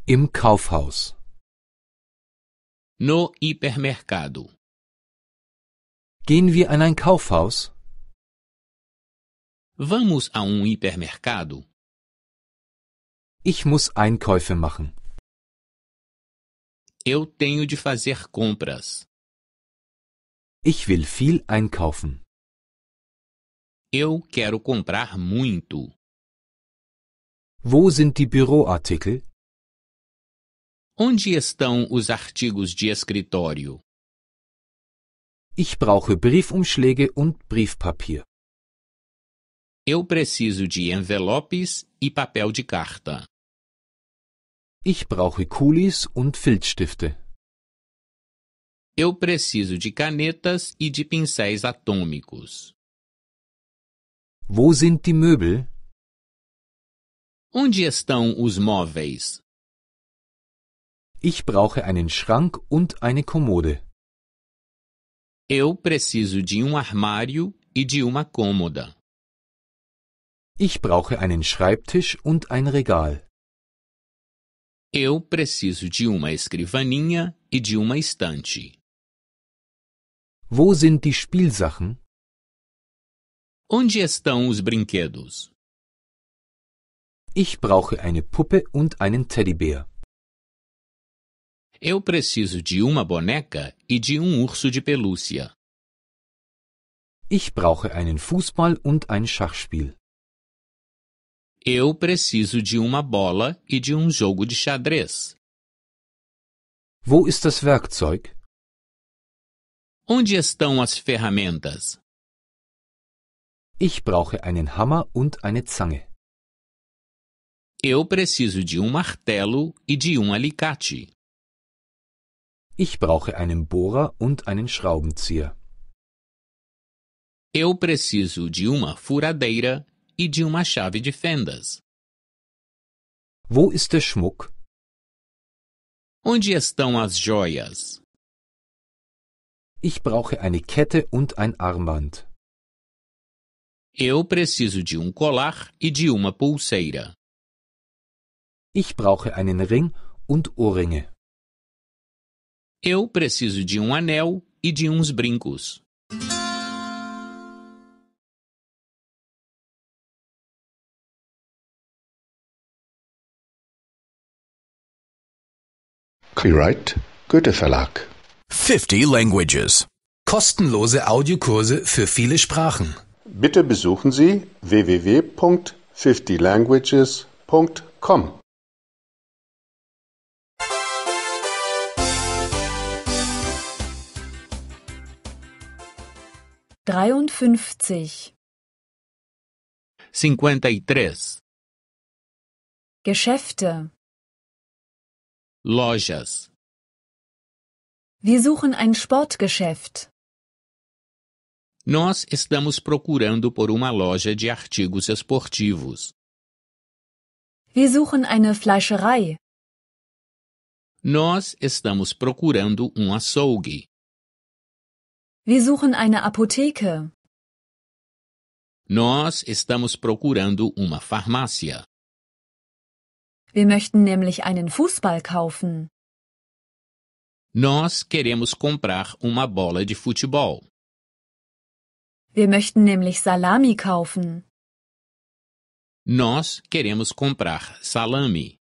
Im Kaufhaus. No hipermercado. Gehen wir an ein Kaufhaus? Vamos a um hipermercado? Ich muss Einkäufe machen. Eu tenho de fazer compras. Ich will viel einkaufen. Eu quero comprar muito. Wo sind die Büroartikel? Onde estão os artigos de escritório? Ich brauche Briefumschläge und Briefpapier. Eu preciso de envelopes e papel de carta. Ich brauche Kulis und Filzstifte. Eu preciso de canetas e de pincéis atômicos. Wo sind die Möbel? Onde estão os móveis? Ich brauche einen Schrank und eine Kommode. Eu preciso de um armário e de uma cômoda. Ich brauche einen Schreibtisch und ein Regal. Eu preciso de uma escrivaninha e de uma estante. Wo sind die Spielsachen? Onde estão os brinquedos? Ich brauche eine Puppe und einen Teddybär. Eu preciso de uma boneca e de um urso de pelúcia. Ich brauche einen Fußball und ein Schachspiel. Eu preciso de uma bola e de um jogo de xadrez. Wo ist das Werkzeug? Onde estão as ferramentas? Ich brauche einen Hammer und eine Zange. Eu preciso de um martelo e de um alicate. Ich brauche einen Bohrer und einen Schraubenzieher. Eu preciso de uma furadeira e de uma chave de fendas. Wo ist der Schmuck? Onde estão as joias? Ich brauche eine Kette und ein Armband. Eu preciso de um colar e de uma pulseira. Ich brauche einen Ring und Ohrringe. Eu preciso de um anel e de uns brincos. Copyright Goethe Verlag. 50 Languages. Kostenlose Audiokurse für viele Sprachen. Bitte besuchen Sie www.50languages.com. Dreiundfünfzig. 53. Geschäfte. Lojas. Wir suchen ein Sportgeschäft. Nós estamos procurando por uma loja de artigos esportivos. Wir suchen eine Fleischerei. Nós estamos procurando um açougue. Wir suchen eine Apotheke. Nós estamos procurando uma farmácia. Wir möchten nämlich einen Fußball kaufen. Nós queremos comprar uma bola de futebol. Wir möchten nämlich Salami kaufen. Nós queremos comprar salame.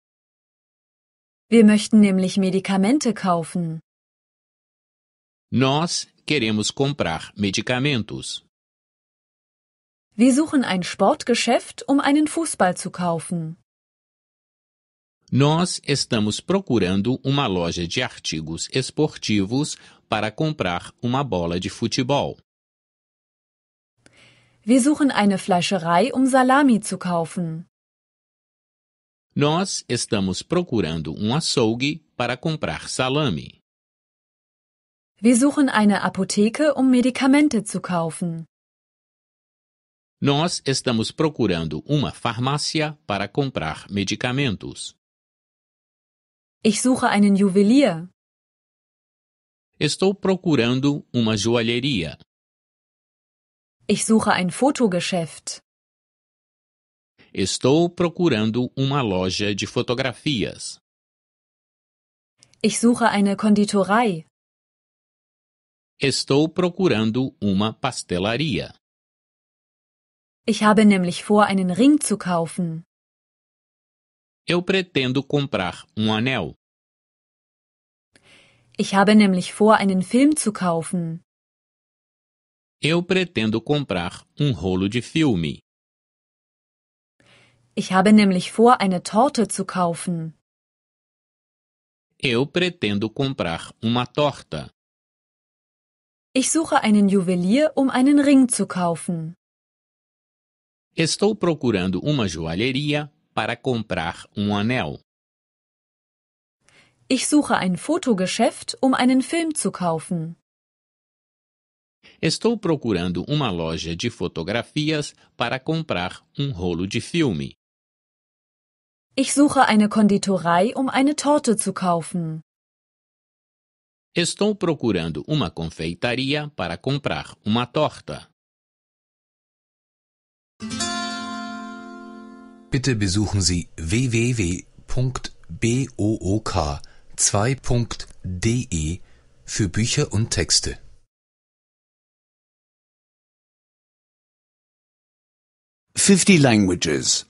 Wir möchten nämlich Medikamente kaufen. Nós queremos comprar medicamentos. Wir suchen ein Sportgeschäft, um einen Fußball zu kaufen. Nós estamos procurando uma loja de artigos esportivos para comprar uma bola de futebol. Wir suchen eine Fleischerei, um Salami zu kaufen. Nós estamos procurando um açougue para comprar salame. Wir suchen eine Apotheke, um Medikamente zu kaufen. Nós estamos procurando uma farmácia para comprar medicamentos. Ich suche einen Juwelier. Estou procurando uma joalheria. Ich suche ein Fotogeschäft. Estou procurando uma loja de fotografias. Ich suche eine Konditorei. Estou procurando uma pastelaria. Ich habe nämlich vor, einen Ring zu kaufen. Eu pretendo comprar um anel. Ich habe nämlich vor, einen Film zu kaufen. Eu pretendo comprar um rolo de filme. Ich habe nämlich vor, eine Torte zu kaufen. Eu pretendo comprar uma torta. Ich suche einen Juwelier, um einen Ring zu kaufen. Estou procurando uma joalheria para comprar um anel. Ich suche ein Fotogeschäft, um einen Film zu kaufen. Estou procurando uma loja de fotografias para comprar um rolo de filme. Ich suche eine Konditorei, um eine Torte zu kaufen. Estou procurando uma confeitaria para comprar uma torta. Bitte besuchen Sie www.book2.de für Bücher und Texte Fifty languages.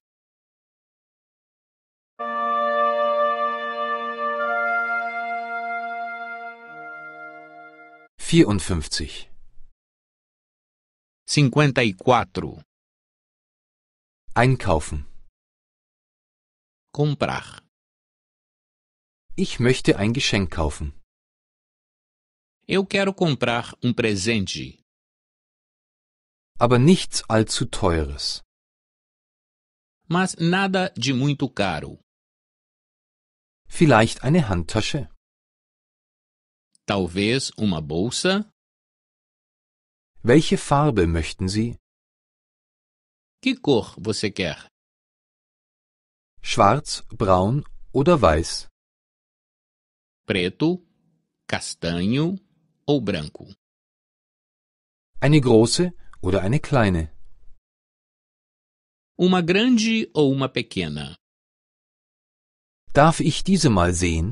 Vierundfünfzig. Cinquenta y cuatro. Einkaufen comprar. Ich möchte ein Geschenk kaufen. Eu quero comprar um presente. Aber nichts allzu teures. Mas nada de muito caro. Vielleicht eine Handtasche. Talvez uma bolsa. Welche Farbe möchten Sie? Que cor você quer? schwarz, braun oder weiß. Preto, castanho ou branco. Eine große oder eine kleine. Uma grande ou uma pequena. Darf ich diese mal sehen?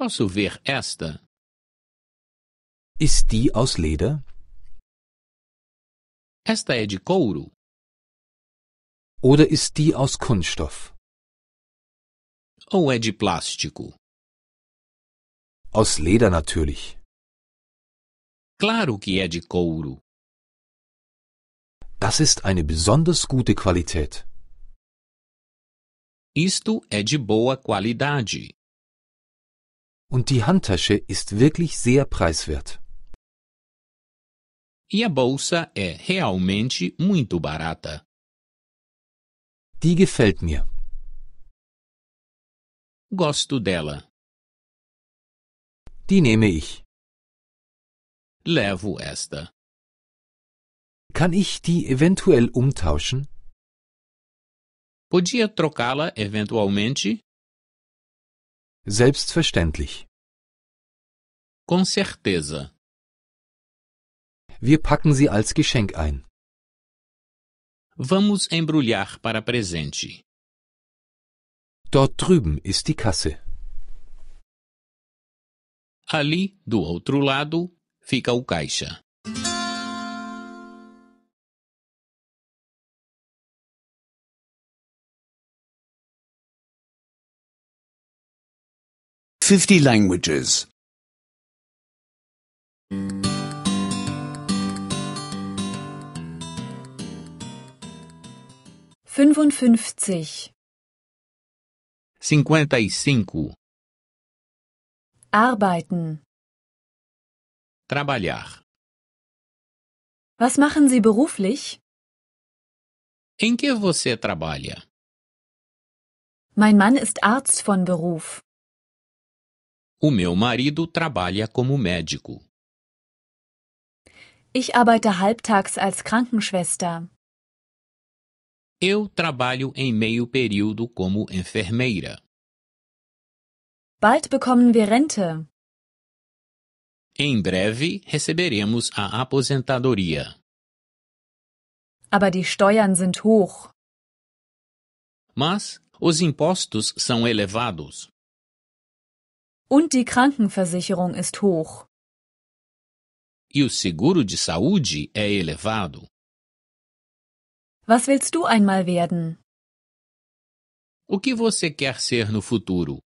Posso ver esta? Ist die aus Leder? Esta é de couro. Oder ist die aus Kunststoff? Ou é de plástico? Aus Leder natürlich. Claro que é de couro. Das ist eine besonders gute Qualität. Isto é de boa qualidade. Und die Handtasche ist wirklich sehr preiswert. E a bolsa é realmente muito barata. Die gefällt mir. Gosto dela. Die nehme ich. Levo esta. Kann ich die eventuell umtauschen? Podia trocá-la eventualmente? Selbstverständlich. Com certeza. Wir packen sie als Geschenk ein. Vamos embrulhar para presente. Dort drüben ist die Kasse. Ali, do outro lado, fica o caixa. Fifty languages. 55 55 e Arbeiten Trabalhar Was machen Sie beruflich? Em que você trabalha? Mein Mann ist Arzt von Beruf. O meu marido trabalha como médico. Ich arbeite halbtags als Krankenschwester. Eu trabalho em meio período como enfermeira. Bald bekommen wir Rente. Em breve receberemos a aposentadoria. Aber die Steuern sind hoch. Mas os impostos são elevados. Und die Krankenversicherung ist hoch. E o seguro de saúde é elevado. Was willst du einmal werden? O que você quer ser no futuro?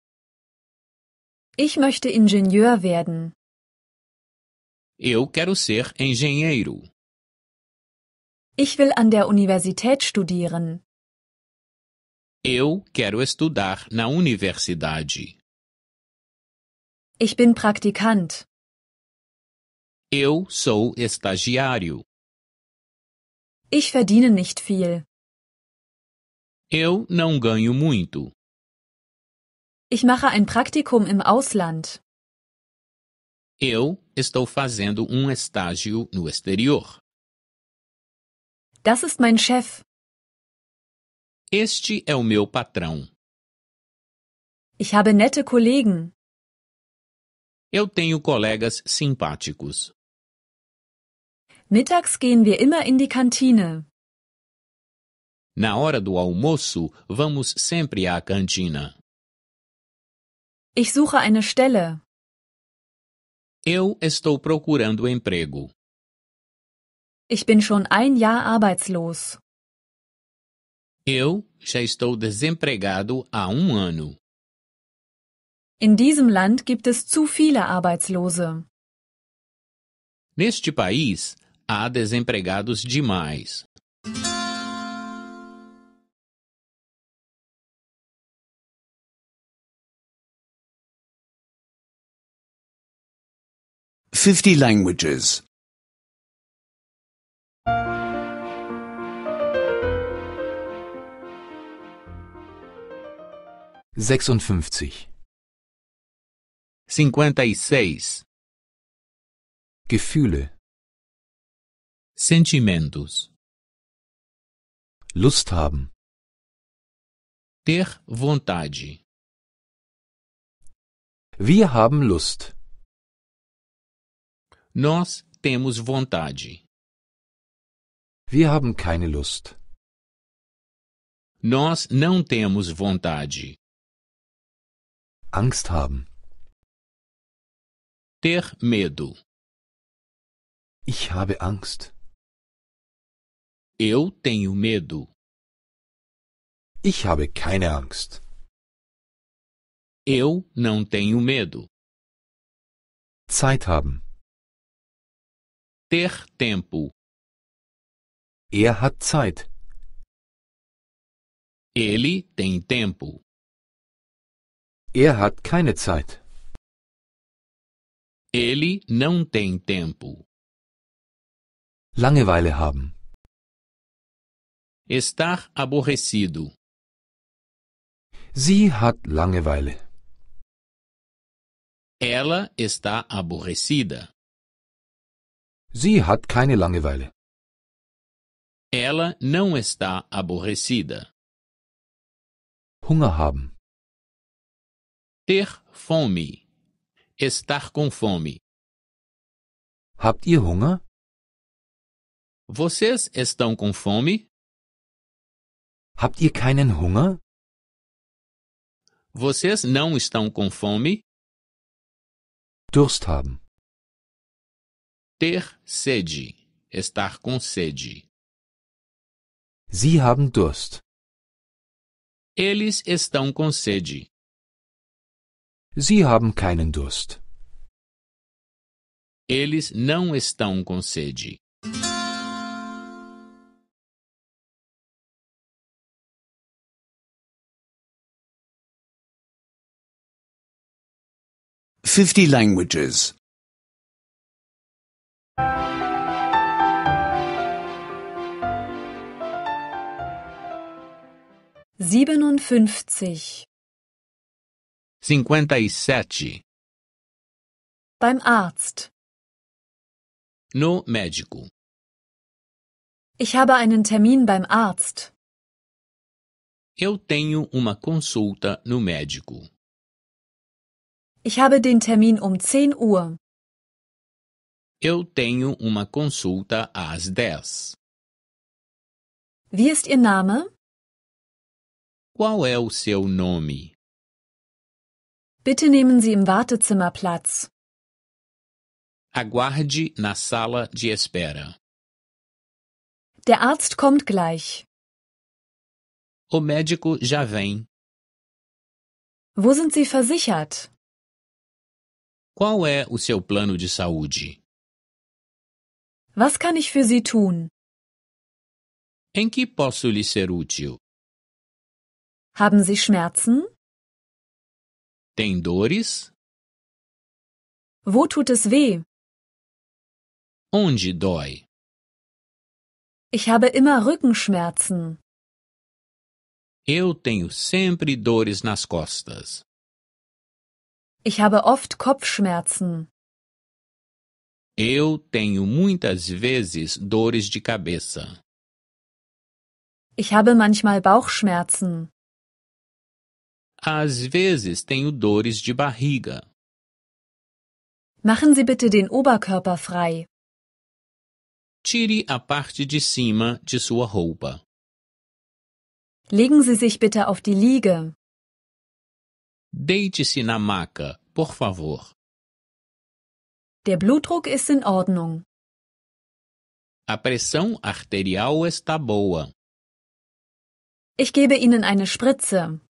Ich möchte Ingenieur werden. Eu quero ser engenheiro. Ich will an der Universität studieren. Eu quero estudar na universidade. Ich bin Praktikant. Eu sou estagiário. Ich verdiene nicht viel. Eu não ganho muito. Ich mache ein Praktikum im Ausland. Eu estou fazendo um estágio no exterior. Das ist mein Chef. Este é o meu patrão. Ich habe nette Kollegen. Eu tenho colegas simpáticos. Mittags gehen wir immer in die Kantine. Na hora do almoço, vamos sempre à cantina. Ich suche eine Stelle. Eu estou procurando emprego. Ich bin schon ein Jahr arbeitslos. Eu já estou desempregado há um ano. In diesem Land gibt es zu viele Arbeitslose. Neste país Há desempregados demais Fifty languages. Sechsundfünfzig. Cinquenta e seis. Gefühle. Sentimentos. Lust haben. Ter vontade. Wir haben Lust. Nós temos vontade. Wir haben keine Lust. Nós não temos vontade. Angst haben. Ter medo. Ich habe Angst. Eu tenho medo. Ich habe keine Angst. Eu não tenho medo. Zeit haben. Ter tempo. Er hat Zeit. Ele tem tempo. Er hat keine Zeit. Ele não tem tempo. Langeweile haben. Estar aborrecido. Sie hat Langeweile. Ela está aborrecida. Sie hat keine Langeweile. Ela não está aborrecida. Hunger haben. Ter fome. Estar com fome. Habt ihr Hunger? Vocês estão com fome? Habt ihr keinen Hunger? Vocês não estão com fome? Durst haben. Ter sede. Estar com sede. Sie haben Durst. Eles estão com sede. Sie haben keinen Durst. Eles não estão com sede. 50 languages. 57. 57. E beim Arzt. No médico. Ich habe einen Termin beim Arzt. Eu tenho uma consulta no médico. Ich habe den Termin um 10 Uhr. Eu tenho uma consulta às 10. Wie ist Ihr Name? Qual é o seu nome? Bitte nehmen Sie im Wartezimmer Platz. Aguarde na sala de espera. Der Arzt kommt gleich. O médico já vem. Wo sind Sie versichert? Qual é o seu plano de saúde? Was kann ich für Sie tun? Em que posso lhe ser útil? Haben Sie Schmerzen? Tem dores? Wo tut es weh? Onde dói? Ich habe immer Rückenschmerzen. Eu tenho sempre dores nas costas. Ich habe oft Kopfschmerzen. Eu tenho muitas vezes dores de cabeça. Ich habe manchmal Bauchschmerzen. Às vezes tenho dores de barriga. Machen Sie bitte den Oberkörper frei. Tire a parte de cima de sua roupa. Legen Sie sich bitte auf die Liege. Deite-se na maca, por favor. Der Blutdruck ist in Ordnung. A pressão arterial está boa. Ich gebe Ihnen eine Spritze.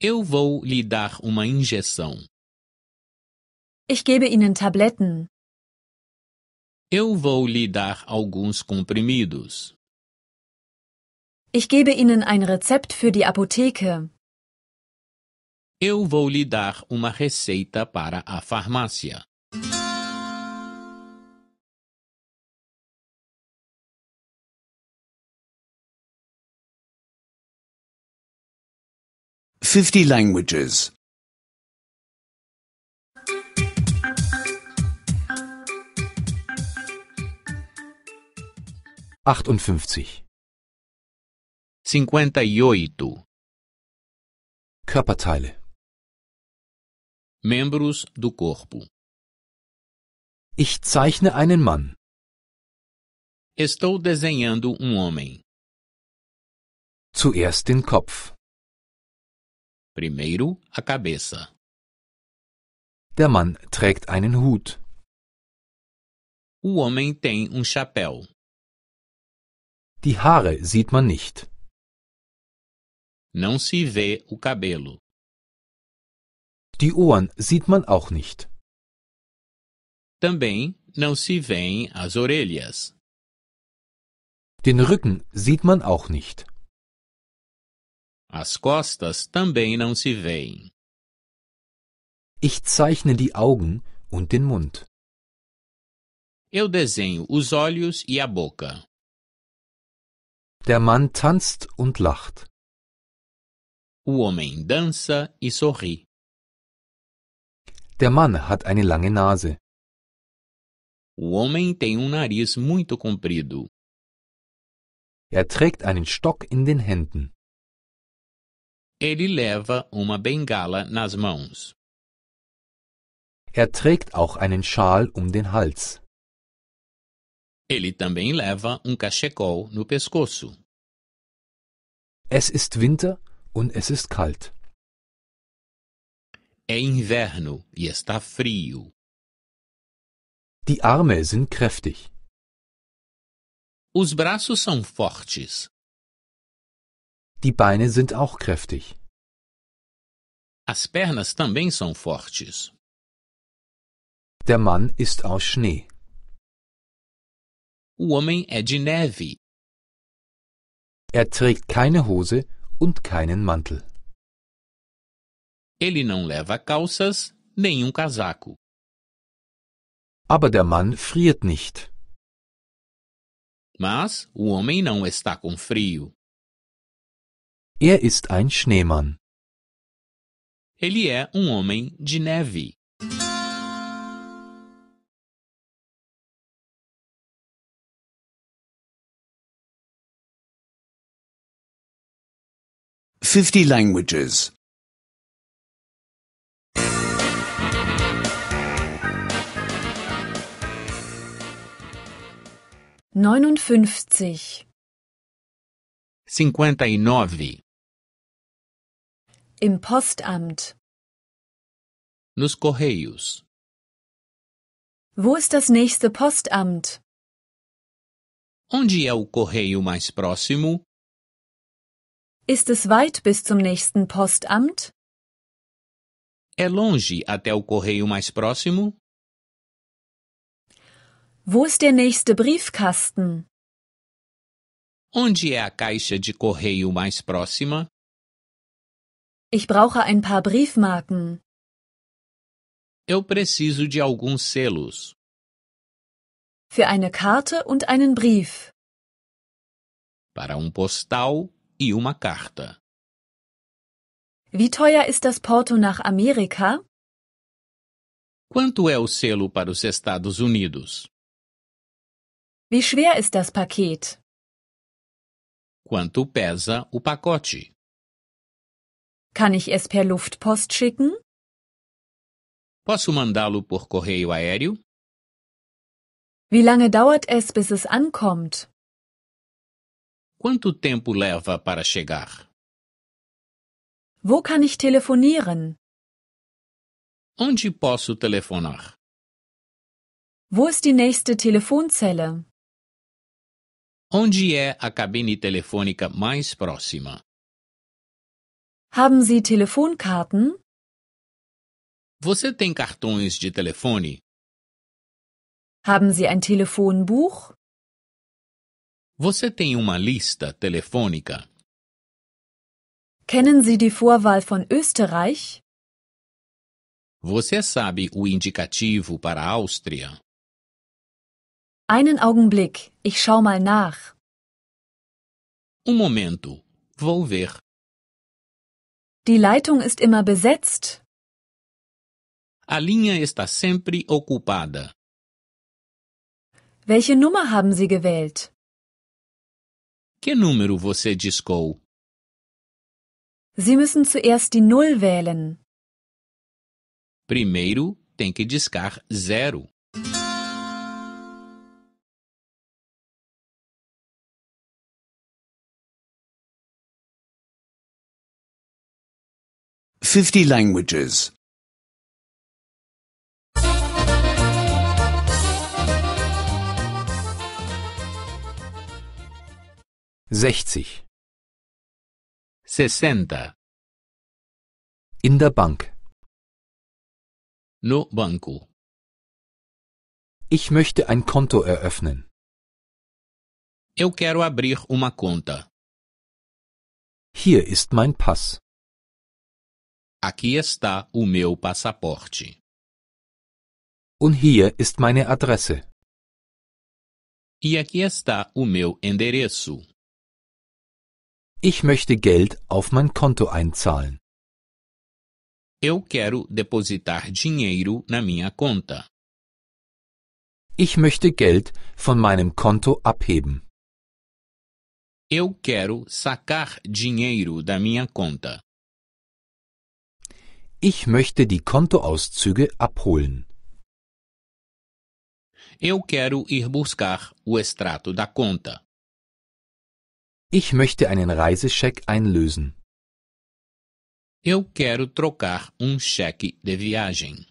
Eu vou lhe dar uma injeção. Ich gebe Ihnen Tabletten. Eu vou lhe dar alguns comprimidos. Ich gebe Ihnen ein Rezept für die Apotheke. Eu vou lhe dar uma receita para a farmácia. Fifty languages. Achtundfünfzig. Cinquenta e oito. Körperteile. Membros do corpo. Ich zeichne einen Mann. Estou desenhando um homem. Zuerst den Kopf. Primeiro a cabeça. Der Mann trägt einen Hut. O homem tem um chapéu. Die Haare sieht man nicht. Não se vê o cabelo. Die Ohren sieht man auch nicht. Também não se veem as orelhas. Den Rücken sieht man auch nicht. As costas também não se veem. Ich zeichne die Augen und den Mund. Eu desenho os olhos e a boca. Der Mann tanzt und lacht. O homem dança e sorri. Der Mann hat eine lange Nase. O homem tem um nariz muito comprido. Er trägt einen Stock in den Händen. Ele leva uma bengala nas mãos. Er trägt auch einen Schal um den Hals. Ele também leva um cachecol no pescoço. Es ist Winter und es ist kalt. É inverno e está frio. Die Arme sind kräftig. Os braços são fortes. Die Beine sind auch kräftig. As pernas também são fortes. Der Mann ist aus Schnee. O homem é de neve. Er trägt keine Hose und keinen Mantel. Ele não leva calças nem um casaco. Aber der Mann friert nicht. Mas o homem não está com frio. Er ist ein Schneemann. Ele é um homem de neve. Fifty languages. 59 59 e Im Postamt Nos Correios Wo ist das nächste Postamt? Onde é o correio mais próximo? Ist es weit bis zum nächsten Postamt? É longe até o correio mais próximo? Wo ist der nächste Briefkasten? Onde é a caixa de correio mais próxima? Ich brauche ein paar Briefmarken. Eu preciso de alguns selos. Für eine Karte und einen Brief. Para um postal e uma carta. Wie teuer ist das Porto nach Amerika? Quanto é o selo para os Estados Unidos? Wie schwer ist das Paket? Quanto pesa o pacote? Kann ich es per Luftpost schicken? Posso mandá-lo por correio aéreo? Wie lange dauert es, bis es ankommt? Quanto tempo leva para chegar? Wo kann ich telefonieren? Onde posso telefonar? Wo ist die nächste Telefonzelle? Onde é a cabine telefônica mais próxima? Haben Sie Telefonkarten? Você tem cartões de telefone? Haben Sie ein Telefonbuch? Você tem uma lista telefônica? Kennen Sie die Vorwahl von Österreich? Você sabe o indicativo para a Áustria? Einen Augenblick, ich schau mal nach. Um momento, vou ver. Die Leitung ist immer besetzt. A linha está sempre ocupada. Welche Nummer haben Sie gewählt? Que número você discou? Sie müssen zuerst die Null wählen. Primeiro tem que discar zero. 50 languages. 60. 60. In der Bank. No banco. Ich möchte ein Konto eröffnen. Eu quero abrir uma conta. Hier ist mein Pass. Aqui está o meu passaporte. Und hier ist meine Adresse. E aqui está o meu endereço. Ich möchte Geld auf mein Konto einzahlen. Eu quero depositar dinheiro na minha conta. Ich möchte Geld von meinem Konto abheben. Eu quero sacar dinheiro da minha conta. Ich möchte die Kontoauszüge abholen. Eu quero ir buscar o extrato da conta. Ich möchte einen Reisescheck einlösen. Eu quero trocar um cheque de viagem.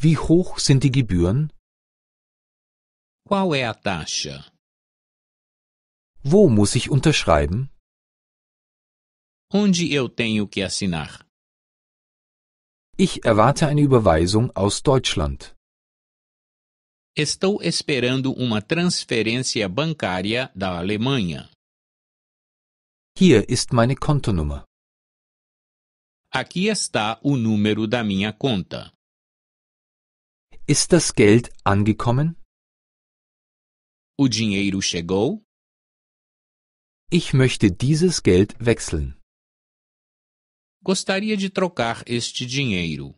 Wie hoch sind die Gebühren? Qual é a taxa? Wo muss ich unterschreiben? Onde eu tenho que assinar? Ich erwarte eine Überweisung aus Deutschland. Estou esperando uma transferência bancária da Alemanha. Hier ist meine Kontonummer. Aqui está o número da minha conta. Ist das Geld angekommen? O dinheiro chegou? Ich möchte dieses Geld wechseln. Gostaria de trocar este dinheiro.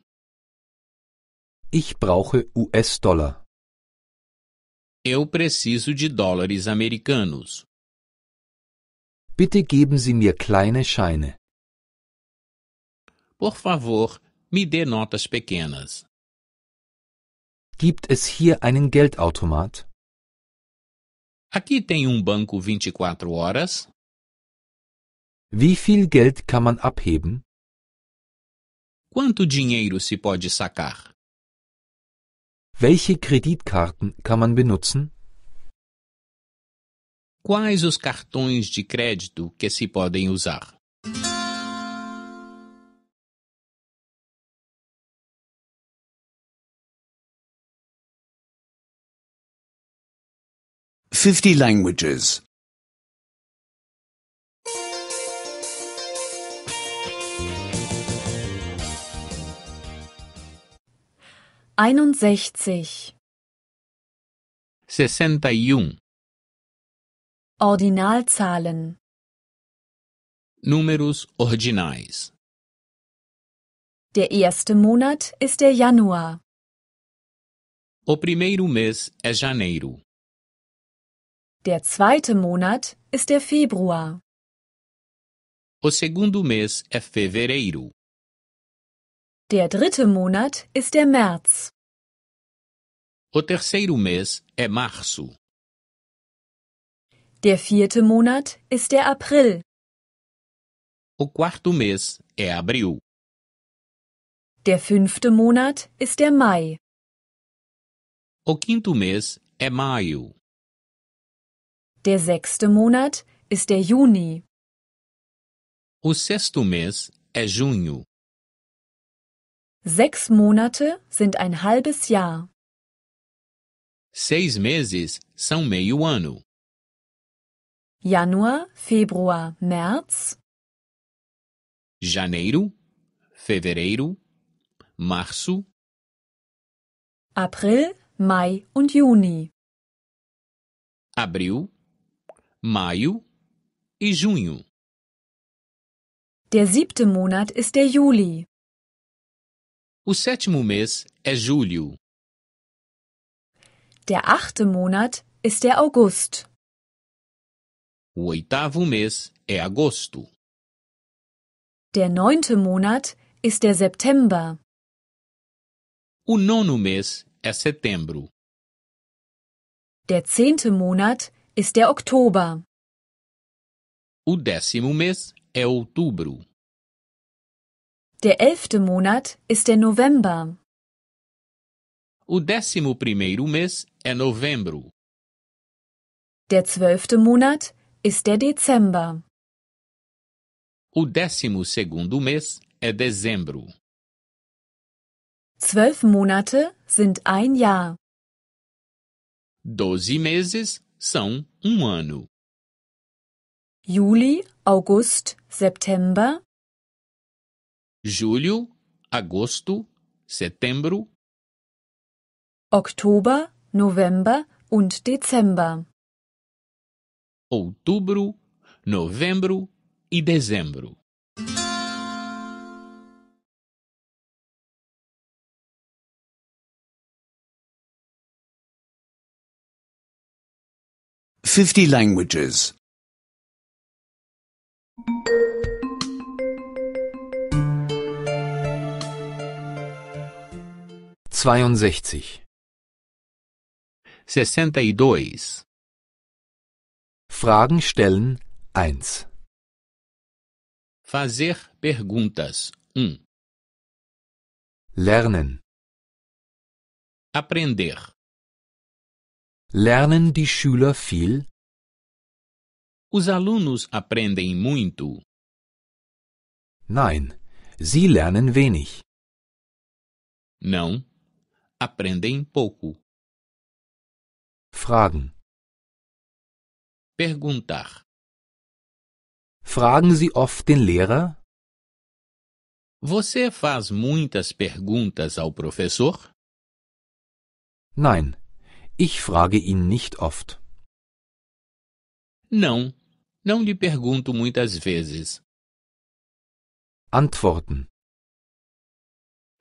Ich brauche US-Dollar. Eu preciso de dólares americanos. Bitte geben Sie mir kleine Scheine. Por favor, me dê notas pequenas. Gibt es hier einen Geldautomat? Aqui tem um banco 24 horas. Wie viel Geld kann man abheben? Quanto dinheiro se pode sacar? Welche Kreditkarten kann man benutzen? Quais os cartões de crédito que se podem usar? Fifty languages. 61 61 Ordinalzahlen Números ordinais Der erste Monat ist der Januar. O primeiro mês é janeiro. Der zweite Monat ist der Februar. O segundo mês é fevereiro. Der dritte Monat ist der März. O terceiro mês é março. Der vierte Monat ist der April. O quarto mês é abril. Der fünfte Monat ist der Mai. O quinto mês é maio. Der sechste Monat ist der Juni. O sexto mês é junho. Sechs Monate sind ein halbes Jahr. Seis meses são meio ano. Januar, Februar, März. Janeiro, Fevereiro, Março. April, Mai und Juni. Abril, Maio e Junho. Der siebte Monat ist der Juli. O sétimo mês é julho. Der achte Monat ist der August. O oitavo mês é agosto. Der neunte Monat ist der September. O nono mês é setembro. Der zehnte Monat ist der Oktober. O décimo mês é outubro. Der elfte Monat ist der November. O décimo primeiro mês é novembro. Der zwölfte Monat ist der Dezember. O décimo segundo mês é dezembro. Zwölf Monate sind ein Jahr. Doze meses são um ano. Juli, August, September, julho, agosto, setembro, Oktober, November und Dezember. outubro, novembro e dezembro. Fifty languages. 62 62 e Fragen stellen 1 Fazer perguntas 1 Lernen Aprender Lernen die Schüler viel? Os alunos aprendem muito? Nein, sie lernen wenig. Não, aprendem pouco. Fragen. Perguntar. Fragen Sie oft den Lehrer? Você faz muitas perguntas ao professor? Nein, ich frage ihn nicht oft. Não, não lhe pergunto muitas vezes. Antworten.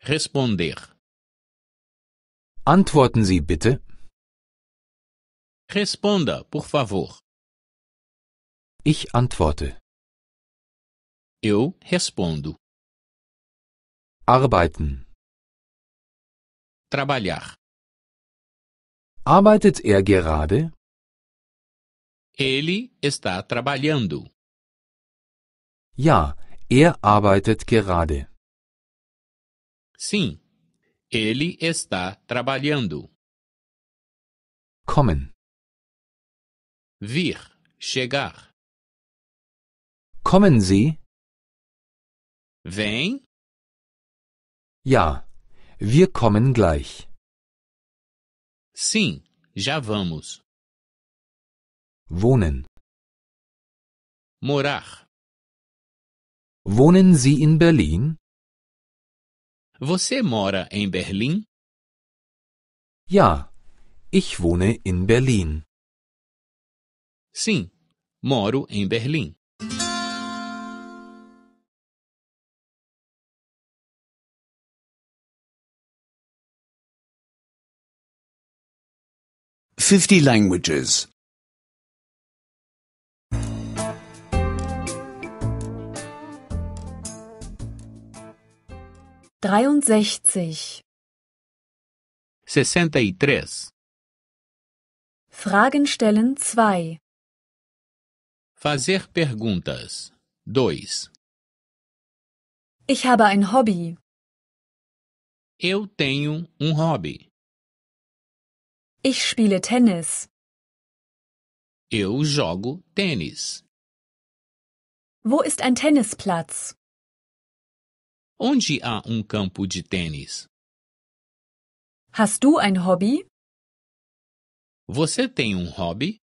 Responder. Antworten Sie bitte. Responda, por favor. Ich antworte. Eu respondo. Arbeiten. Trabalhar. Arbeitet er gerade? Ele está trabalhando. Ja, er arbeitet gerade. Sim, Ele está trabalhando. Kommen. Vir, chegar. Kommen Sie? Vem? Ja, wir kommen gleich. Sim, já vamos. Wohnen. Morar. Wohnen Sie in Berlin? Você mora em Berlim? Ja, ich wohne in Berlin. Sim, moro em Berlim. Fifty languages. 63 63 Fragen stellen 2 Fazer perguntas 2 Ich habe ein Hobby. Eu tenho um hobby. Ich spiele Tennis. Eu jogo Tennis. Wo ist ein Tennisplatz? Onde há um campo de tênis? Hast du ein Hobby? Você tem um hobby?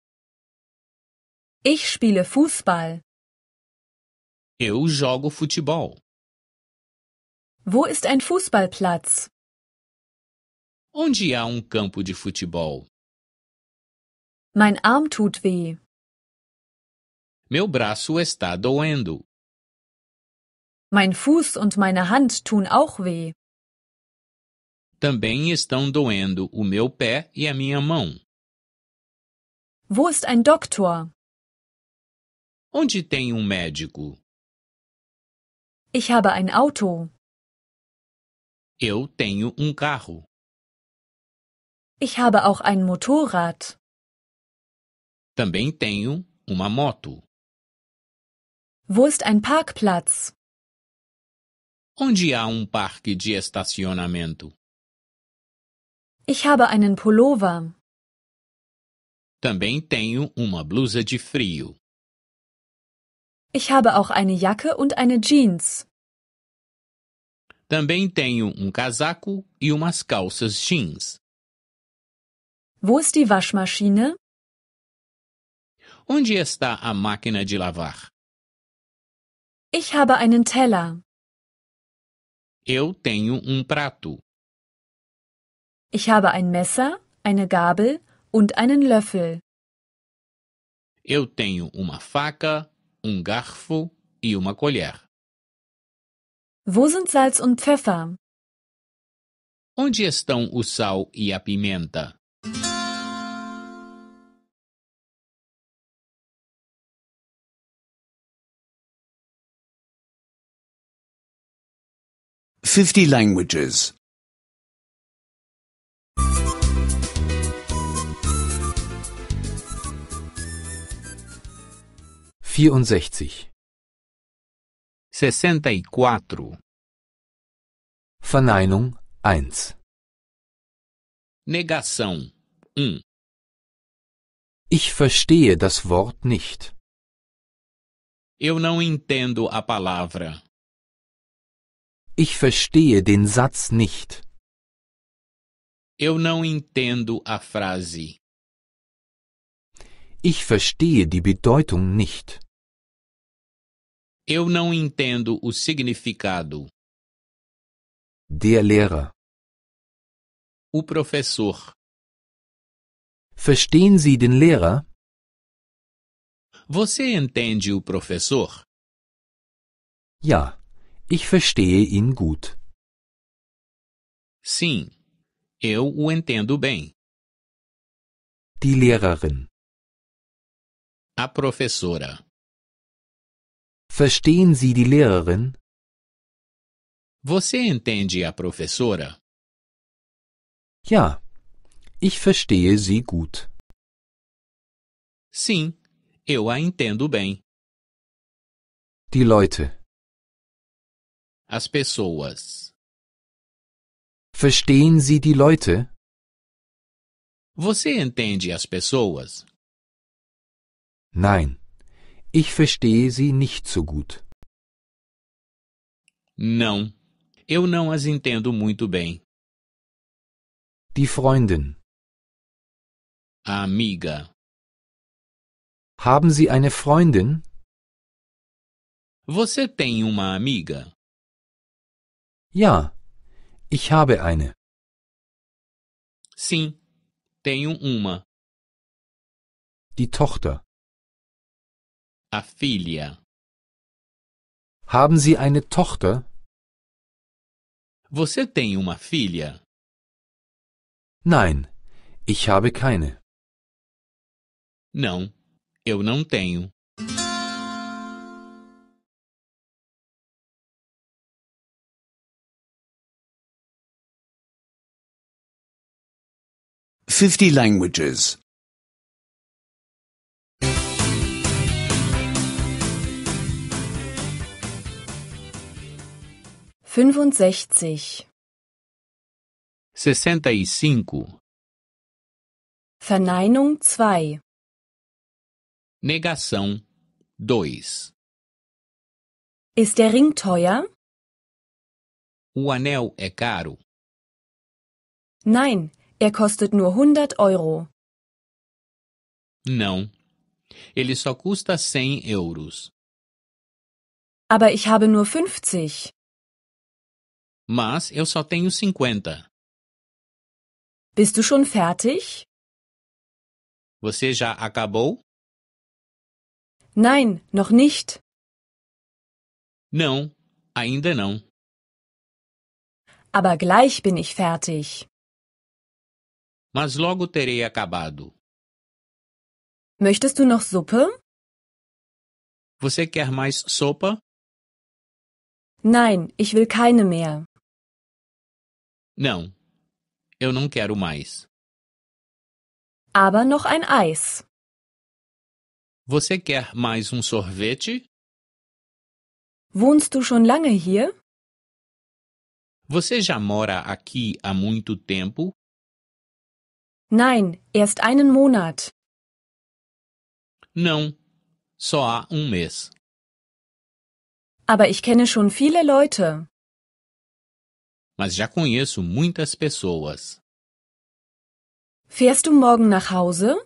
Ich spiele Fußball. Eu jogo futebol. Wo ist ein Fußballplatz? Onde há um campo de futebol? Mein Arm tut weh. Meu braço está doendo. Mein Fuß und meine Hand tun auch weh. Também estão doendo o meu pé e a minha mão. Wo ist ein Doktor? Onde tem um médico? Ich habe ein Auto. Eu tenho um carro. Ich habe auch ein Motorrad. Também tenho uma moto. Wo ist ein Parkplatz? Onde há um parque de estacionamento? Ich habe einen Pullover. Também tenho uma blusa de frio. Ich habe auch eine Jacke und eine Jeans. Também tenho um casaco e umas calças jeans. Wo ist die Waschmaschine? Onde está a máquina de lavar? Ich habe einen Teller. Eu tenho um prato. Ich habe ein Messer, eine Gabel und einen Löffel. Eu tenho uma faca, um garfo e uma colher. Wo sind Salz und Pfeffer? Onde estão o sal e a pimenta? 50 languages. 64. 64. E Verneinung 1. Negação 1. Ich verstehe das Wort nicht. Eu não entendo a palavra. Ich verstehe den Satz nicht. Eu não entendo a frase. Ich verstehe die Bedeutung nicht. Eu não entendo o significado. Der Lehrer. O professor. Verstehen Sie den Lehrer? Você entende o professor? Ja. Ich verstehe ihn gut. Sim, eu o entendo bem. Die Lehrerin. A professora. Verstehen Sie die Lehrerin? Você entende a professora? Ja, ich verstehe sie gut. Sim, eu a entendo bem. Die Leute as pessoas. Verstehen Sie die Leute? Você entende as pessoas? Nein, ich verstehe sie nicht so gut. Não, eu não as entendo muito bem. Die Freundin. A amiga. Haben Sie eine Freundin? Você tem uma amiga? Ja, ich habe eine. Sim, tenho uma. Die Tochter. A filha. Haben Sie eine Tochter? Você tem uma filha? Nein, ich habe keine. Não, eu não tenho. 50 languages. e cinco. Verneinung 2. Negação 2. Ist der Ring teuer? O anel é caro? Nein, Er kostet nur 100 Euro. Não. Ele só custa 100 euros. Aber ich habe nur 50. Mas eu só tenho 50. Bist du schon fertig? Você já acabou? Nein, noch nicht. Não, ainda não. Aber gleich bin ich fertig. Mas logo terei acabado. Möchtest du noch Suppe? Você quer mais sopa? Nein, ich will keine mehr. Não. Eu não quero mais. Aber noch ein Eis. Você quer mais um sorvete? Wohnst du schon lange hier? Você já mora aqui há muito tempo? Nein, erst einen Monat. Não, só há um mês. Aber ich kenne schon viele Leute. Mas já conheço muitas pessoas. Fährst du morgen nach Hause?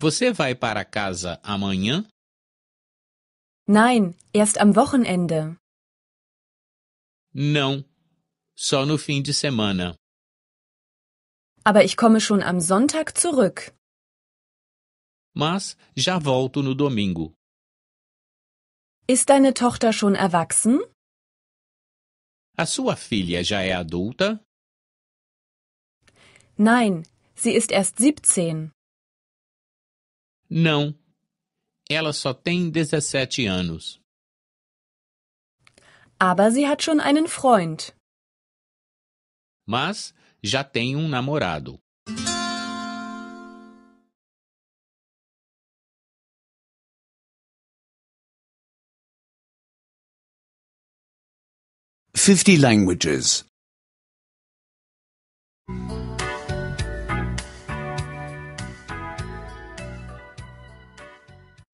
Você vai para casa amanhã? Nein, erst am Wochenende. Não, só no fim de semana. Aber ich komme schon am Sonntag zurück. Mas já volto no domingo. Ist deine Tochter schon erwachsen? A sua filha já é adulta? Nein, sie ist erst 17. Não. Ela só tem 17 anos. Aber sie hat schon einen Freund. Mas já tem um namorado. Fifty languages.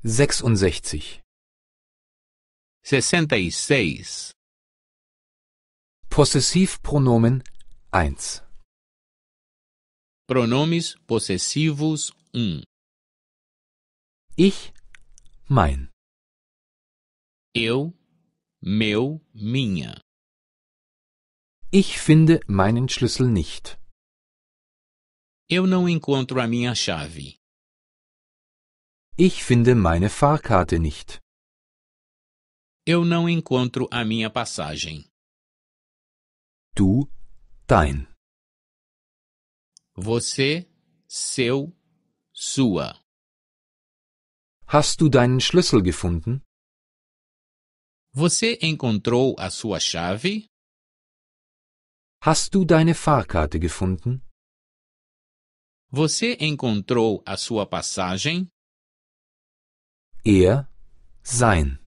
Sechsundsechzig. Sessenta e seis. Possessivpronomen eins. Pronomes possessivos 1 Ich, mein. Eu, meu, minha. Ich finde meinen Schlüssel nicht. Eu não encontro a minha chave. Ich finde meine Fahrkarte nicht. Eu não encontro a minha passagem. Du, dein. Você, seu, sua. Hast du deinen Schlüssel gefunden? Você encontrou a sua chave? Hast du deine Fahrkarte gefunden? Você encontrou a sua passagem? Er, sein.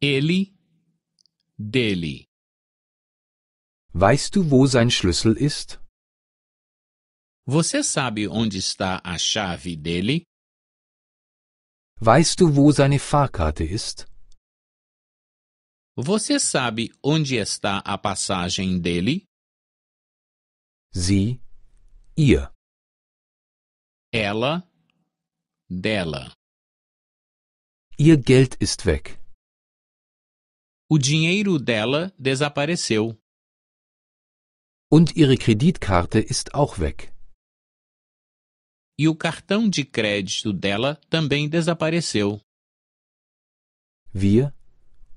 Ele, dele. Weißt du, wo sein Schlüssel ist? Você sabe onde está a chave dele? Weißt du, wo seine Fahrkarte ist? Você sabe onde está a passagem dele? Sie, ihr. Ela, dela. Ihr Geld ist weg. O dinheiro dela desapareceu. Und ihre Kreditkarte ist auch weg e o cartão de crédito dela também desapareceu. Wir,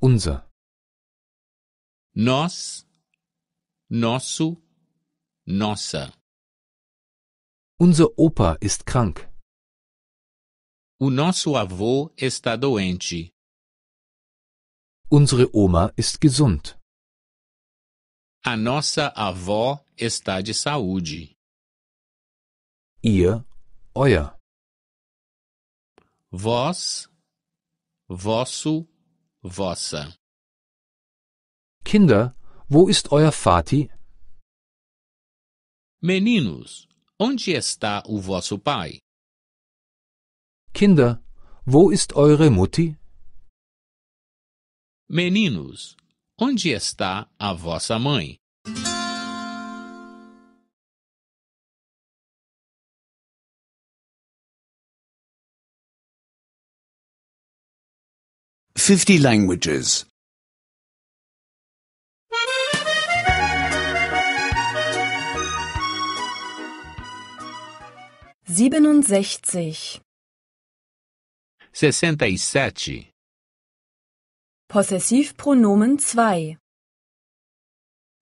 unser. Nós, nosso, nossa. Unser Opa ist krank. O nosso avô está doente. Unsere Oma ist gesund. A nossa avó está de saúde. Ihr euer. Vós, vosso, vossa. Kinder, wo ist euer Vati? Meninos, onde está o vosso pai? Kinder, wo ist eure Mutti? Meninos, onde está a vossa mãe? 50 languages. 67. 67. Possessivpronomen 2.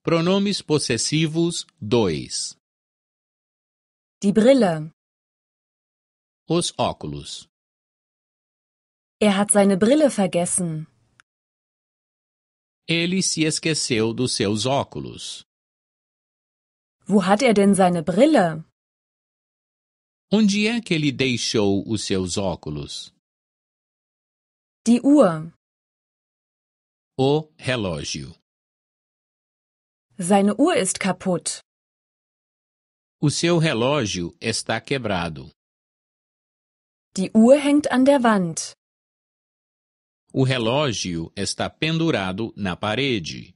Pronomes possessivos 2. Die Brille. Os óculos. Er hat seine Brille vergessen. Ele se esqueceu dos seus óculos. Wo hat er denn seine Brille? Onde é que ele deixou os seus óculos? Die Uhr. O relógio. Seine Uhr ist kaputt. O seu relógio está quebrado. Die Uhr hängt an der Wand. O relógio está pendurado na parede.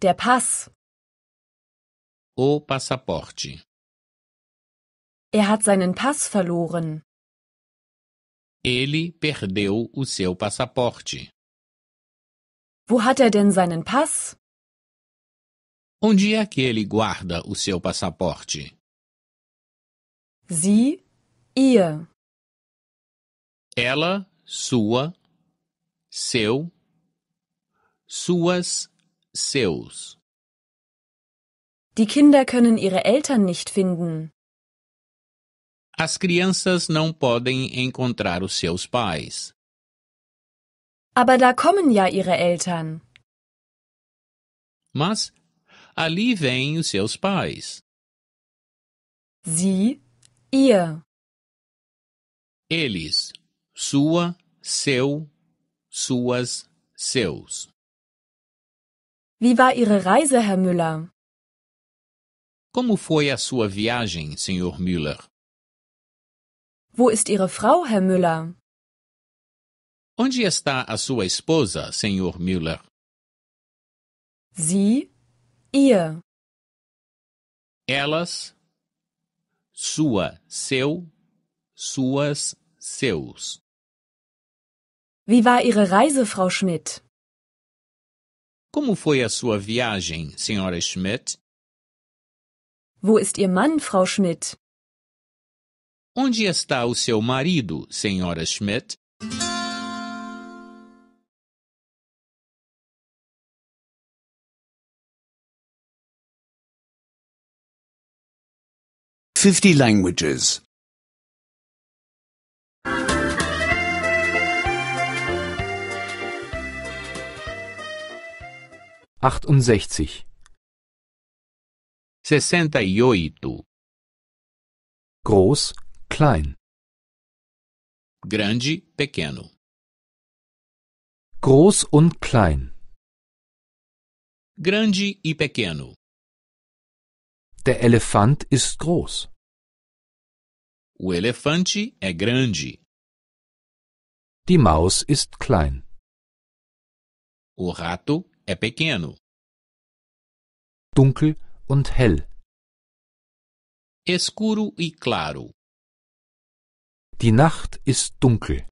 Der Pass. O passaporte. Er hat seinen Pass verloren. Ele perdeu o seu passaporte. Wo hat er denn seinen Pass? Onde é que ele guarda o seu passaporte? Sie, ihr. Ela sua, seu, suas, seus. Die Kinder können ihre Eltern nicht finden. As crianças não podem encontrar os seus pais. Aber da kommen ja ihre Eltern. Mas ali vêm os seus pais. Sie, ihr. Eles, sua, seu, suas, seus. Wie war Ihre Reise, Herr Müller? Como foi a sua viagem, Sr. Müller? Wo ist Ihre Frau, Herr Müller? Onde está a sua esposa, Sr. Müller? Sie, ihr. Elas, sua, seu, suas, seus. Wie war Ihre Reise, Frau Schmidt? Como foi a sua viagem, Sra. Schmidt? Wo ist Ihr Mann, Frau Schmidt? Onde está o seu marido, Sra. Schmidt? Fifty languages. achtundsechzig, sessenta e oito, groß, klein, grande, pequeno, groß und klein, grande e pequeno. Der Elefant ist groß. O elefante é grande. Die Maus ist klein. O rato é pequeno. Dunkel und hell. Escuro e claro. Die Nacht ist dunkel.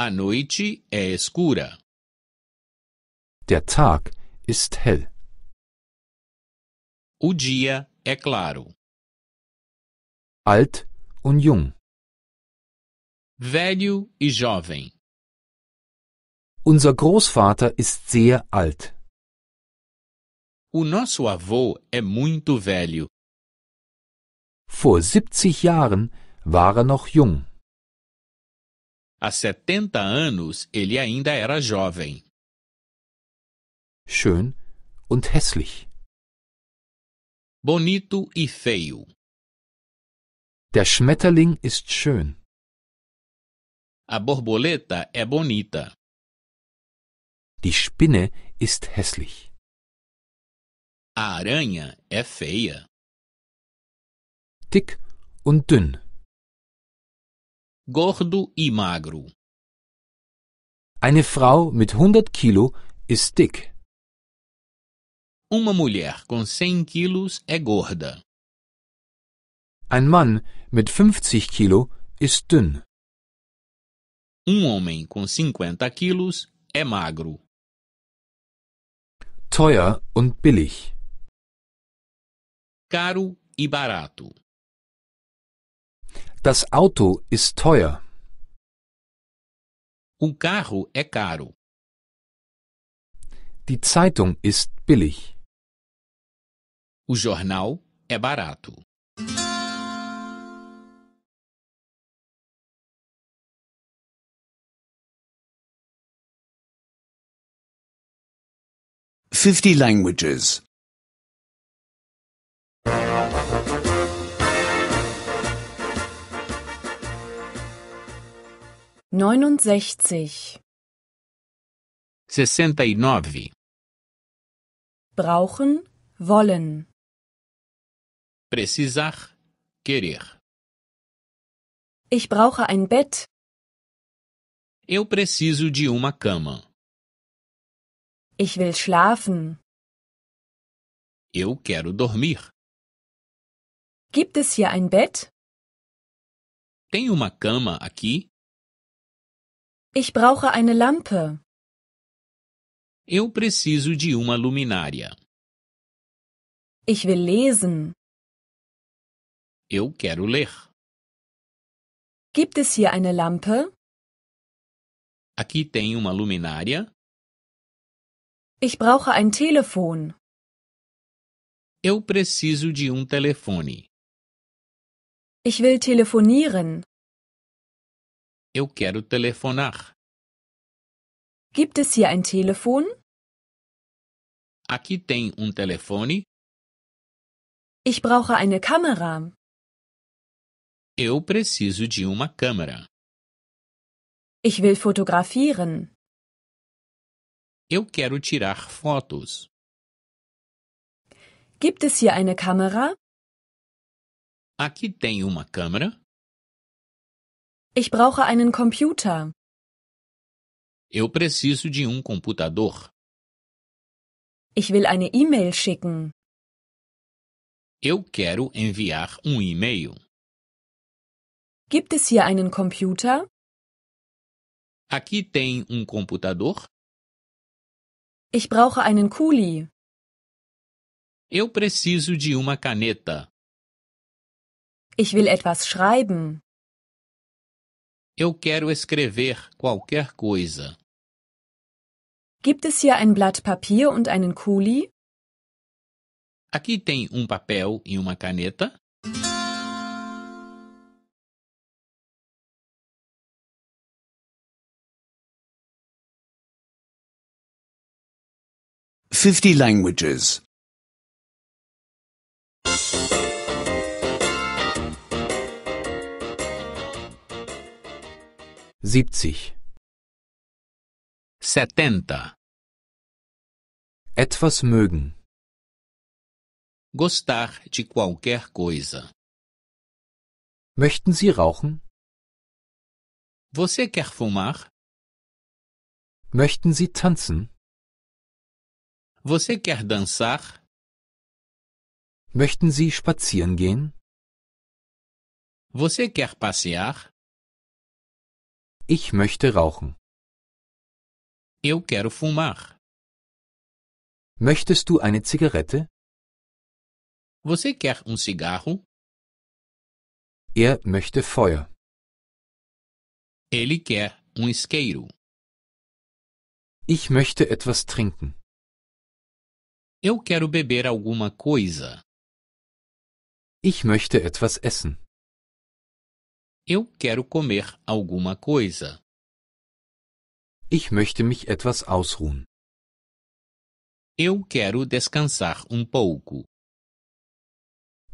A noite é escura. Der Tag ist hell. O dia é claro. Alt und jung. Velho e jovem. Unser Großvater ist sehr alt. O nosso avô é muito velho. Vor 70 Jahren war er noch jung. Há 70 anos ele ainda era jovem. Schön und hässlich. Bonito e feio. Der Schmetterling ist schön. A borboleta é bonita. Die Spinne ist hässlich. A aranha é feia. Dick und dünn. Gordo e magro. Eine Frau mit 100 Kilo ist dick. Uma mulher com 100 quilos é gorda. Ein Mann mit 50 Kilo ist dünn. Um homem com 50 quilos é magro. Teuer und billig. Caro e barato. Das Auto ist teuer. O carro é caro. Die Zeitung ist billig. O jornal é barato. 50 languages. 69. 69. Brauchen, wollen. Precisar, querer. Ich brauche ein Bett. Eu preciso de uma cama. Ich will schlafen. Eu quero dormir. Gibt es hier ein Bett? Tem uma cama aqui? Ich brauche eine Lampe. Eu preciso de uma luminária. Ich will lesen. Eu quero ler. Gibt es hier eine Lampe? Aqui tem uma luminária? Ich brauche ein Telefon. Eu preciso de um telefone. Ich will telefonieren. Eu quero telefonar. Gibt es hier ein Telefon? Aqui tem um telefone. Ich brauche eine Kamera. Eu preciso de uma câmera. Ich will fotografieren. Eu quero tirar fotos. Gibt es hier eine Kamera? Aqui tem uma câmera. Ich brauche einen Computer. Eu preciso de um computador. Ich will eine E-Mail schicken. Eu quero enviar um e-mail. Gibt es hier einen Computer? Aqui tem um computador. Ich brauche einen Kuli. Eu preciso de uma caneta. Ich will etwas schreiben. Eu quero escrever qualquer coisa. Gibt es hier ein Blatt Papier und einen Kuli? Aqui tem um papel e uma caneta? 50 languages. 70. 70. Etwas mögen. Gostar de qualquer coisa. Möchten Sie rauchen? Você quer fumar? Möchten Sie tanzen? Você quer dançar? Möchten Sie spazieren gehen? Você quer passear? Ich möchte rauchen. Eu quero fumar. Möchtest du eine Zigarette? Você quer um cigarro? Er möchte Feuer. Ele quer um isqueiro. Ich möchte etwas trinken. Eu quero beber alguma coisa. Ich möchte etwas essen. Eu quero comer alguma coisa. Ich möchte mich etwas ausruhen. Eu quero descansar um pouco.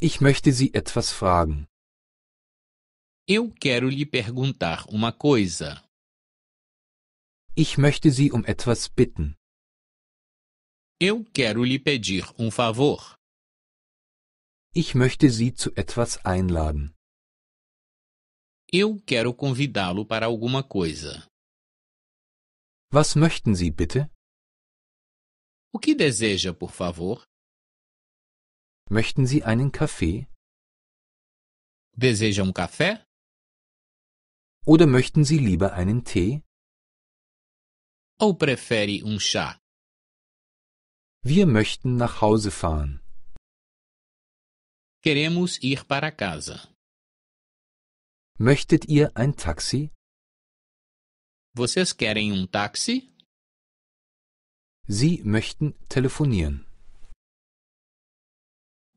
Ich möchte Sie etwas fragen. Eu quero lhe perguntar uma coisa. Ich möchte Sie um etwas bitten. Eu quero lhe pedir um favor. Ich möchte Sie zu etwas einladen. Eu quero convidá-lo para alguma coisa. Was möchten Sie bitte? O que deseja, por favor? Möchten Sie einen Kaffee? Deseja um café? Oder möchten Sie lieber einen Tee? Ou prefere um chá? Wir möchten nach Hause fahren. Queremos ir para casa. Möchtet ihr ein Taxi? Vocês querem um Taxi? Sie möchten telefonieren.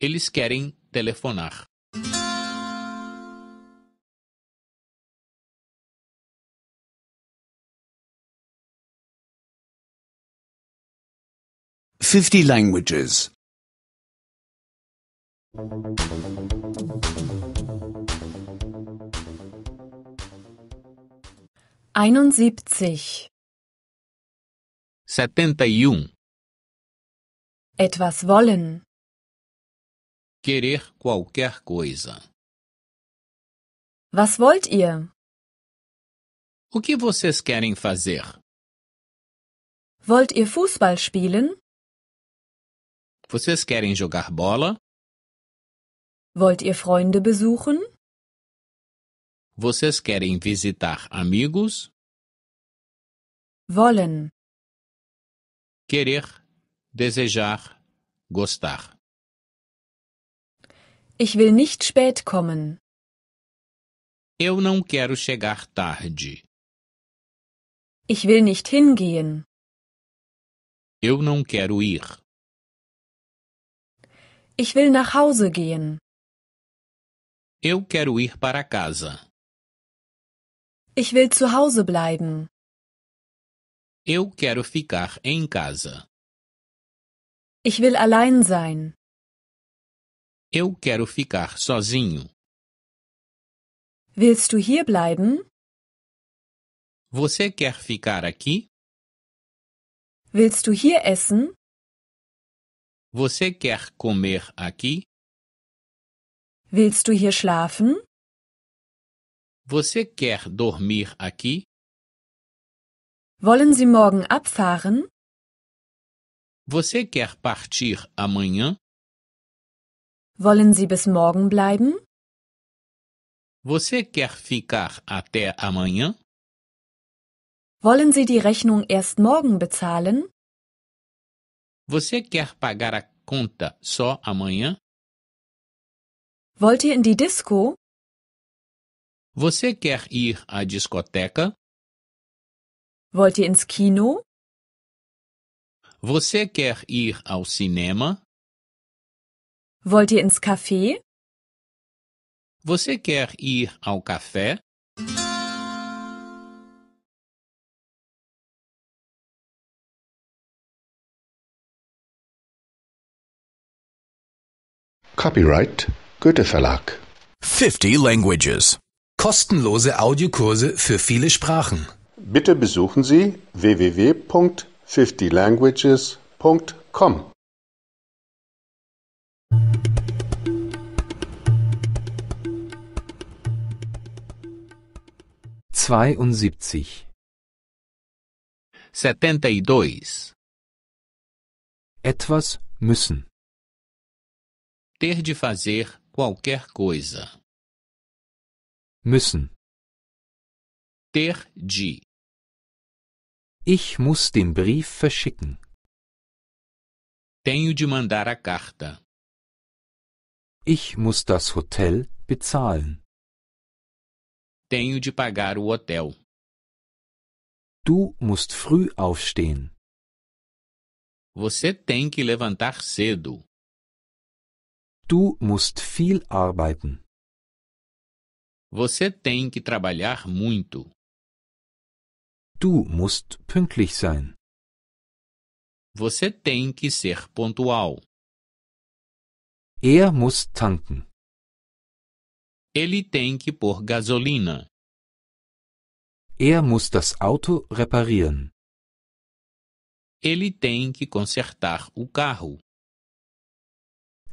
Eles querem telefonar. 50 languages. 71. 71. Etwas wollen. Querer qualquer coisa. Was wollt ihr? O que vocês querem fazer? Wollt ihr Fußball spielen? Vocês querem jogar bola? Wollt ihr Freunde besuchen? Vocês querem visitar amigos? Wollen. Querer, desejar, gostar. Ich will nicht spät kommen. Eu não quero chegar tarde. Ich will nicht hingehen. Eu não quero ir. Ich will nach Hause gehen. Eu quero ir para casa. Ich will zu Hause bleiben. Eu quero ficar em casa. Ich will allein sein. Eu quero ficar sozinho. Willst du hier bleiben? Você quer ficar aqui? Willst du hier essen? Você quer comer aqui? Willst du hier schlafen? Você quer dormir aqui? Wollen Sie morgen abfahren? Você quer partir amanhã? Wollen Sie bis morgen bleiben? Você quer ficar até amanhã? Wollen Sie die Rechnung erst morgen bezahlen? Você quer pagar a conta só amanhã? Wollt ihr in die Disco? Você quer ir à discoteca? Wollt ihr ins Kino? Você quer ir ao cinema? Wollt ihr ins Café? Você quer ir ao café? Copyright Goethe Verlag. 50 Languages. Kostenlose Audiokurse für viele Sprachen. Bitte besuchen Sie www.50languages.com. Zweiundsiebzig. 72. E Etwas müssen. ter de fazer qualquer coisa. Müssen. Ter de. Ich muss den Brief verschicken. Tenho de mandar a carta. Ich muss das Hotel bezahlen. Tenho de pagar o hotel. Du musst früh aufstehen. Você tem que levantar cedo. Du musst viel arbeiten. Você tem que trabalhar muito. Du musst pünktlich sein. Você tem que ser pontual. Er muss tanken. Ele tem que pôr gasolina. Er muss das Auto reparieren. Ele tem que consertar o carro.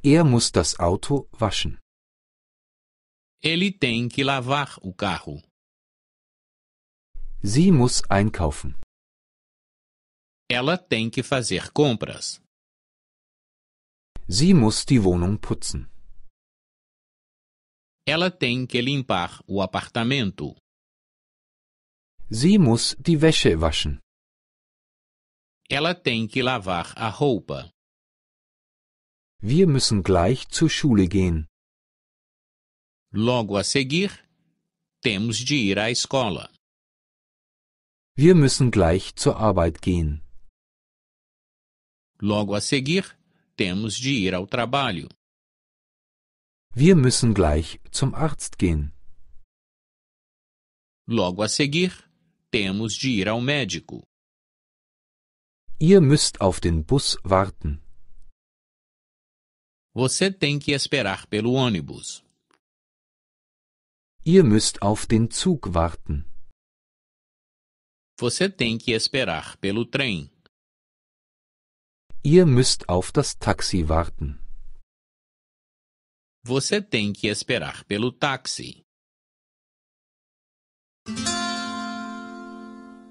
Er muss das Auto waschen. Ele tem que lavar o carro. Sie muss einkaufen. Ela tem que fazer compras. Sie muss die Wohnung putzen. Ela tem que limpar o apartamento. Sie muss die Wäsche waschen. Ela tem que lavar a roupa. Wir müssen gleich zur Schule gehen. Logo a seguir, temos de ir à escola. Wir müssen gleich zur Arbeit gehen. Logo a seguir, temos de ir ao trabalho. Wir müssen gleich zum Arzt gehen. Logo a seguir, temos de ir ao médico. Ihr müsst auf den Bus warten. Você tem que esperar pelo ônibus. Ihr müsst auf den Zug warten. Você tem que esperar pelo trem. Ihr müsst auf das Taxi warten. Você tem que esperar pelo táxi.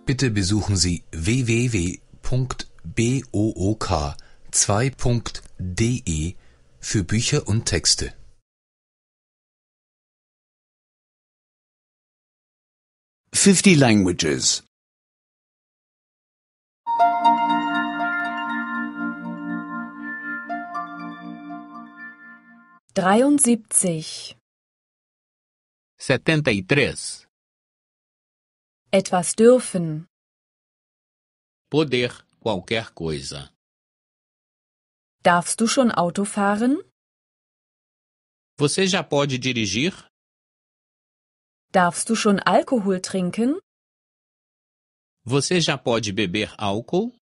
Bitte besuchen Sie www.book2.de für Bücher und Texte. Fifty languages. Dreiundsiebzig. Setenta y e tres. Etwas dürfen. Poder qualquer coisa. Darfst du schon Auto fahren? Você já pode dirigir? Darfst du schon Alkohol trinken? Você já pode beber álcool?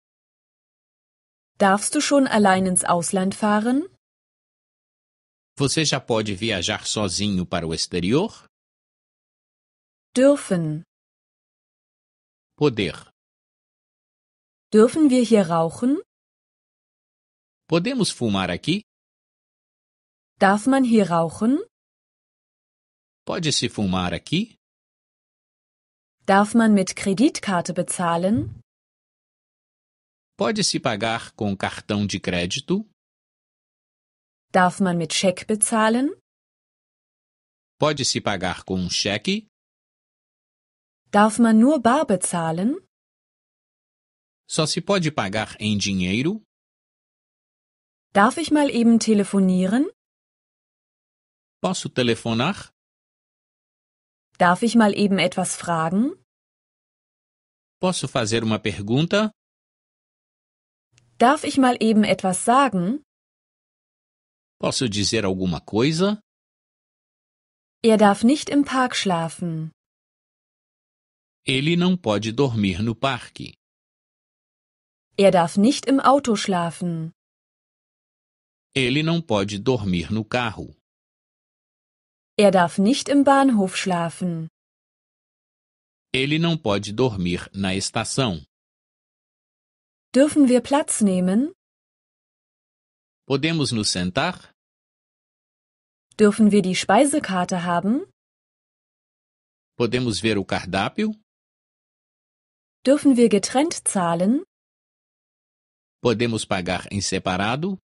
Darfst du schon allein ins Ausland fahren? Você já pode viajar sozinho para o exterior? Dürfen. Poder. Dürfen wir hier rauchen? Podemos fumar aqui? Darf man hier rauchen? Pode-se fumar aqui? Darf man mit Kreditkarte bezahlen? Pode-se pagar com cartão de crédito? Darf man mit Scheck bezahlen? Pode-se pagar com um cheque? Darf man nur bar bezahlen? Só se pode pagar em dinheiro? Darf ich mal eben telefonieren? Posso telefonar? Darf ich mal eben etwas fragen? Posso fazer uma pergunta? Darf ich mal eben etwas sagen? Posso dizer alguma coisa? Er darf nicht im Park schlafen. Ele não pode dormir no parque. Er darf nicht im Auto schlafen. Ele não pode dormir no carro. Er darf nicht im Bahnhof schlafen. Ele não pode dormir na estação. Dürfen wir Platz nehmen? Podemos nos sentar? Dürfen wir die Speisekarte haben? Podemos ver o cardápio? Dürfen wir getrennt zahlen? Podemos pagar em separado?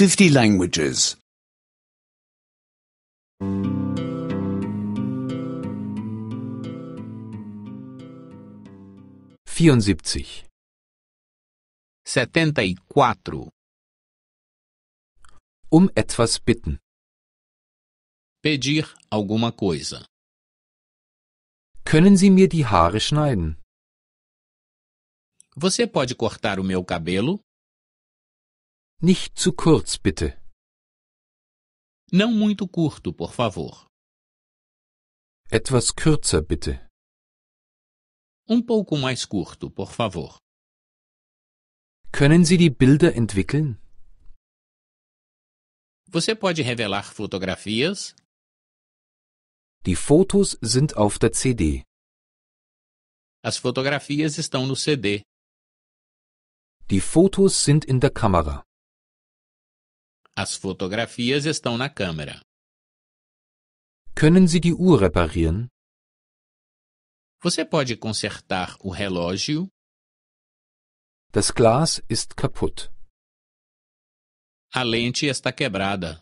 50 languages. 74 74 Um etwas bitten. Pedir alguma coisa. Können Sie mir die Haare schneiden? Você pode cortar o meu cabelo? Nicht zu kurz, bitte. Não muito curto, por favor. Etwas kürzer, bitte. Um pouco mais curto, por favor. Können Sie die Bilder entwickeln? Você pode revelar fotografias? Die Fotos sind auf der CD. As fotografias estão no CD. Die Fotos sind in der Kamera. As fotografias estão na câmera. Können Sie die Uhr reparieren? Você pode consertar o relógio? Das Glas ist kaputt. A lente está quebrada.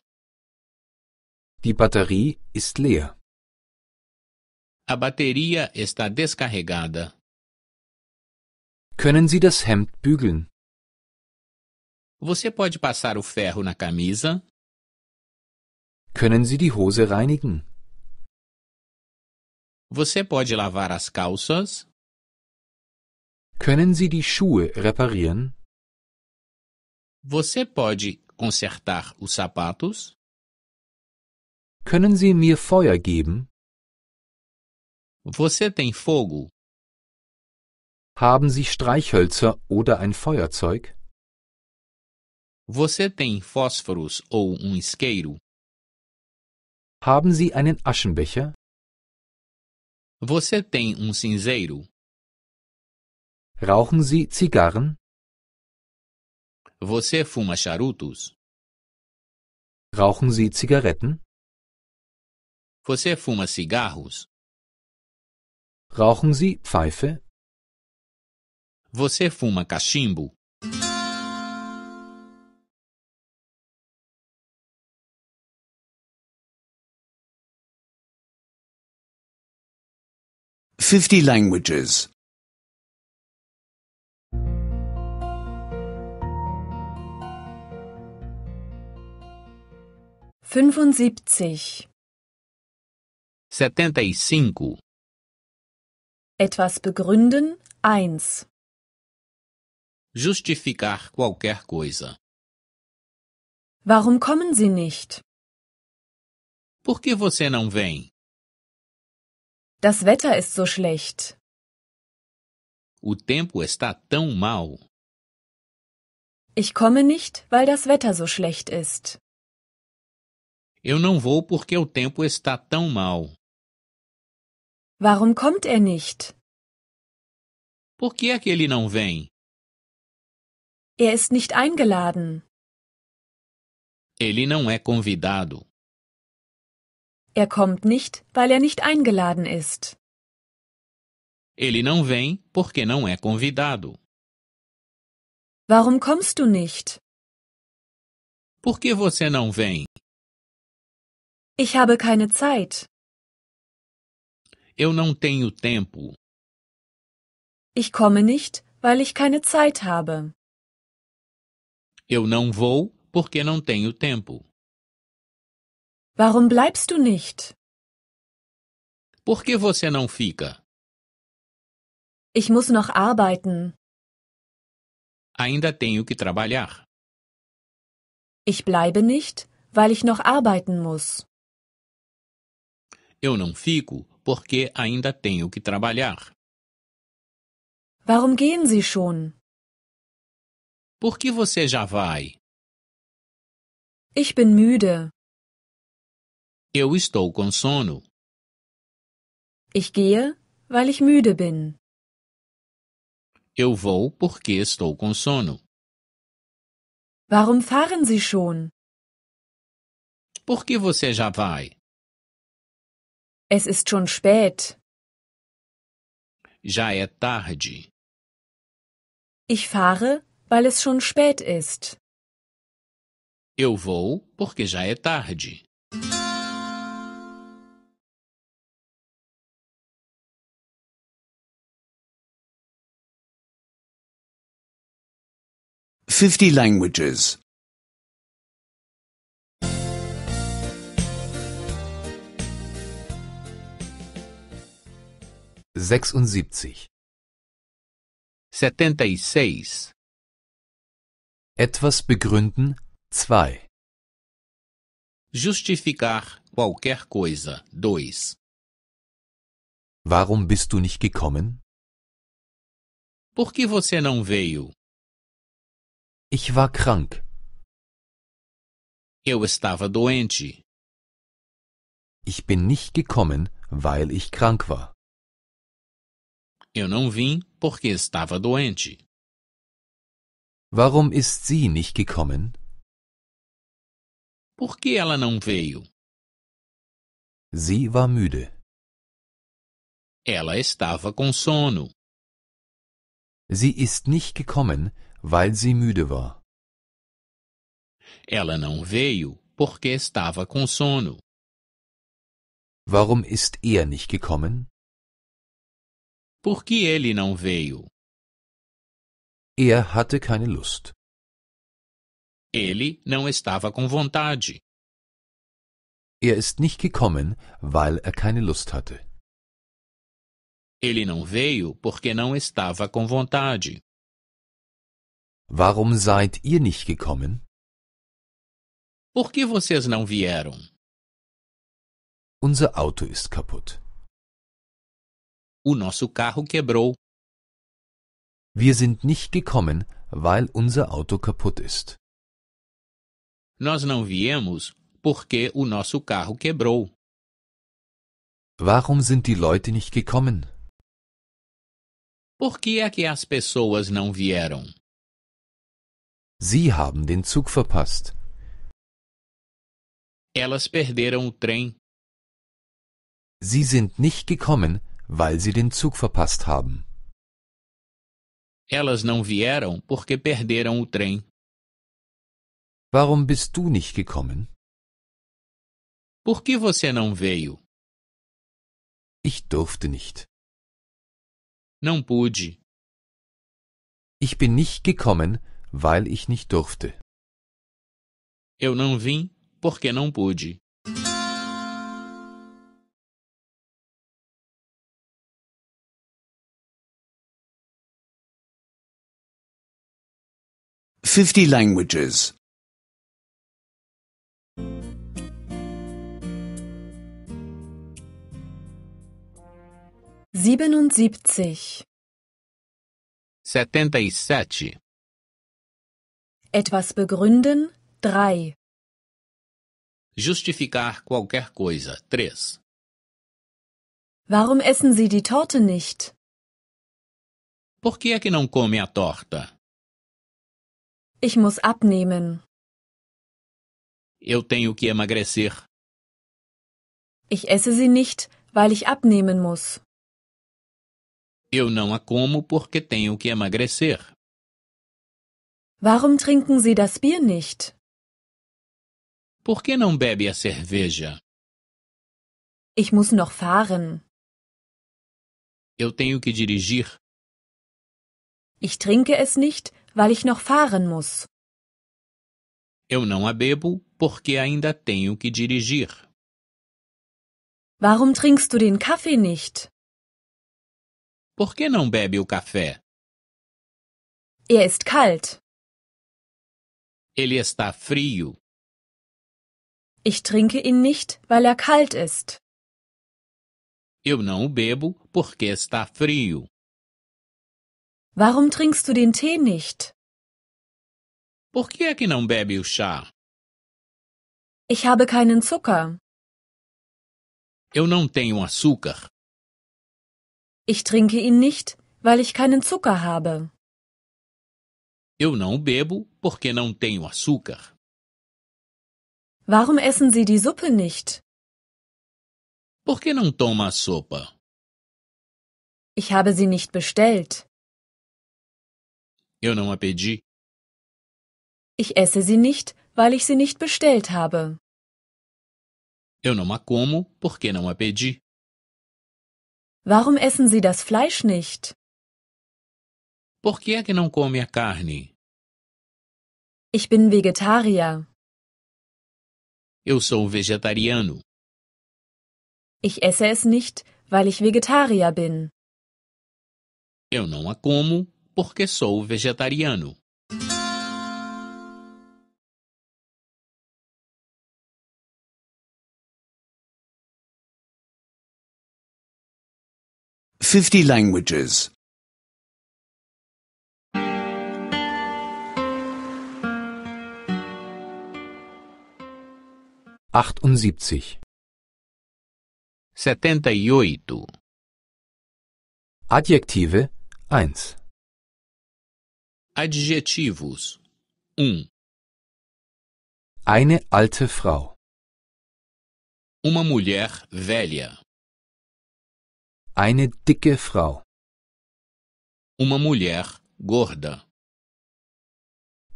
Die Batterie ist leer. A bateria está descarregada. Können Sie das Hemd bügeln? Você pode passar o ferro na camisa? Können Sie die Hose reinigen? Você pode lavar as calças? Können Sie die Schuhe reparieren? Você pode consertar os sapatos? Können Sie mir Feuer geben? Você tem fogo? Haben Sie Streichhölzer oder ein Feuerzeug? Você tem fósforos ou um isqueiro? Haben Sie einen Aschenbecher? Você tem um cinzeiro? Rauchen Sie Zigarren? Você fuma charutos? Rauchen Sie Zigaretten? Você fuma cigarros? Rauchen Sie Pfeife? Você fuma cachimbo? 50 languages. 75. cinco. Etwas begründen eins. Justificar qualquer coisa. Warum kommen Sie nicht? Por que você não vem? Das Wetter ist so schlecht. O tempo está tão mal. Ich komme nicht, weil das Wetter so schlecht ist. Eu não vou porque o tempo está tão mal. Warum kommt er nicht? Por que é que ele não vem? Er ist nicht eingeladen. Ele não é convidado. Er kommt nicht, weil er nicht eingeladen ist. Ele não vem porque não é convidado. Warum kommst du nicht? Por que você não vem? Ich habe keine Zeit. Eu não tenho tempo. Ich komme nicht, weil ich keine Zeit habe. Eu não vou porque não tenho tempo. Warum bleibst du nicht? Por que você não fica? Ich muss noch arbeiten. Ainda tenho que trabalhar. Ich bleibe nicht, weil ich noch arbeiten muss. Eu não fico porque ainda tenho que trabalhar. Warum gehen Sie schon? Por que você já vai? Ich bin müde. Eu estou com sono. Ich gehe, weil ich müde bin. Eu vou porque estou com sono. Warum fahren Sie schon? Por que você já vai? Es ist schon spät. Já é tarde. Ich fahre, weil es schon spät ist. Eu vou porque já é tarde. 50 languages. 76. 76. Etwas begründen 2. Justificar qualquer coisa 2. Warum bist du nicht gekommen? Por que você não veio? Ich war krank. Eu estava doente. Ich bin nicht gekommen, weil ich krank war. Eu não vim porque estava doente. Warum ist sie nicht gekommen? Por que ela não veio? Sie war müde. Ela estava com sono. Sie ist nicht gekommen, weil sie müde war. Ela não veio porque estava com sono. Warum ist er nicht gekommen? Por que ele não veio. Er hatte keine Lust. Ele não estava com vontade. Er ist nicht gekommen, weil er keine Lust hatte. Ele não veio porque não estava com vontade. Warum seid ihr nicht gekommen? Por que vocês não vieram? Unser Auto ist kaputt. O nosso carro quebrou. Wir sind nicht gekommen, weil unser Auto kaputt ist. Nós não viemos porque o nosso carro quebrou. Warum sind die Leute nicht gekommen? Por que é que as pessoas não vieram? Sie haben den Zug verpasst. Elas perderam o trem. Sie sind nicht gekommen, weil sie den Zug verpasst haben. Elas não vieram porque perderam o trem. Warum bist du nicht gekommen? Por que você não veio? Ich durfte nicht. Não pude. Ich bin nicht gekommen, weil ich nicht durfte. Eu não vim porque não pude. Fifty languages. Siebenundsiebzig. Setenta e sete. Etwas begründen, drei. Justificar qualquer coisa, três. Warum essen Sie die Torte nicht? Por que é que não come a torta? Ich muss abnehmen. Eu tenho que emagrecer. Ich esse sie nicht, weil ich abnehmen muss. Eu não a como porque tenho que emagrecer. Warum trinken Sie das Bier nicht? Por que não bebe a cerveja? Ich muss noch fahren. Eu tenho que dirigir. Ich trinke es nicht, weil ich noch fahren muss. Eu não a bebo porque ainda tenho que dirigir. Warum trinkst du den Kaffee nicht? Por que não bebe o café? Er ist kalt. Ele está frio. Ich trinke ihn nicht, weil er kalt ist. Eu não o bebo porque está frio. Warum trinkst du den Tee nicht? Por que é que não bebe o chá? Ich habe keinen Zucker. Eu não tenho açúcar. Ich trinke ihn nicht, weil ich keinen Zucker habe. Eu não bebo porque não tenho açúcar. Warum essen Sie die Suppe nicht? Por que não toma a sopa? Ich habe sie nicht bestellt. Eu não a pedi. Ich esse sie nicht, weil ich sie nicht bestellt habe. Eu não a como porque não a pedi. Warum essen Sie das Fleisch nicht? Por que é que não come a carne? Ich bin Vegetarier. Eu sou vegetariano. Ich esse es nicht, weil ich Vegetarier bin. Eu não a como porque sou vegetariano. Fifty languages. achtundsiebzig, e 78 Adjektive eins, Adjetivos 1. Eine alte Frau. Uma mulher velha. Eine dicke Frau. Uma mulher gorda.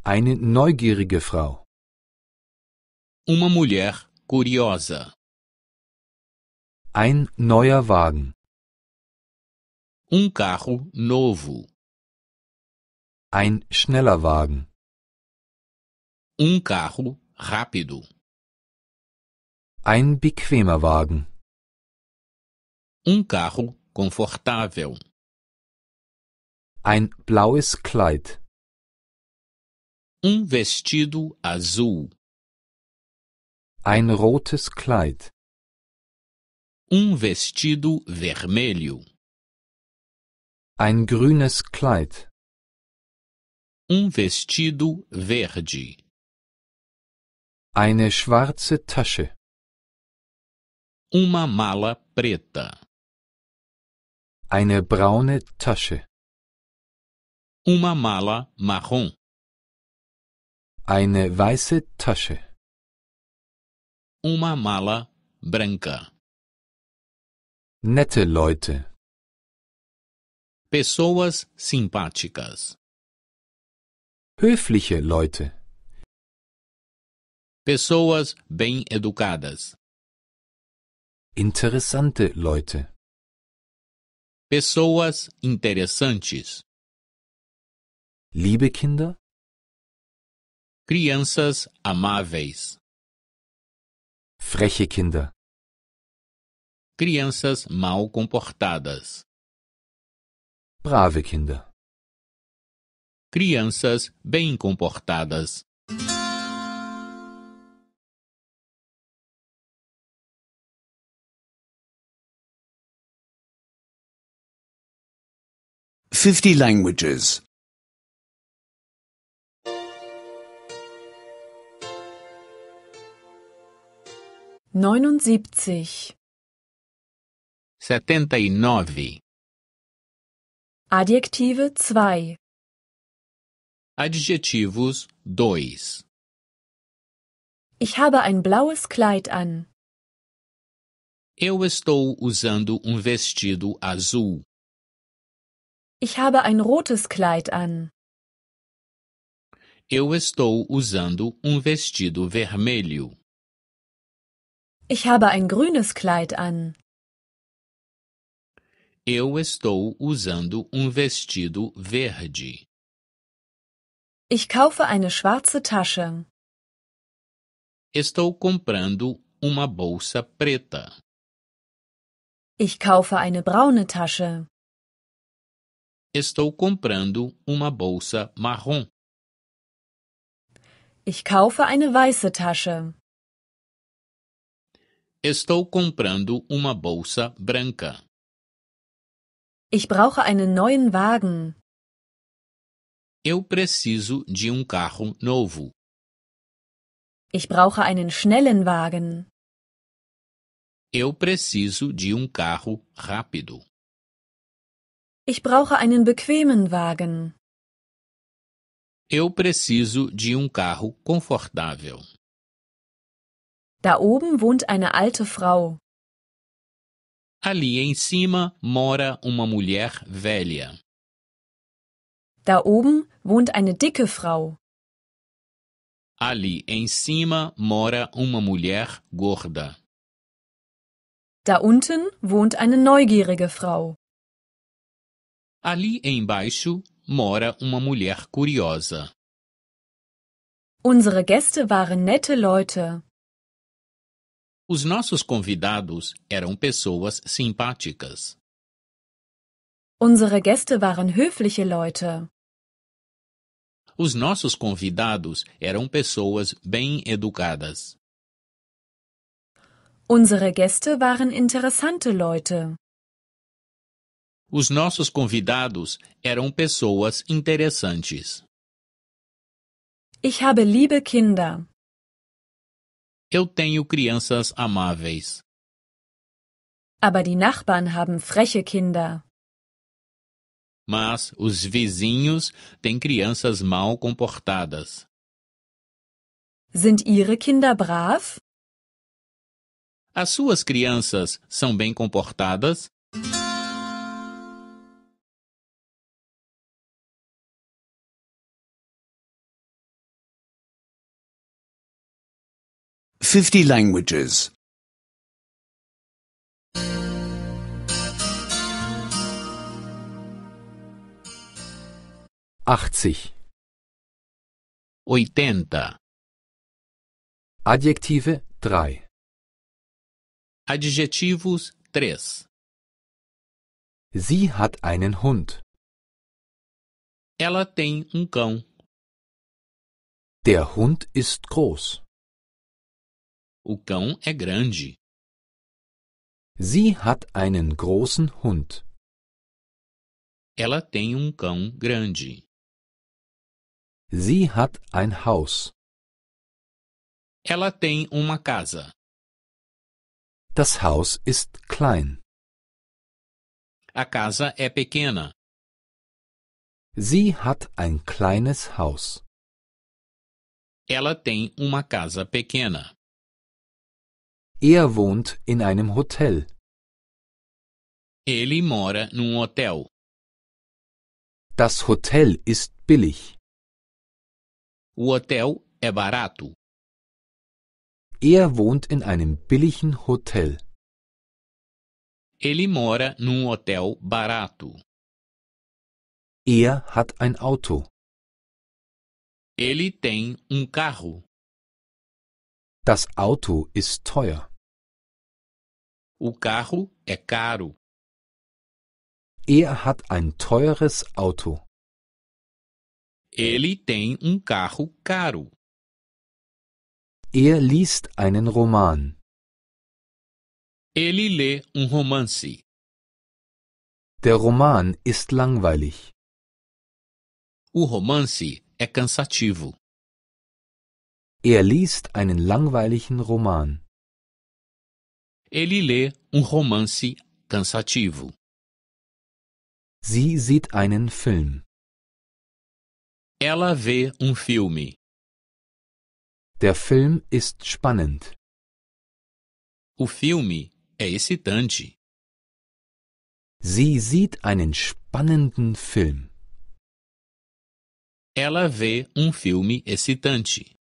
Eine neugierige Frau. Uma mulher curiosa. Ein neuer Wagen. Um carro novo. Ein schneller Wagen. Um carro rápido. Ein bequemer Wagen. Um carro confortável. Ein blaues Kleid. Um vestido azul. Ein rotes Kleid. Um vestido vermelho. Ein grünes Kleid. Um vestido verde. Eine schwarze Tasche. Uma mala preta. Eine braune Tasche. Uma mala marrom. Eine weiße Tasche. uma mala branca. Nette Leute. Pessoas simpáticas. Höfliche Leute. Pessoas bem educadas. Interessante Leute. Pessoas interessantes. Liebe Kinder. Crianças amáveis. Freche Kinder. Crianças mal comportadas. Brave Kinder. Crianças bem comportadas. Fifty languages. 79 79 e Adjektive 2 Adjetivos 2 Ich habe ein blaues Kleid an. Eu estou usando um vestido azul. Ich habe ein rotes Kleid an. Eu estou usando um vestido vermelho. Ich habe ein grünes Kleid an. Eu estou usando um vestido verde. Ich kaufe eine schwarze Tasche. Estou comprando uma bolsa preta. Ich kaufe eine braune Tasche. Estou comprando uma bolsa marrom. Ich kaufe eine weiße Tasche. Estou comprando uma bolsa branca. Ich brauche einen neuen Wagen. Eu preciso de um carro novo. Ich brauche einen schnellen Wagen. Eu preciso de um carro rápido. Ich brauche einen bequemen Wagen. Eu preciso de um carro confortável. Da oben wohnt eine alte Frau. Ali em cima mora uma mulher velha. Da oben wohnt eine dicke Frau. Ali em cima mora uma mulher gorda. Da unten wohnt eine neugierige Frau. Ali embaixo mora uma mulher curiosa. Unsere Gäste waren nette Leute. Os nossos convidados eram pessoas simpáticas. Unsere Gäste waren höfliche Leute. Os nossos convidados eram pessoas bem educadas. Unsere Gäste waren interessante Leute. Os nossos convidados eram pessoas interessantes. Ich habe liebe Kinder. Eu tenho crianças amáveis. Aber die Nachbarn haben freche Kinder. Mas os vizinhos têm crianças mal comportadas. Sind Ihre Kinder brav? As suas crianças são bem comportadas? 50 languages. 80. 80. Adjektive 3. Adjetivos 3. Sie hat einen Hund. Ela tem um cão. Der Hund ist groß. O cão é grande. Sie hat einen großen Hund. Ela tem um cão grande. Sie hat ein Haus. Ela tem uma casa. Das Haus ist klein. A casa é pequena. Sie hat ein kleines Haus. Ela tem uma casa pequena. Er wohnt in einem Hotel. Eli mora num hotel. Das Hotel ist billig. O hotel é barato. Er wohnt in einem billigen Hotel. Ele mora num hotel barato. Er hat ein Auto. Ele tem um carro. Das Auto ist teuer. O carro é caro. Er hat ein teures Auto. Ele tem um carro caro. Er liest einen Roman. Ele lê um romance. Der Roman ist langweilig. O romance é cansativo. Er liest einen langweiligen Roman. Ele lê um romance cansativo. Sie sieht einen Film. Ela vê um filme. Der Film ist spannend. O filme é excitante. Sie sieht einen spannenden Film. Ela vê um filme excitante.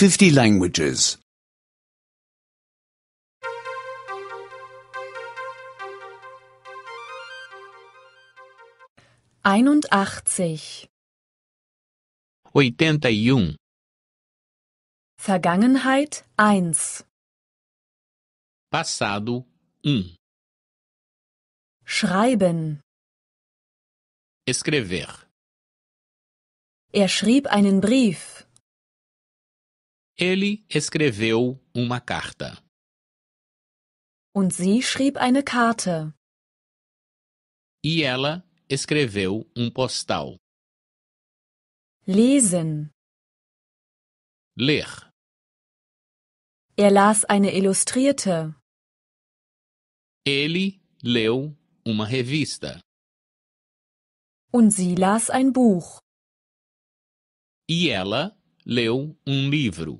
50 languages. 81. 81. E Vergangenheit 1. Passado 1. Schreiben. Escrever. Er schrieb einen Brief. Ele escreveu uma carta. Und sie schrieb eine Karte. E ela escreveu um postal. Lesen. Ler. Er las eine Illustrierte. Ele leu uma revista. Und sie las ein Buch. E ela leu um livro.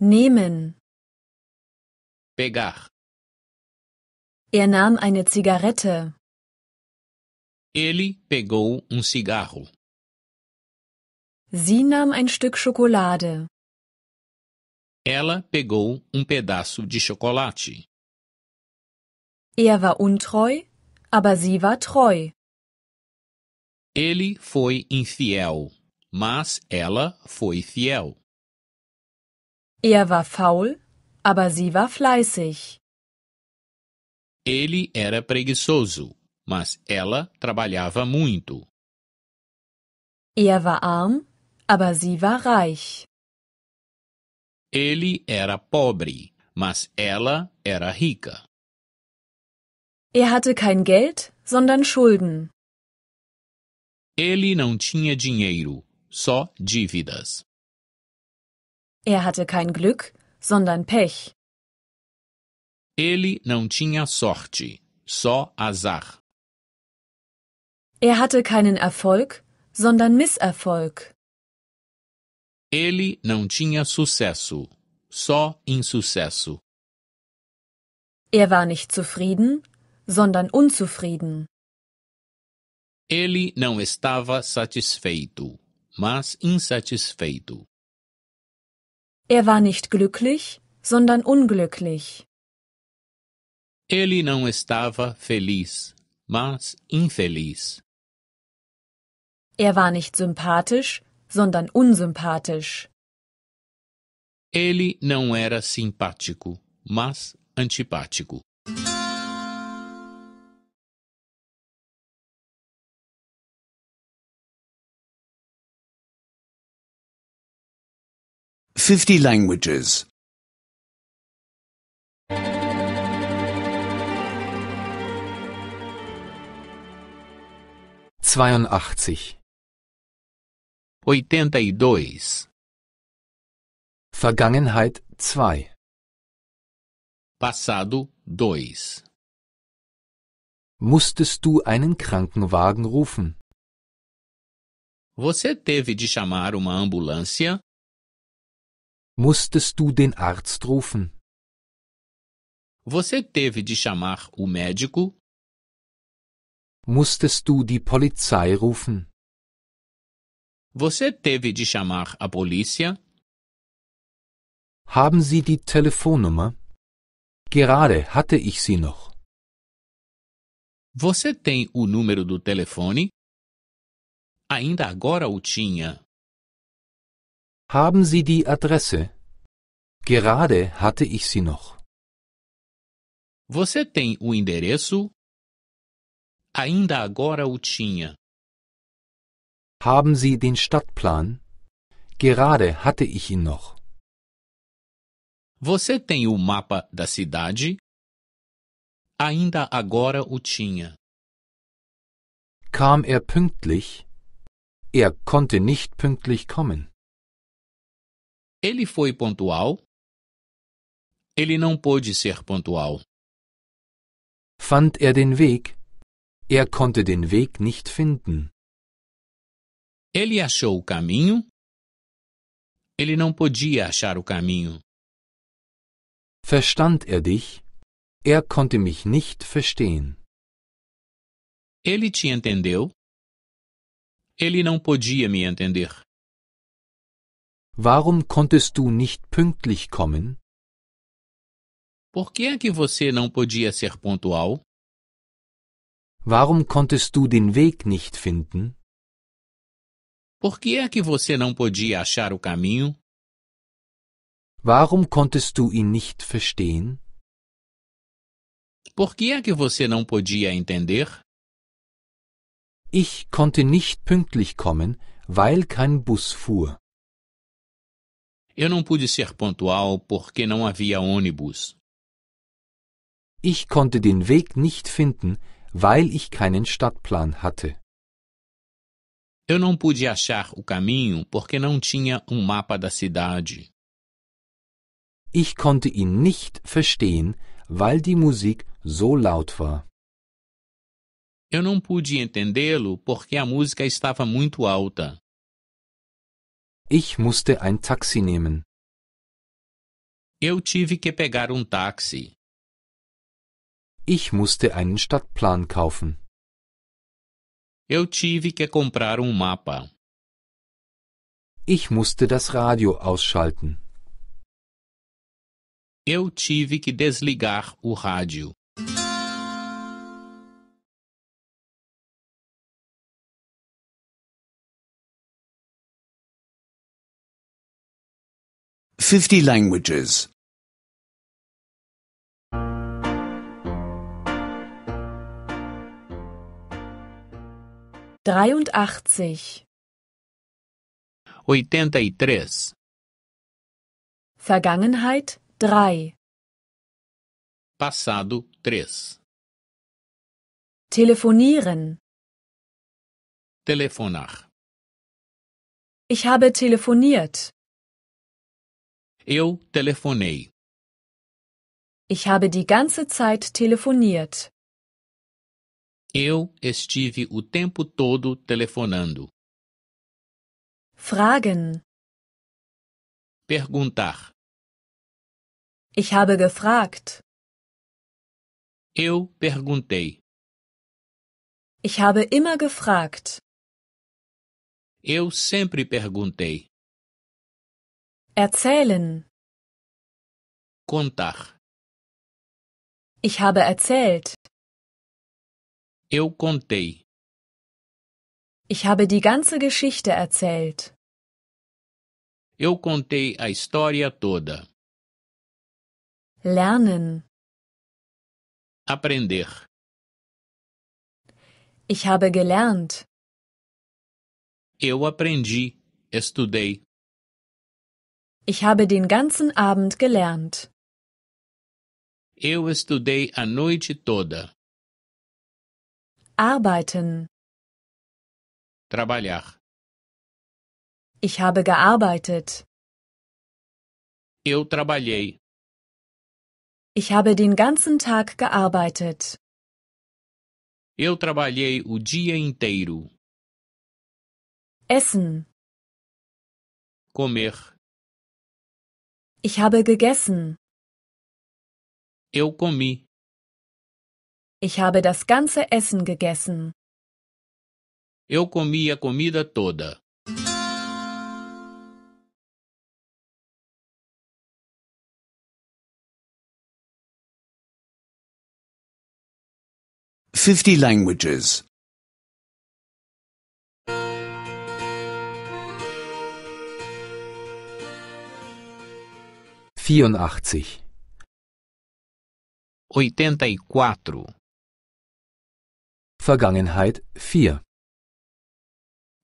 Nehmen. Pegar. Er nahm eine Zigarette. Ele pegou um cigarro. Sie nahm ein Stück Schokolade. Ela pegou um pedaço de chocolate. Er war untreu, aber sie war treu. Ele foi infiel, mas ela foi fiel. Er war faul, aber sie war fleißig. Ele era preguiçoso, mas ela trabalhava muito. Er war arm, aber sie war reich. Ele era pobre, mas ela era rica. Er hatte kein Geld, sondern Schulden. Ele não tinha dinheiro, só dívidas. Er hatte kein Glück, sondern Pech. Ele não tinha sorte, só azar. Er hatte keinen Erfolg, sondern Misserfolg. Ele não tinha sucesso, só insucesso. Er war nicht zufrieden, sondern unzufrieden. Ele não estava satisfeito, mas insatisfeito. Er war nicht glücklich, sondern unglücklich. Ele não estava feliz, mas infeliz. Er war nicht sympathisch, sondern unsympathisch. Ele não era simpático, mas antipático. 50 languages. 82. 82. E Vergangenheit 2. Passado 2. Musstest du einen Krankenwagen rufen? Você teve de chamar uma ambulância? Musstest du den Arzt rufen? Você teve de chamar o médico? Musstest du die Polizei rufen? Você teve de chamar a polícia? Haben Sie die Telefonnummer? Gerade hatte ich sie noch. Você tem o número do telefone? Ainda agora o tinha. Haben Sie die Adresse? Gerade hatte ich sie noch. Você tem o endereço? Ainda agora o tinha. Haben Sie den Stadtplan? Gerade hatte ich ihn noch. Você tem o mapa da cidade? Ainda agora o tinha. Kam er pünktlich? Er konnte nicht pünktlich kommen. Ele foi pontual? Ele não pôde ser pontual. Fand er den Weg? Er konnte den Weg nicht finden. Ele achou o caminho? Ele não podia achar o caminho. Verstand er dich? Er konnte mich nicht verstehen. Ele te entendeu? Ele não podia me entender. Warum konntest du nicht pünktlich kommen? Por que é que você não podia ser pontual? Warum konntest du den Weg nicht finden? Por que é que você não podia achar o caminho? Warum konntest du ihn nicht verstehen? Por que é que você não podia entender? Ich konnte nicht pünktlich kommen, weil kein Bus fuhr. Eu não pude ser pontual porque não havia ônibus. Ich konnte den Weg nicht finden, weil ich keinen Stadtplan hatte. Eu não pude achar o caminho porque não tinha um mapa da cidade. Ich konnte ihn nicht verstehen, weil die Musik so laut war. Eu não pude entendê-lo porque a música estava muito alta. Ich musste ein Taxi nehmen. Eu tive que pegar um táxi. Ich musste einen Stadtplan kaufen. Eu tive que comprar um mapa. Ich musste das Radio ausschalten. Eu tive que desligar o rádio. 50 languages. 83. 83. Vergangenheit 3. Passado 3. Telefonieren. Telefonach Ich habe telefoniert. Eu telefonei. Ich habe die ganze Zeit telefoniert. Eu estive o tempo todo telefonando. Fragen. Perguntar. Ich habe gefragt. Eu perguntei. Ich habe immer gefragt. Eu sempre perguntei. Erzählen. Contar. Ich habe erzählt. Eu contei. Ich habe die ganze Geschichte erzählt. Eu contei a história toda. Lernen. Aprender. Ich habe gelernt. Eu aprendi, estudei. Ich habe den ganzen Abend gelernt. Eu estudei a noite toda. Arbeiten. Trabalhar. Ich habe gearbeitet. Eu trabalhei. Ich habe den ganzen Tag gearbeitet. Eu trabalhei o dia inteiro. Essen. Comer. Ich habe gegessen. Eu comi. Ich habe das ganze Essen gegessen. Eu comi a comida toda. Fifty languages. 84 84 e Vergangenheit 4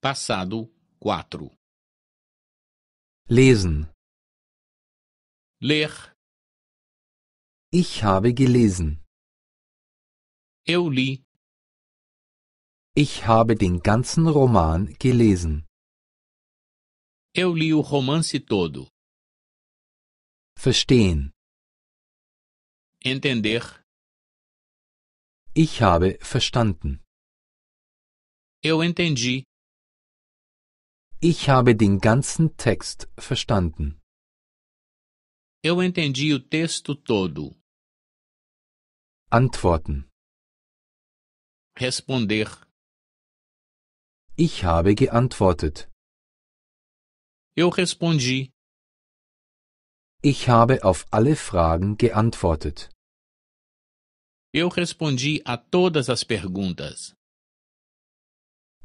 Passado 4 Lesen Ler Ich habe gelesen. Eu li. Ich habe den ganzen Roman gelesen. Eu li o romance todo. Verstehen. Entender. Ich habe verstanden. Eu entendi. Ich habe den ganzen Text verstanden. Eu entendi o texto todo. Antworten. Responder. Ich habe geantwortet. Eu respondi. Ich habe auf alle Fragen geantwortet. Eu respondi a todas as perguntas.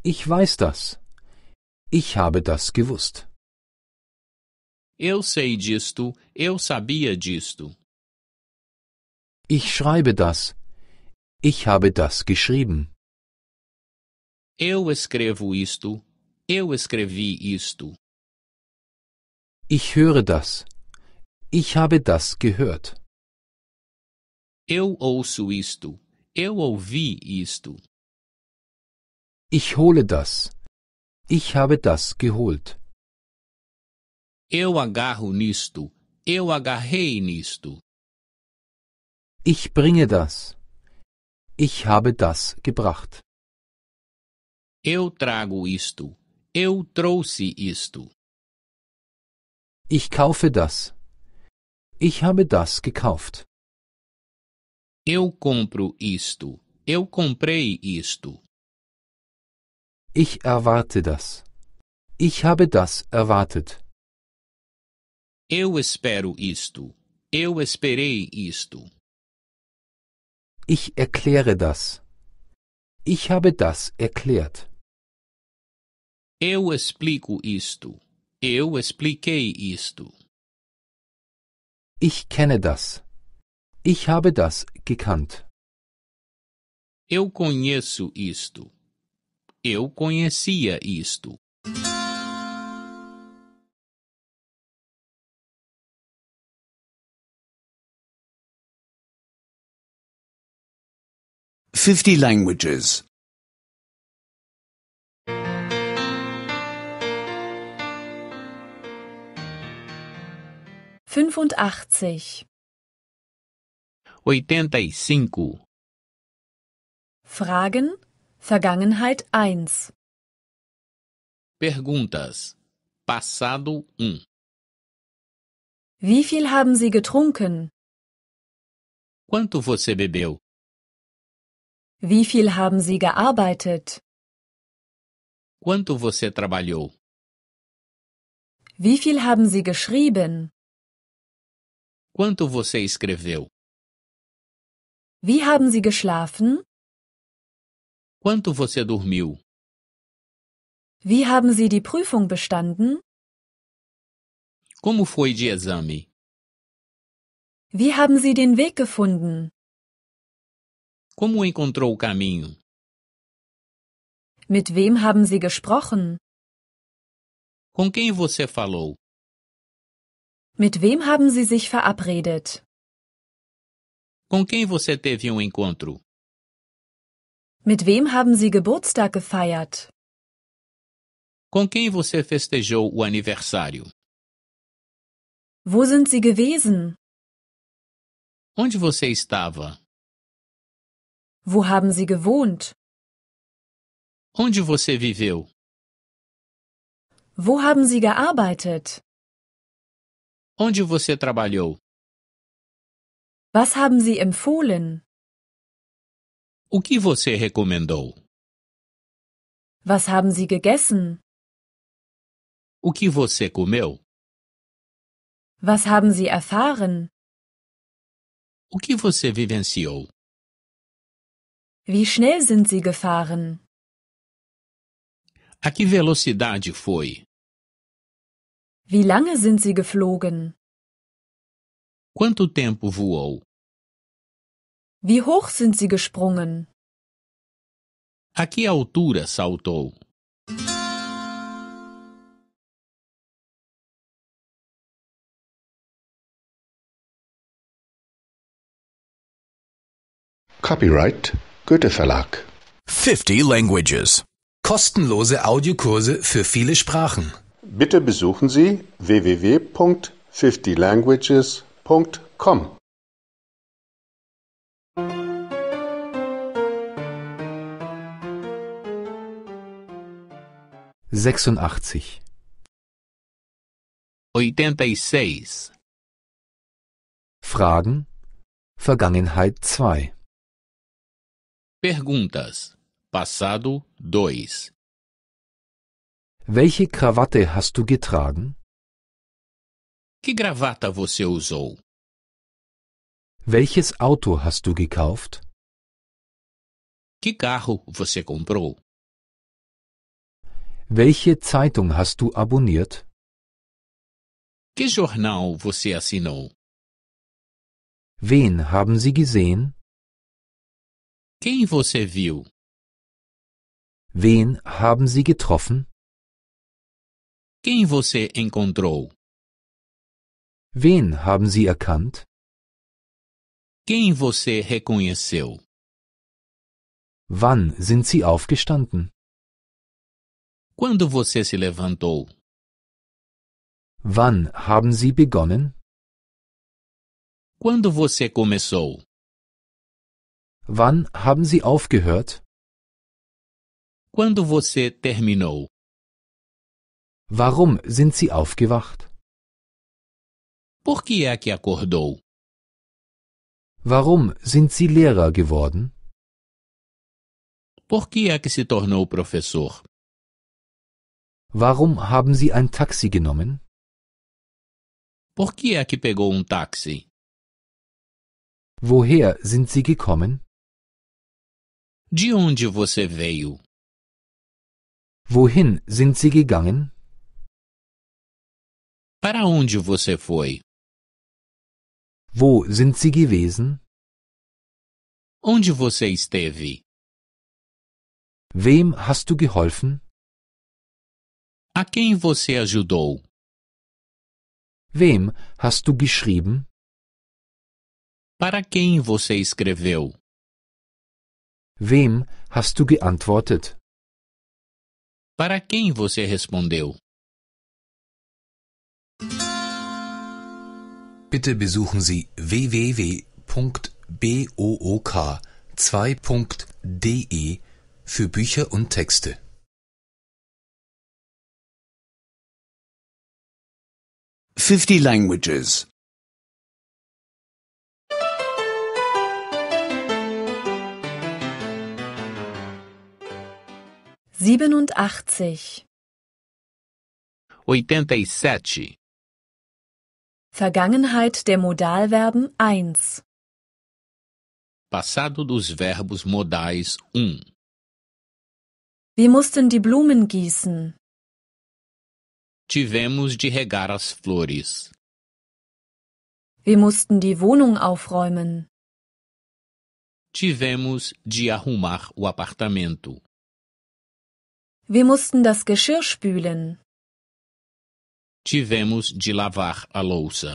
Ich weiß das. Ich habe das gewusst. Eu sei disto, eu sabia disto. Ich schreibe das. Ich habe das geschrieben. Eu escrevo isto, eu escrevi isto. Ich höre das. Ich habe das gehört. Eu ouço isto. Eu ouvi isto. Ich hole das. Ich habe das geholt. Eu agarro nisto. Eu agarrei nisto. Ich bringe das. Ich habe das gebracht. Eu trago isto. Eu trouxe isto. Ich kaufe das. Ich habe das gekauft. Eu compro isto. Eu comprei isto. Ich erwarte das. Ich habe das erwartet. Eu espero isto. Eu esperei isto. Ich erkläre das. Ich habe das erklärt. Eu explico isto. Eu expliquei isto. Ich kenne das. Ich habe das gekannt. Eu conheço isto. Eu conhecia isto. Fifty languages. 85 85 Fragen Vergangenheit 1 Perguntas Passado 1 Wie viel haben Sie getrunken? Quanto você bebeu? Wie viel haben Sie gearbeitet? Quanto você trabalhou? Wie viel haben Sie geschrieben? Quanto você escreveu? Wie haben Sie geschlafen? Quanto você dormiu? Wie haben Sie die Prüfung bestanden? Como foi de exame? Wie haben Sie den Weg gefunden? Como encontrou o caminho? Mit wem haben Sie gesprochen? Com quem você falou? Mit wem haben Sie sich verabredet? Com quem você teve um encontro? Mit wem haben Sie Geburtstag gefeiert? Com quem você festejou o aniversário? Wo sind Sie gewesen? Onde você estava? Wo haben Sie gewohnt? Onde você viveu? Wo haben Sie gearbeitet? Onde você trabalhou? Was haben Sie empfohlen? O que você recomendou? Was haben Sie gegessen? O que você comeu? Was haben Sie erfahren? O que você vivenciou? Wie schnell sind Sie gefahren? A que velocidade foi? Wie lange sind Sie geflogen? Quanto tempo voou? Wie hoch sind Sie gesprungen? A que altura saltou? Copyright Goethe Verlag 50 Languages Kostenlose Audiokurse für viele Sprachen Bitte besuchen Sie www.fiftylanguages.com. Sechsundachtzig. E Fragen Vergangenheit 2 Perguntas Passado 2 welche Krawatte hast du getragen? Que gravata você usou? Welches Auto hast du gekauft? Que carro você comprou? Welche Zeitung hast du abonniert? Que jornal você assinou? Wen haben Sie gesehen? Quem você viu? Wen haben Sie getroffen? Quem você encontrou? Wen haben Sie erkannt? Quem você reconheceu? Wann sind Sie aufgestanden? Quando você se levantou? Wann haben Sie begonnen? Quando você começou? Wann haben Sie aufgehört? Quando você terminou? Warum sind Sie aufgewacht? Por que é que acordou? Warum sind Sie Lehrer geworden? Por que é que se tornou professor? Warum haben Sie ein Taxi genommen? Por que é que pegou um táxi? Woher sind Sie gekommen? De onde você veio? Wohin sind Sie gegangen? Para onde você foi? Wo sind Sie gewesen? Onde você esteve? Wem hast du geholfen? A quem você ajudou? Wem hast du geschrieben? Para quem você escreveu? Wem hast du geantwortet? Para quem você respondeu? Bitte besuchen Sie www.book2.de für Bücher und Texte Fifty languages. Siebenundachtzig. Oitenta e Vergangenheit der Modalverben 1. Passado dos verbos modais 1. Wir mussten die Blumen gießen. Tivemos de regar as flores. Wir mussten die Wohnung aufräumen. Tivemos de arrumar o apartamento. Wir mussten das Geschirr spülen. Tivemos de lavar a louça.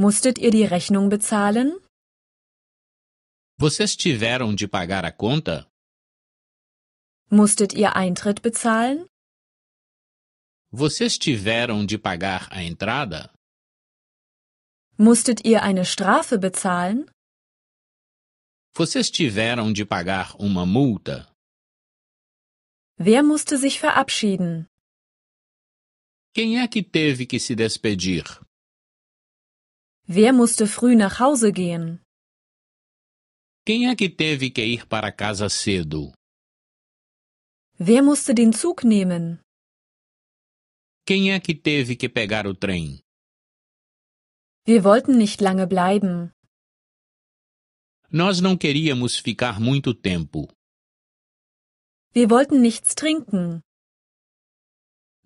Musstet ihr die Rechnung bezahlen? Vocês tiveram de pagar a conta? Musstet ihr Eintritt bezahlen? Vocês tiveram de pagar a entrada? Musstet ihr eine Strafe bezahlen? Vocês tiveram de pagar uma multa? Wer musste sich verabschieden? Quem é que teve que se despedir? Wer musste früh nach Hause gehen? Quem é que teve que ir para casa cedo? Wer musste den Zug nehmen? Quem é que teve que pegar o trem? Wir wollten nicht lange bleiben. Nós não queríamos ficar muito tempo. Wir wollten nichts trinken.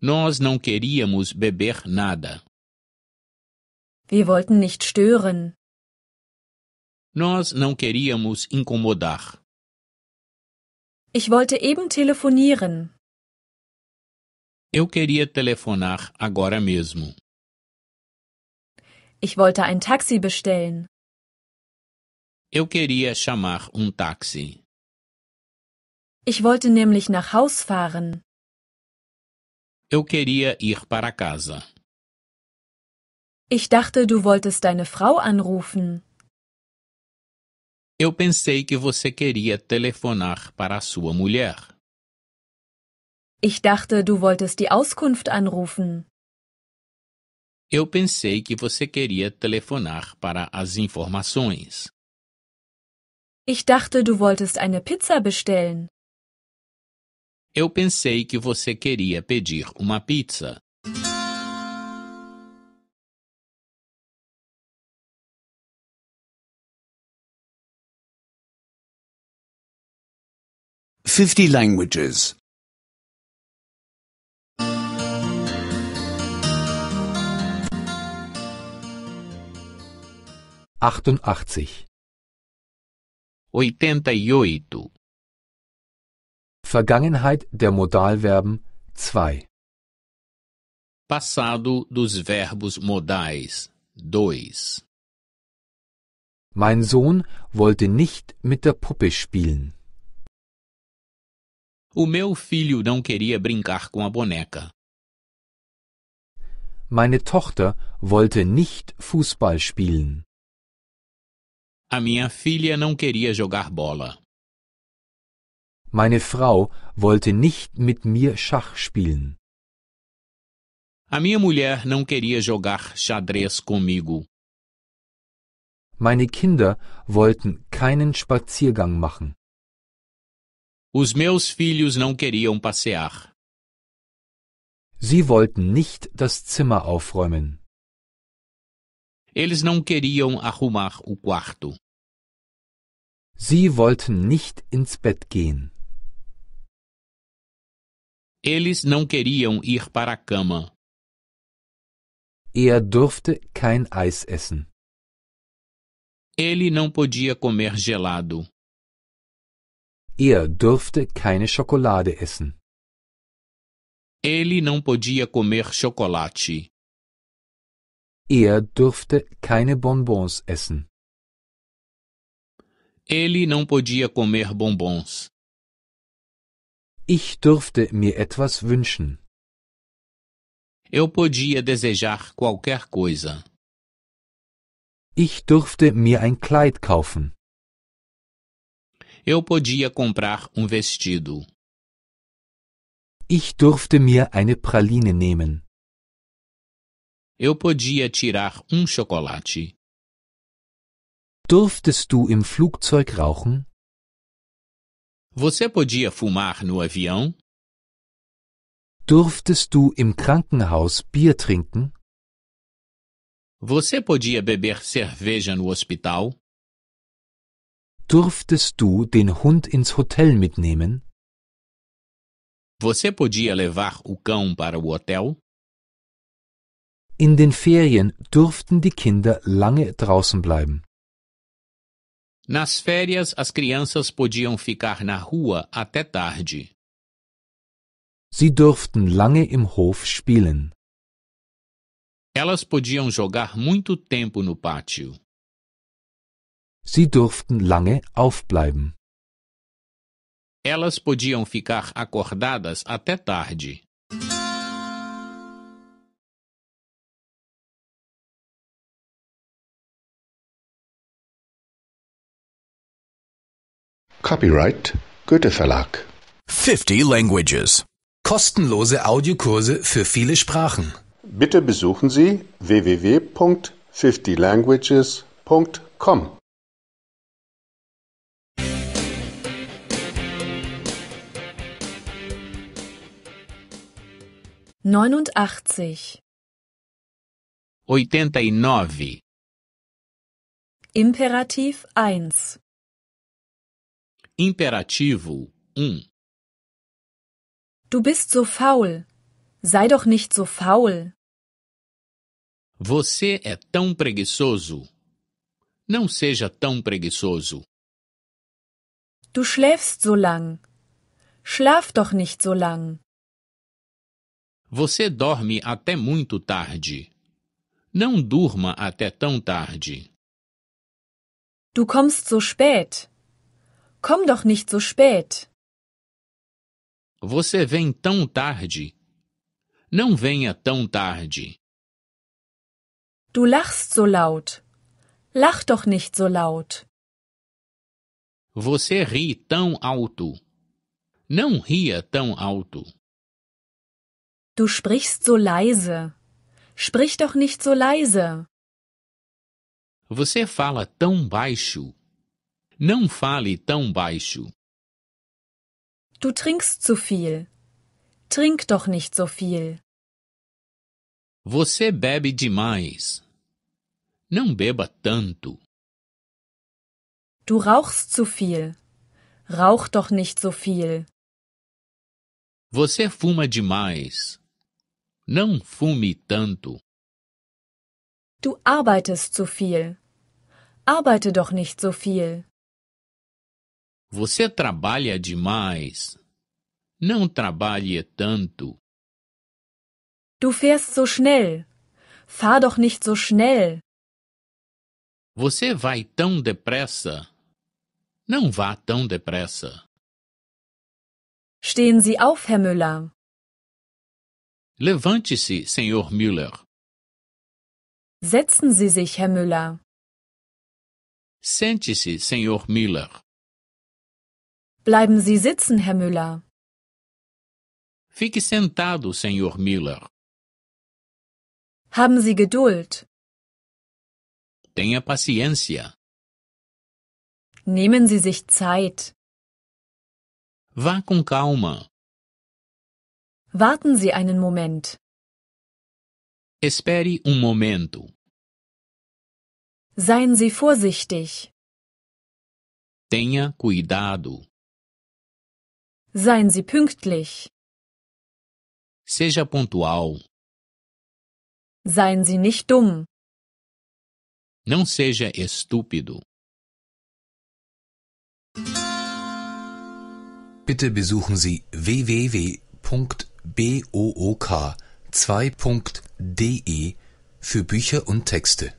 Nós não queríamos beber nada. Wir wollten nicht stören. Nós não queríamos incomodar. Ich wollte eben telefonieren. Eu queria telefonar agora mesmo. Ich wollte ein Taxi bestellen. Eu queria chamar um táxi. Ich wollte nämlich nach Haus fahren. Eu queria ir para casa. Ich dachte, du wolltest deine Frau anrufen. Eu pensei que você queria telefonar para sua mulher. Ich dachte, du wolltest die Auskunft anrufen. Eu pensei que você queria telefonar para as informações. Ich dachte, du wolltest eine Pizza bestellen. Eu pensei que você queria pedir uma pizza. Fifty languages. Achtundachtzig. Oitenta e oito. Vergangenheit der Modalverben 2 Passado dos verbos modais 2 Mein Sohn wollte nicht mit der Puppe spielen. O meu filho não queria brincar com a boneca. Meine Tochter wollte nicht Fußball spielen. A minha filha não queria jogar bola. Meine Frau wollte nicht mit mir Schach spielen. A minha mulher não queria jogar xadrez comigo. Meine Kinder wollten keinen Spaziergang machen. Os meus filhos não queriam passear. Sie wollten nicht das Zimmer aufräumen. Eles não queriam arrumar o quarto. Sie wollten nicht ins Bett gehen. Eles não queriam ir para a cama. Er durfte kein Eis essen. Ele não podia comer gelado. Er durfte keine Schokolade essen. Ele não podia comer chocolate. Er durfte keine Bonbons essen. Ele não podia comer bombons. Ich dürfte mir etwas wünschen. Eu podia desejar qualquer coisa. Ich durfte mir ein Kleid kaufen. Eu podia comprar um vestido. Ich durfte mir eine Praline nehmen. Eu podia tirar um chocolate. Durftest du im Flugzeug rauchen? Você podia fumar no avião? Durftest du im Krankenhaus Bier trinken? Você podia beber cerveja no hospital? Durftest du den Hund ins Hotel mitnehmen? Você podia levar o cão para o hotel? In den Ferien durften die Kinder lange draußen bleiben. Nas férias, as crianças podiam ficar na rua até tarde. Sie durften lange im Hof spielen. Elas podiam jogar muito tempo no pátio. Sie durften lange aufbleiben. Elas podiam ficar acordadas até tarde. Copyright Goethe Verlag. 50 Languages. Kostenlose Audiokurse für viele Sprachen. Bitte besuchen Sie www.50languages.com. Neunundachtzig. 89. E Imperativ eins. Imperativo 1 Du bist so faul. Sei doch nicht so faul. Você é tão preguiçoso. Não seja tão preguiçoso. Du schläfst so lang. Schlaf doch nicht so lang. Você dorme até muito tarde. Não durma até tão tarde. Du kommst so spät. Komm doch nicht so spät. Você vem tão tarde. Não venha tão tarde. Du lachst so laut. Lach doch nicht so laut. Você ri tão alto. Não ria tão alto. Du sprichst so leise. Sprich doch nicht so leise. Você fala tão baixo. Não fale tão baixo. Du trinkst zu viel. Trink doch nicht so viel. Você bebe demais. Não beba tanto. Du rauchst zu viel. Rauch doch nicht so viel. Você fuma demais. Não fume tanto. Du arbeitest zu viel. Arbeite doch nicht so viel. Você trabalha demais. Não trabalhe tanto. Du fährst so schnell. Fahr doch nicht so schnell. Você vai tão depressa. Não vá tão depressa. Stehen Sie auf, Herr Müller. Levante-se, Sr. Müller. Setzen Sie sich, Herr Müller. Sente-se, Sr. Müller. Bleiben Sie sitzen, Herr Müller. Fique sentado, Sr. Müller. Haben Sie Geduld. Tenha paciência. Nehmen Sie sich Zeit. Vá com calma. Warten Sie einen Moment. Espere um momento. Seien Sie vorsichtig. Tenha cuidado. Seien Sie pünktlich. Seja pontual. Seien Sie nicht dumm. Não seja estúpido. Bitte besuchen Sie www.book2.de für Bücher und Texte.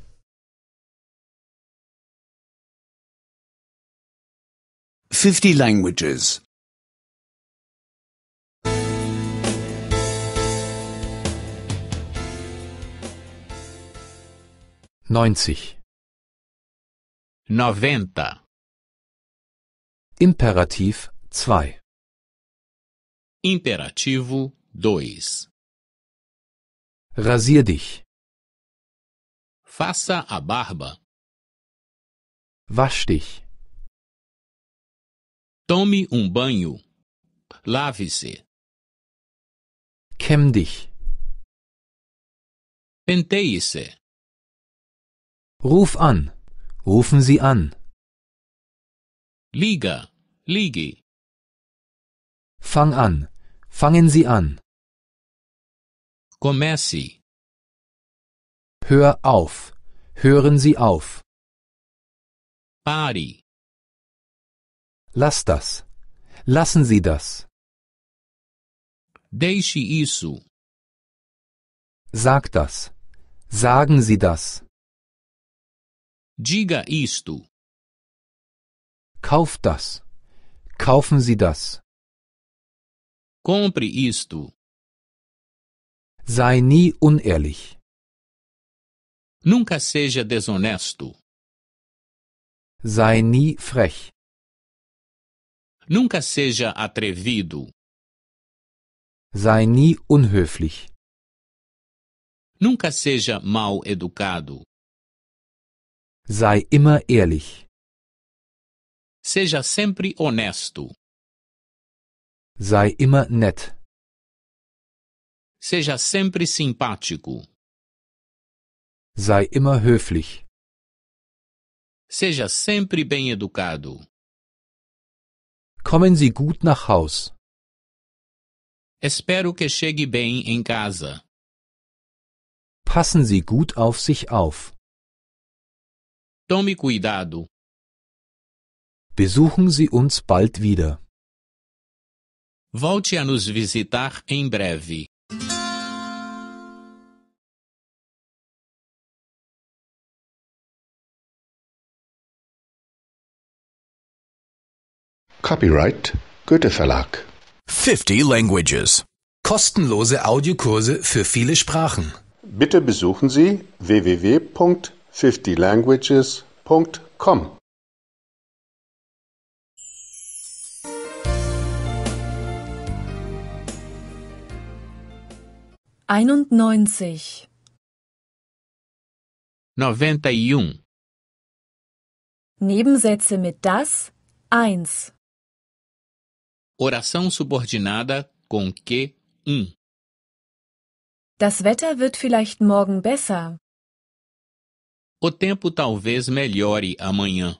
Fifty languages. neunzig. Noventa. Imperativ zwei. Imperativo dois. Rasier dich. Faça a barba. Wasch dich. Tome um banho. Lave-se. Kämm dich. Penteie-se. Ruf an. Rufen Sie an. Liga. Ligi. Fang an. Fangen Sie an. Comece. Hör auf. Hören Sie auf. Pari. Lass das. Lassen Sie das. Deixe isso. Sag das. Sagen Sie das. Diga isto. Kauf das. Kaufen Sie das. Compre isto. Sei nie unehrlich. Nunca seja desonesto. Sei nie frech. Nunca seja atrevido. Sei nie unhöflich. Nunca seja mal educado. Sei immer ehrlich. Seja sempre honesto. Sei immer nett. Seja sempre simpático. Sei immer höflich. Seja sempre bem educado. Kommen Sie gut nach Haus. Espero que chegue bem em casa. Passen Sie gut auf sich auf. Tome cuidado. Besuchen Sie uns bald wieder. Volte a nos visitar em breve. Copyright Goethe Verlag. 50 Languages. Kostenlose Audiokurse für viele Sprachen. Bitte besuchen Sie www 50languages.com Einundneunzig. Noventa e um. Nebensätze mit das, eins. Oração subordinada com que, um. Das Wetter wird vielleicht morgen besser. O tempo talvez melhore amanhã.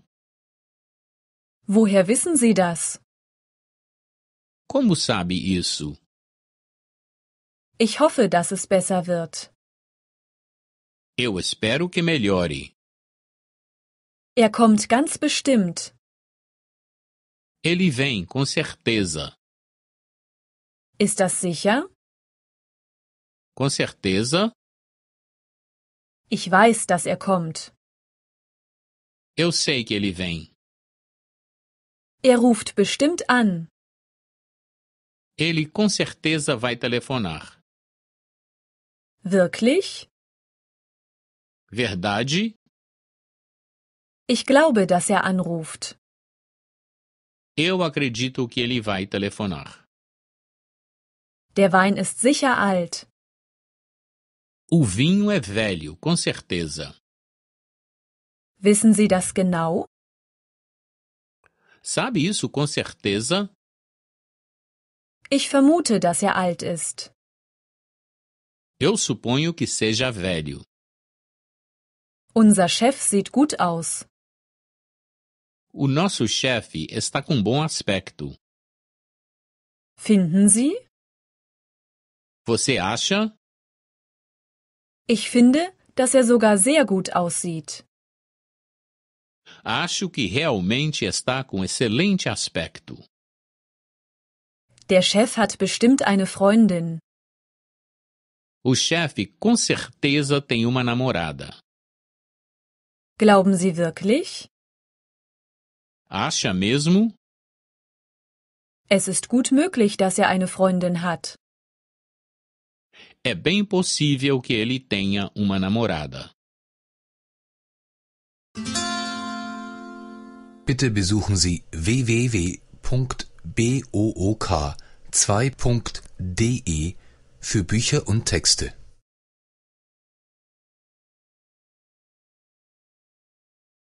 Woher wissen Sie das? Como sabe isso? Ich hoffe, dass es besser wird. Eu espero que melhore. Er kommt ganz bestimmt. Ele vem com certeza. Ist das sicher? Com certeza? Ich weiß, dass er kommt. Eu sei que ele vem. Er ruft bestimmt an. Ele com certeza vai telefonar. Wirklich? Verdade? Ich glaube, dass er anruft. Eu acredito que ele vai telefonar. Der Wein ist sicher alt. O vinho é velho, com certeza. Wissen Sie das genau? Sabe isso com certeza? Ich vermute, dass er alt ist. Eu suponho que seja velho. Unser Chef sieht gut aus. O nosso chefe está com bom aspecto. Finden Sie? Você acha? Ich finde, dass er sogar sehr gut aussieht. Acho que realmente está com excelente aspecto. Der Chef hat bestimmt eine Freundin. O chefe com certeza tem uma namorada. Glauben Sie wirklich? Acha mesmo? Es ist gut möglich, dass er eine Freundin hat. É bem possível que ele tenha uma namorada. Bitte besuchen Sie www.book2.de für Bücher und Texte.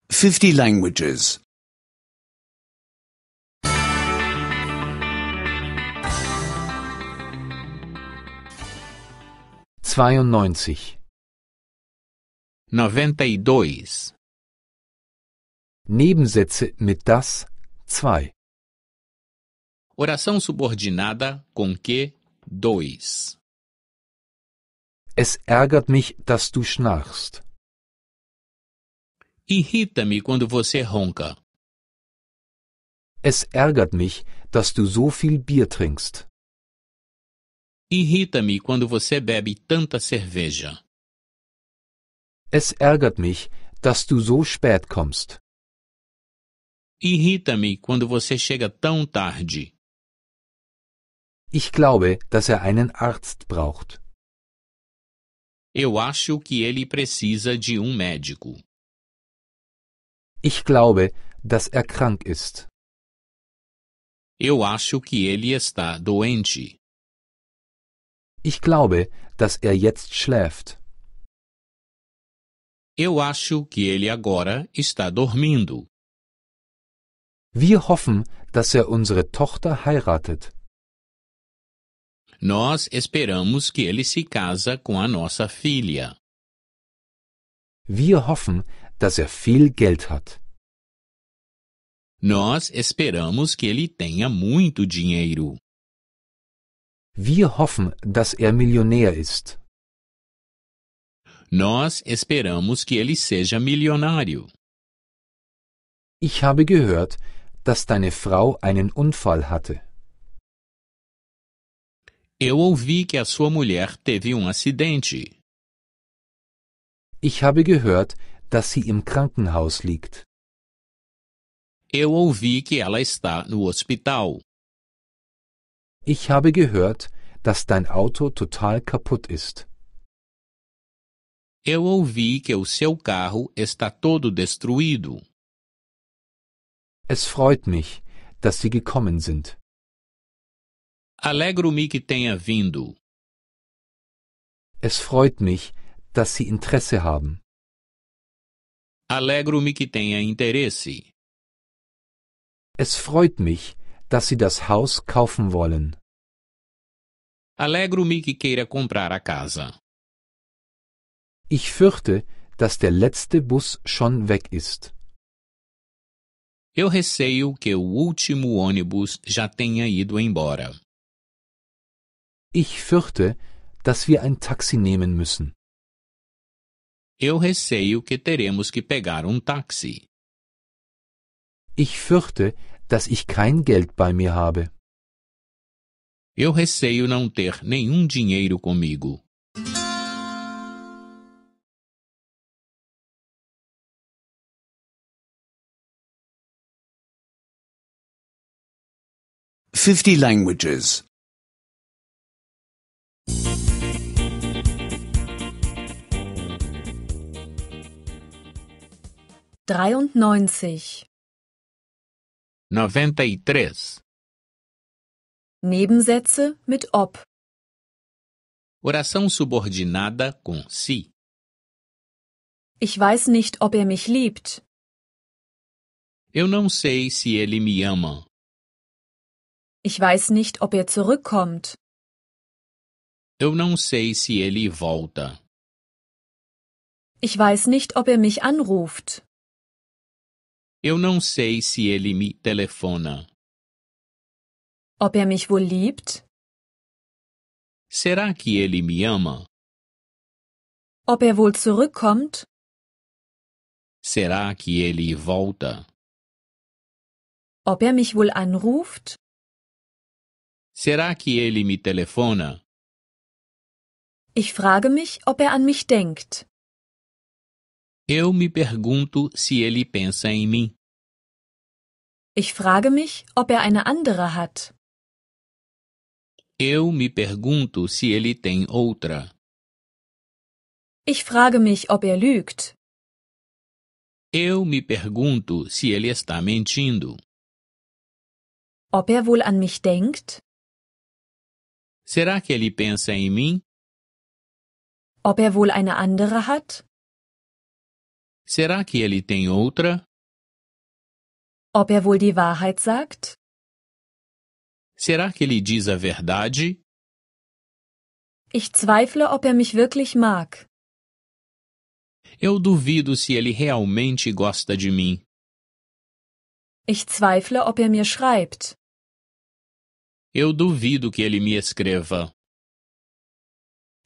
Fifty languages. 92 92 e Nebensätze mit das, 2 Oração subordinada com que, 2 Es ärgert mich, dass du schnarchst. Irrita-me quando você ronca. Es ärgert mich, dass du so viel Bier trinkst. Irrita-me quando você bebe tanta cerveja. Es ärgert mich, dass du so spät kommst. Irrita-me quando você chega tão tarde. Ich glaube, dass er einen Arzt braucht. Eu acho que ele precisa de um médico. Ich glaube, dass er krank ist. Eu acho que ele está doente. Ich glaube, dass er jetzt schläft. Eu acho que ele agora está dormindo. Wir hoffen, dass er unsere Tochter heiratet. Nós esperamos que ele se casa com a nossa filha. Wir hoffen, dass er viel Geld hat. Nós esperamos que ele tenha muito dinheiro. Wir hoffen, dass er Millionär ist. Nós esperamos que ele seja milionário. Ich habe gehört, dass deine Frau einen Unfall hatte. Eu ouvi que a sua mulher teve um acidente. Ich habe gehört, dass sie im Krankenhaus liegt. Eu ouvi que ela está no hospital. Ich habe gehört, dass dein Auto total kaputt ist. Eu ouvi que o seu carro está todo destruído. Es freut mich, dass Sie gekommen sind. Alegro-me que tenha vindo. Es freut mich, dass Sie Interesse haben. Alegro-me que tenha interesse. Es freut mich, dass sie das Haus kaufen wollen. Alegro-me que queira comprar a casa. Ich fürchte, dass der letzte Bus schon weg ist. Eu receio que o último ônibus já tenha ido embora. Ich fürchte, dass wir ein Taxi nehmen müssen. Eu receio que teremos que pegar um táxi. Ich fürchte, dass ich kein Geld bei mir habe. Eu receio não ter nenhum dinheiro comigo. Fifty languages. Dreiundneunzig. 93. Nebensätze mit ob. Oração subordinada com si. Ich weiß nicht, ob er mich liebt. Eu não sei se ele me ama. Ich weiß nicht, ob er zurückkommt. Eu não sei se ele volta. Ich weiß nicht, ob er mich anruft. Eu não sei se ele me telefona. Ob er mich wohl liebt? Será que ele me ama? Ob er wohl zurückkommt? Será que ele volta? Ob er mich wohl anruft? Será que ele me telefona? Ich frage mich, ob er an mich denkt. Eu me pergunto se ele pensa em mim. Ich frage mich, ob er eine andere hat. Eu me pergunto se ele tem outra. Ich frage mich, ob er lügt. Eu me pergunto se ele está mentindo. Ob er wohl an mich denkt? Será que ele pensa em mim? Ob er wohl eine andere hat? Será que ele tem outra? Ob er wohl die Wahrheit sagt? Será que ele diz a verdade? Ich zweifle, ob er mich wirklich mag. Eu duvido se ele realmente gosta de mim. Ich zweifle, ob er mir schreibt. Eu duvido que ele me escreva.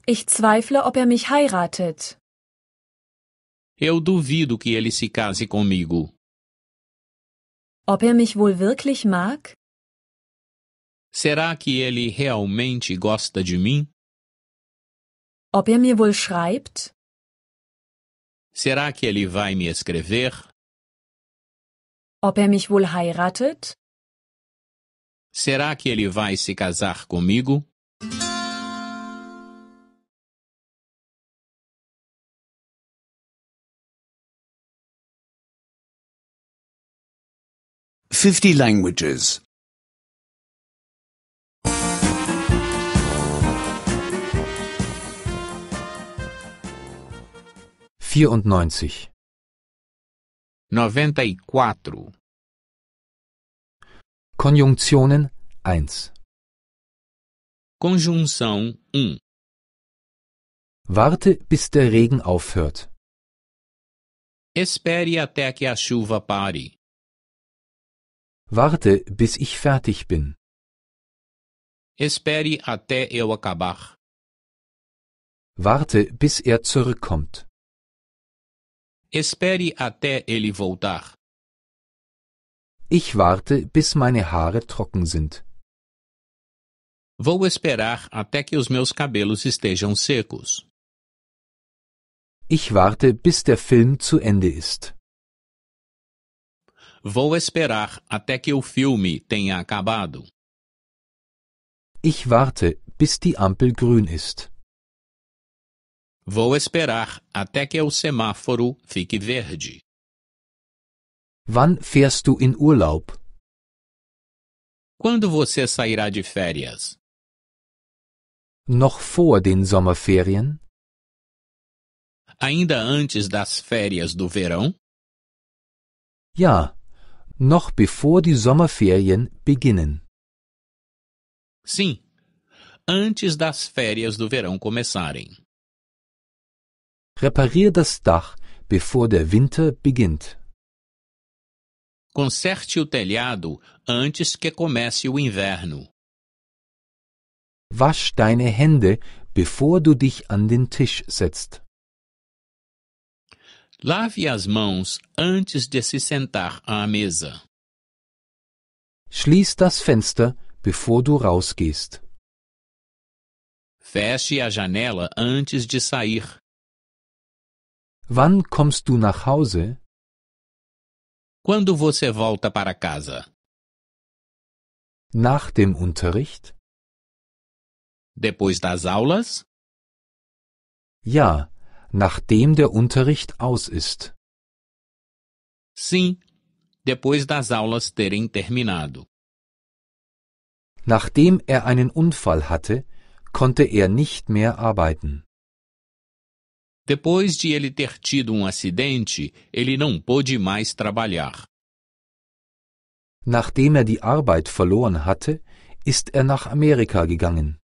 Ich zweifle, ob er mich heiratet. Eu duvido que ele se case comigo. Ob er mich wohl wirklich mag? Será que ele realmente gosta de mim? Ob er mir wohl schreibt? Será que ele vai me escrever? Ob er mich wohl heiratet? Será que ele vai se casar comigo? 50 languages. 94. 94. E Konjunktionen 1. Conjunção 1. Warte, bis der Regen aufhört. Espere até que a chuva pare. Warte, bis ich fertig bin. Espere até eu acabar. Warte, bis er zurückkommt. Espere até ele voltar. Ich warte, bis meine Haare trocken sind. Vou esperar até que os meus cabelos estejam secos. Ich warte, bis der Film zu Ende ist. Vou esperar até que o filme tenha acabado. Ich warte, bis die Ampel grün ist. Vou esperar até que o semáforo fique verde. Wann fährst du in Urlaub? Quando você sairá de férias? Noch vor den Sommerferien? Ainda antes das férias do verão? Ja, noch bevor die Sommerferien beginnen. Sim, antes das férias do verão começarem. Reparier das Dach, bevor der Winter beginnt. Conserte o telhado antes que comece o inverno. Wasch deine Hände, bevor du dich an den Tisch setzt. Lave as mãos antes de se sentar à mesa. Schließ das Fenster, bevor du rausgehst. Feche a janela antes de sair. Wann kommst du nach Hause? Quando você volta para casa? Nach dem Unterricht? Depois das aulas? Ja, nachdem der Unterricht aus ist. Sim, depois das aulas terem terminado. Nachdem er einen Unfall hatte, konnte er nicht mehr arbeiten. Depois de ele ter tido um acidente, ele não pôde mais trabalhar. Nachdem er die Arbeit verloren hatte, ist er nach Amerika gegangen.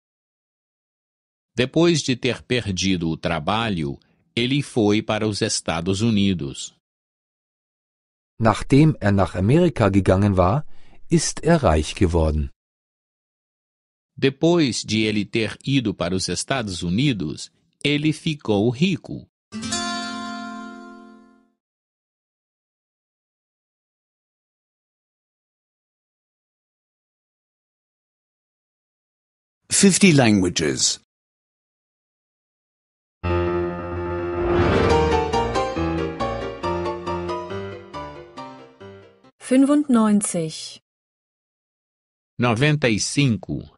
Depois de ter perdido o trabalho, Ele foi para os Estados Unidos. Nachdem er nach Amerika gegangen war, ist er reich geworden. Depois de ele ter ido para os Estados Unidos, ele ficou rico. Fifty languages. 95 95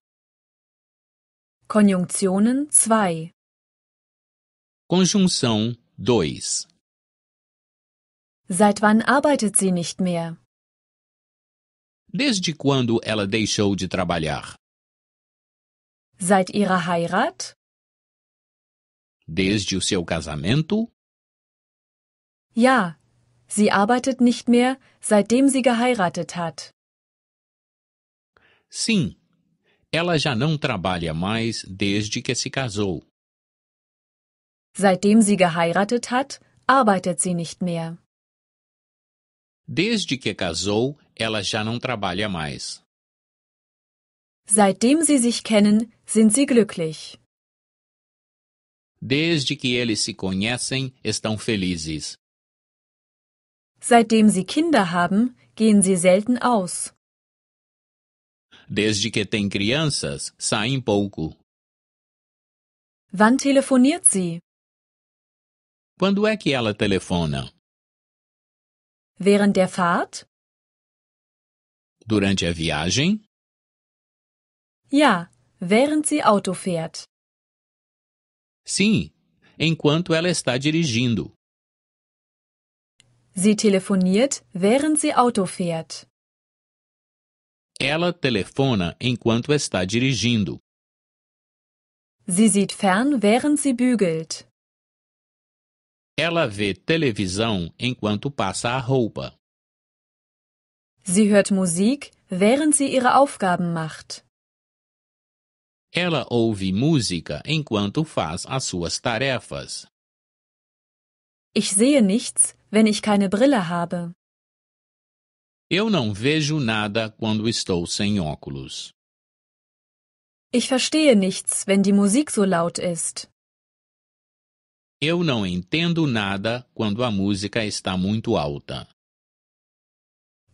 Konjunktionen 2 Conjunção 2 Seit wann arbeitet sie nicht mehr? Desde quando ela deixou de trabalhar? Seit ihrer Heirat? Desde o seu casamento? Ja, Sie arbeitet nicht mehr, seitdem sie geheiratet hat. Sim, ela já não trabalha mais desde que se casou. Seitdem sie geheiratet hat, arbeitet sie nicht mehr. Desde que casou, ela já não trabalha mais. Seitdem sie sich kennen, sind sie glücklich. Desde que eles se conhecem, estão felizes. Seitdem sie Kinder haben, gehen sie selten aus. Desde que tem crianças, saem pouco. Wann telefoniert sie? Quando é que ela telefona? Während der Fahrt? Durante a viagem? Ja, während sie Auto fährt. Sim, enquanto ela está dirigindo. Sie telefoniert, während sie Auto fährt. Ela telefona enquanto está dirigindo. Sie sieht fern, während sie bügelt. Ela vê televisão enquanto passa a roupa. Sie hört Musik, während sie ihre Aufgaben macht. Ela ouve música enquanto faz as suas tarefas. Ich sehe nichts, wenn ich keine Brille habe. Eu não vejo nada quando estou sem óculos. Ich verstehe nichts, wenn die Musik so laut ist. Eu não entendo nada quando a música está muito alta.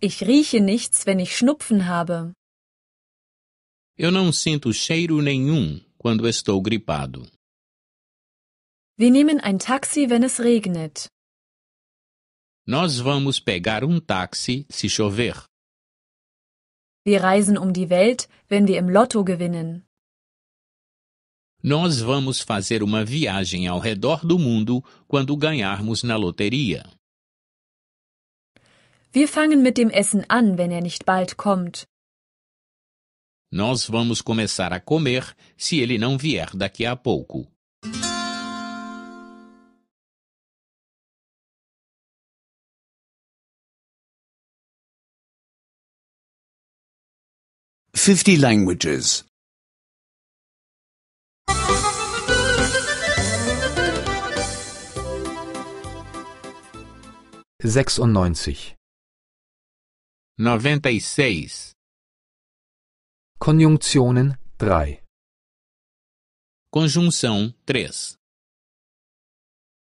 Ich rieche nichts, wenn ich Schnupfen habe. Eu não sinto cheiro nenhum quando estou gripado. Wir nehmen ein Taxi, wenn es regnet. Nós vamos pegar um táxi se chover. Wir reisen um die Welt, wenn wir im Lotto gewinnen. Nós vamos fazer uma viagem ao redor do mundo quando ganharmos na loteria. Wir fangen mit dem Essen an, wenn er nicht bald kommt. Nós vamos começar a comer se ele não vier daqui a pouco. 50 languages. 96. 96. E Konjunktionen 3. Konjunktion 3.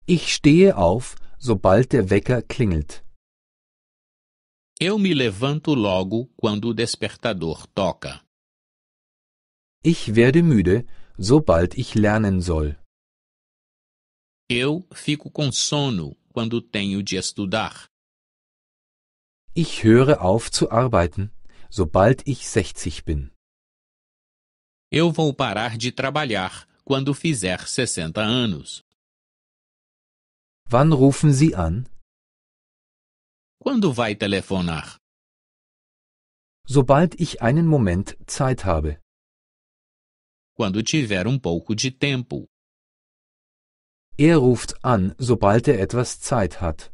Ich stehe auf, sobald der Wecker klingelt. Eu me levanto logo quando o despertador toca. Ich werde müde, sobald ich lernen soll. Eu fico com sono quando tenho de estudar. Ich höre auf zu arbeiten, sobald ich 60 bin. Eu vou parar de trabalhar quando fizer 60 anos. Wann rufen Sie an? Quando vai telefonar? Sobald ich einen Moment Zeit habe. Quando tiver um pouco de tempo. Er ruft an, sobald er etwas Zeit hat.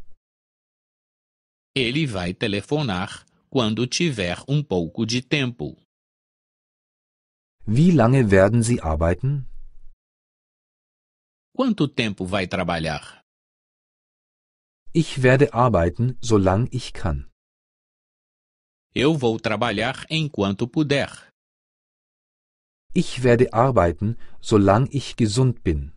Ele vai telefonar quando tiver um pouco de tempo. Wie lange werden Sie arbeiten? Quanto tempo vai trabalhar? Ich werde arbeiten, solange ich kann. Eu vou trabalhar enquanto puder. Ich werde arbeiten, solange ich gesund bin.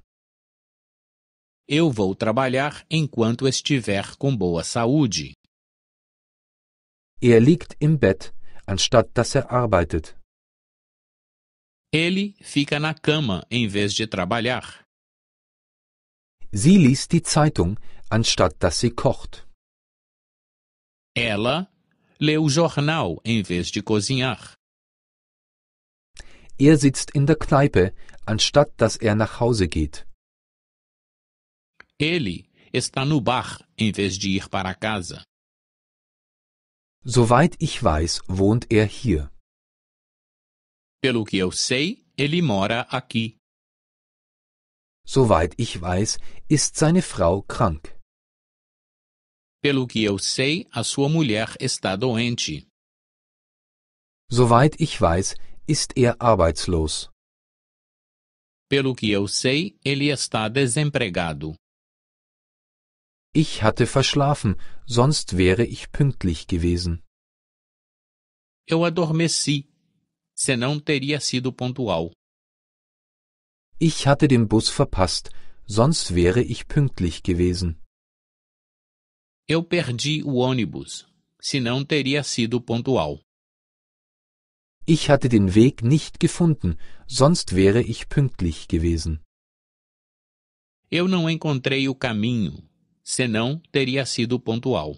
Eu vou trabalhar enquanto estiver com boa saúde. Er liegt im Bett, anstatt dass er arbeitet. Ele fica na cama em vez de trabalhar. Sie liest die Zeitung, anstatt dass sie kocht. Ela lê o jornal em vez de cozinhar. Er sitzt in der Kneipe, anstatt dass er nach Hause geht. Ele está no bar em vez de ir para casa. Soweit ich weiß, wohnt er hier. Pelo que eu sei, ele mora aqui. Soweit ich weiß, ist seine Frau krank. Pelo que eu sei, a sua mulher está doente. Soweit ich weiß, ist er arbeitslos. Pelo que eu sei, ele está desempregado. Ich hatte verschlafen, sonst wäre ich pünktlich gewesen. Eu adormeci, senão teria sido pontual. Ich hatte den Bus verpasst, sonst wäre ich pünktlich gewesen. Eu perdi o ônibus, senão teria sido pontual. Ich hatte den Weg nicht gefunden, sonst wäre ich pünktlich gewesen. Eu não encontrei o caminho, senão teria sido pontual.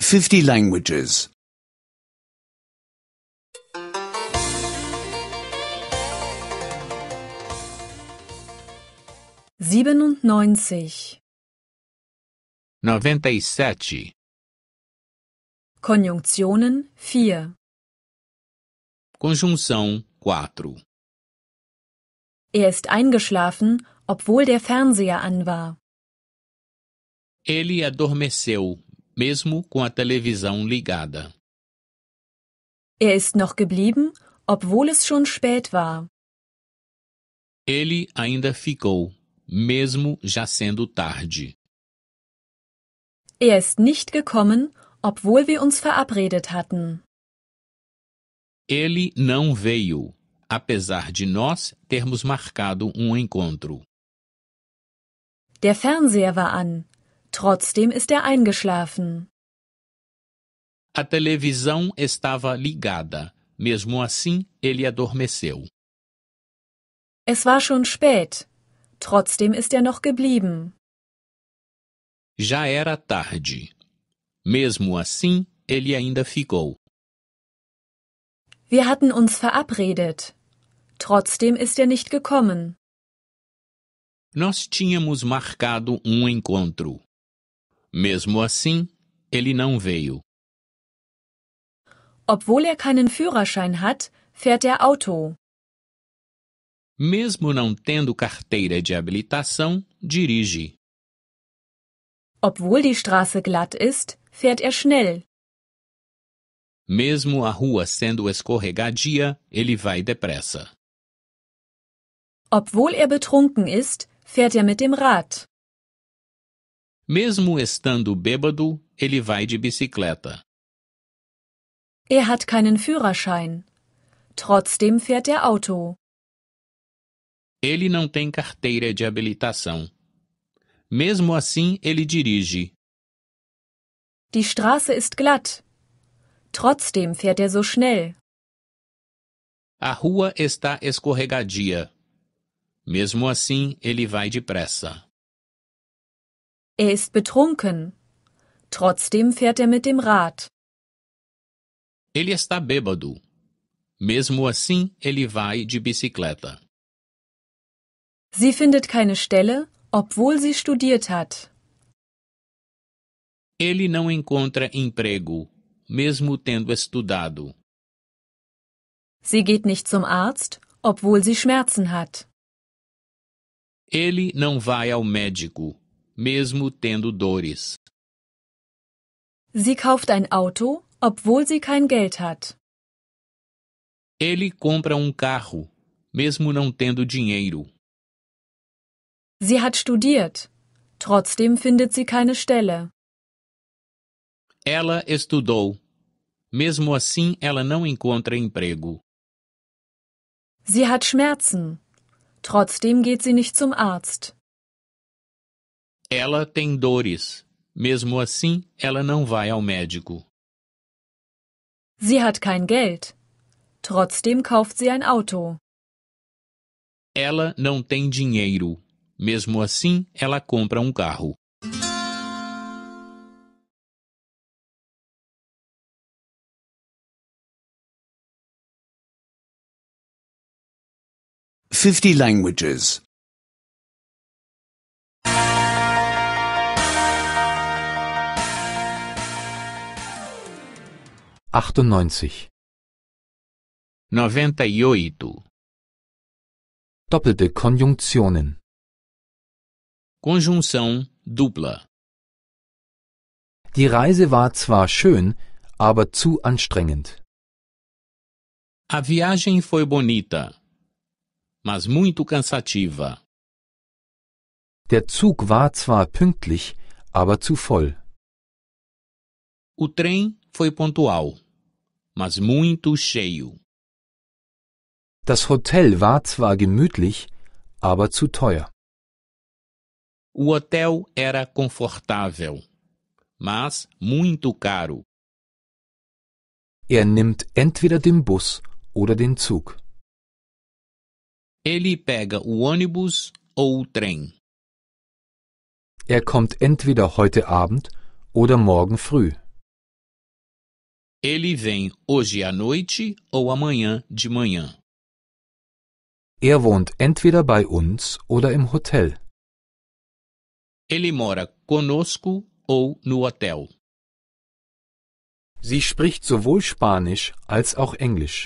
Fifty languages. 97 97 e Konjunktionen 4 Konjunktion 4 Er ist eingeschlafen, obwohl der Fernseher an war. Ele adormeceu, mesmo com a televisão ligada. Er ist noch geblieben, obwohl es schon spät war. Ele ainda ficou, mesmo já sendo tarde. Er ist nicht gekommen, obwohl wir uns verabredet hatten. Ele não veio, apesar de nós termos marcado um encontro. Der Fernseher war an. Trotzdem ist er eingeschlafen. A televisão estava ligada. Mesmo assim, ele adormeceu. Es war schon spät. Trotzdem ist er noch geblieben. Já era tarde. Mesmo assim, ele ainda ficou. Wir hatten uns verabredet. Trotzdem ist er nicht gekommen. Nós tínhamos marcado um encontro. Mesmo assim, ele não veio. Obwohl er keinen Führerschein hat, fährt er Auto mesmo não tendo carteira de habilitação, dirige. Obwohl die Straße glatt ist, fährt er schnell. Mesmo a rua sendo escorregadia, ele vai depressa. Obwohl er betrunken ist, fährt er mit dem Rad. Mesmo estando bêbado, ele vai de bicicleta. Er hat keinen Führerschein. Trotzdem fährt er Auto. Ele não tem carteira de habilitação. Mesmo assim, ele dirige. Die Straße ist glatt. Trotzdem fährt er so schnell. A rua está escorregadia. Mesmo assim, ele vai depressa. Er ist betrunken. Trotzdem fährt er mit dem Rad. Ele está bêbado. Mesmo assim, ele vai de bicicleta. Sie findet keine Stelle, obwohl sie studiert hat. Ele não encontra emprego, mesmo tendo estudado. Sie geht nicht zum Arzt, obwohl sie Schmerzen hat. Ele não vai ao médico, mesmo tendo dores. Sie kauft ein Auto, obwohl sie kein Geld hat. Ele compra um carro, mesmo não tendo dinheiro. Sie hat studiert. Trotzdem findet sie keine Stelle. Ela estudou. Mesmo assim, ela não encontra emprego. Sie hat Schmerzen. Trotzdem geht sie nicht zum Arzt. Ela tem dores. Mesmo assim, ela não vai ao médico. Sie hat kein Geld. Trotzdem kauft sie ein Auto. Ela não tem dinheiro. Mesmo assim, ela compra um carro. Fifty languages. Achtundneunzig. Noventa e oito. Doppelte Konjunktionen. Conjunção dupla Die Reise war zwar schön, aber zu anstrengend. A viagem foi bonita, mas muito cansativa. Der Zug war zwar pünktlich, aber zu voll. O trem foi pontual, mas muito cheio. Das Hotel war zwar gemütlich, aber zu teuer. O hotel era confortável, mas muito caro. Er nimmt entweder den Bus oder den Zug. Ele pega o ônibus ou o trem. Er kommt entweder heute Abend oder morgen früh. Ele vem hoje à noite ou amanhã de manhã. Er wohnt entweder bei uns oder im Hotel. Ele mora conosco ou no hotel. Sie spricht sowohl Spanisch als auch Englisch.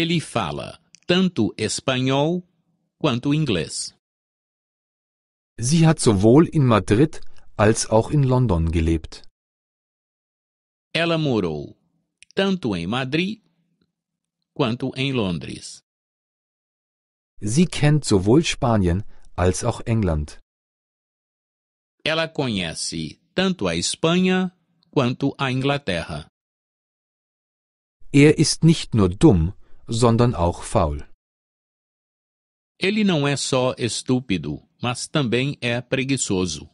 Ele fala tanto espanhol quanto inglês. Sie hat sowohl in Madrid als auch in London gelebt. Ela morou tanto em Madrid quanto em Londres. Sie kennt sowohl Spanien als auch England. Ela conhece tanto a Espanha quanto a Inglaterra. Er ist nicht nur dumm, sondern auch faul. Ele não é só estúpido, mas também é preguiçoso.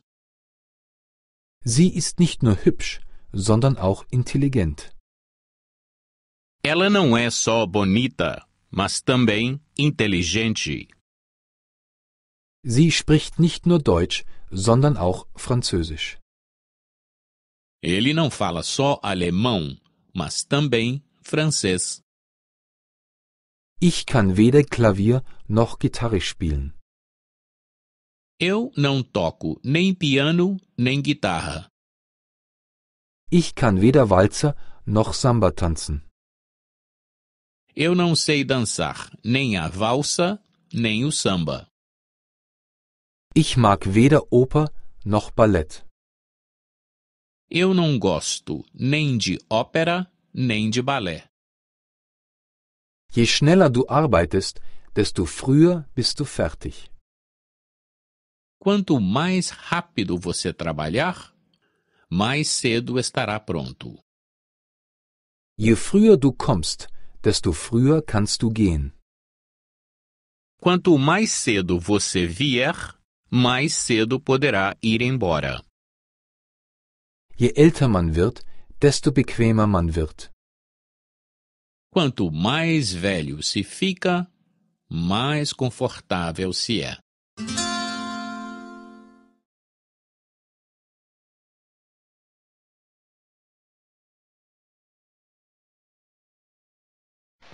Sie ist nicht nur hübsch, sondern auch intelligent. Ela não é só bonita, mas também inteligente. Sie spricht nicht nur Deutsch, sondern auch Französisch. Ele não fala só alemão, mas também francês. Ich kann weder Klavier noch Gitarre spielen. Eu não toco nem piano nem guitarra. Ich kann weder Walzer noch Samba tanzen. Eu não sei dançar nem a valsa nem o samba. Ich mag weder Oper noch Ballett. Eu não gosto nem de ópera nem de balé. Je schneller du arbeitest, desto früher bist du fertig. Quanto mais rápido você trabalhar, mais cedo estará pronto. Je früher du kommst, desto früher kannst du gehen. Quanto mais cedo você vier, mais cedo poderá ir embora. Je älter man wird, desto bequemer man wird. Quanto mais velho se fica, mais confortável se é.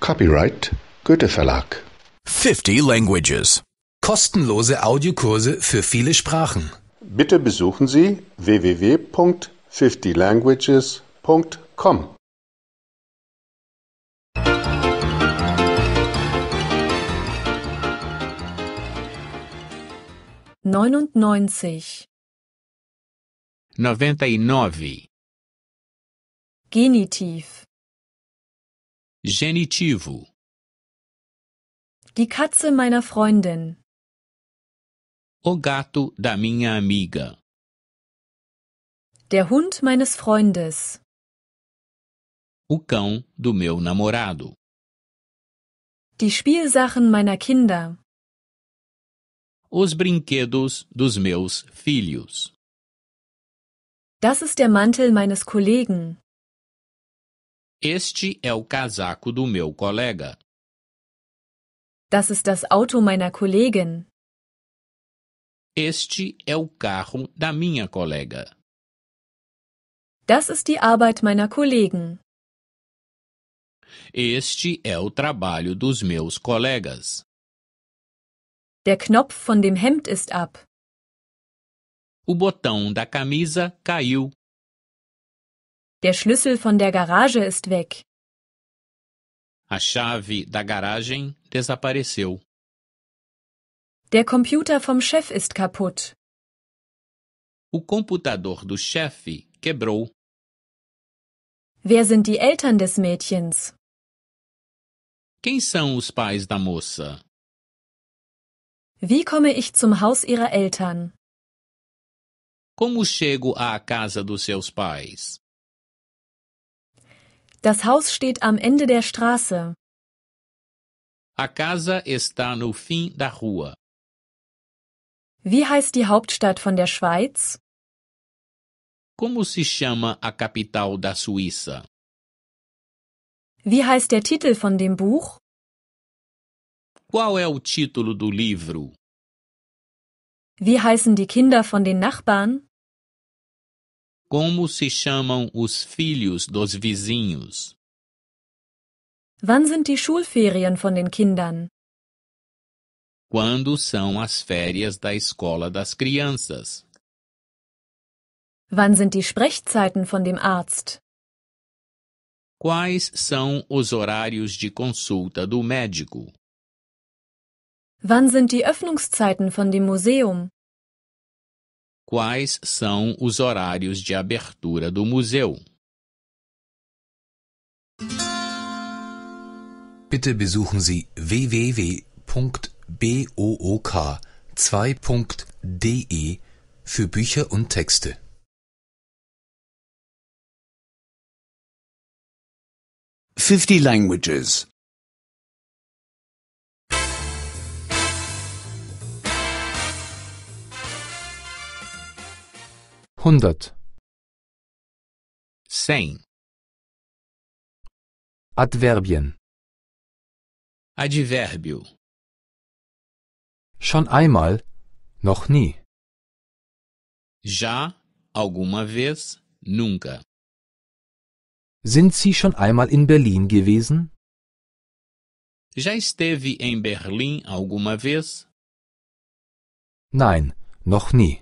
Copyright Goethe Verlag. 50 languages. Kostenlose Audiokurse für viele Sprachen. Bitte besuchen Sie www.50languages.com. Neunundneunzig. E Genitiv. Genitivo. Die Katze meiner Freundin. O gato da minha amiga. Der Hund meines Freundes. O cão do meu namorado. Die Spielsachen meiner Kinder. Os brinquedos dos meus filhos. Das ist der Mantel meines Kollegen. Este é o casaco do meu colega. Das ist das Auto meiner Kollegin. Este é o carro da minha colega. Das ist die Arbeit meiner Kollegen. Este é o trabalho dos meus colegas. Der Knopf von dem Hemd ist ab. O botão da camisa caiu. Der Schlüssel von der Garage ist weg. A chave da garagem desapareceu. Der Computer vom Chef ist kaputt. O computador do chefe quebrou. Wer sind die Eltern des Mädchens? Quem são os pais da moça? Wie komme ich zum Haus ihrer Eltern? Como chego à casa dos seus pais? Das Haus steht am Ende der Straße. A casa está no fim da rua. Wie heißt die Hauptstadt von der Schweiz? Como se chama a capital da Suíça? Wie heißt der Titel von dem Buch? Qual é o título do livro? Wie heißen die Kinder von den Nachbarn? Como se chamam os filhos dos vizinhos? Wann sind die Schulferien von den Kindern? Quando são as férias da escola das crianças? Wann sind die Sprechzeiten von dem Arzt? Quais são os horários de consulta do médico? Wann sind die Öffnungszeiten von dem Museum? Quais são os horários de abertura do museu? Bitte besuchen Sie www. book 2.de für Bücher und Texte Fifty Languages Hundert Cem Adverbien Adverbio Schon einmal, noch nie. Ja, alguma vez, nunca. Sind Sie schon einmal in Berlin gewesen? Já esteve em Berlim alguma vez? Nein, noch nie.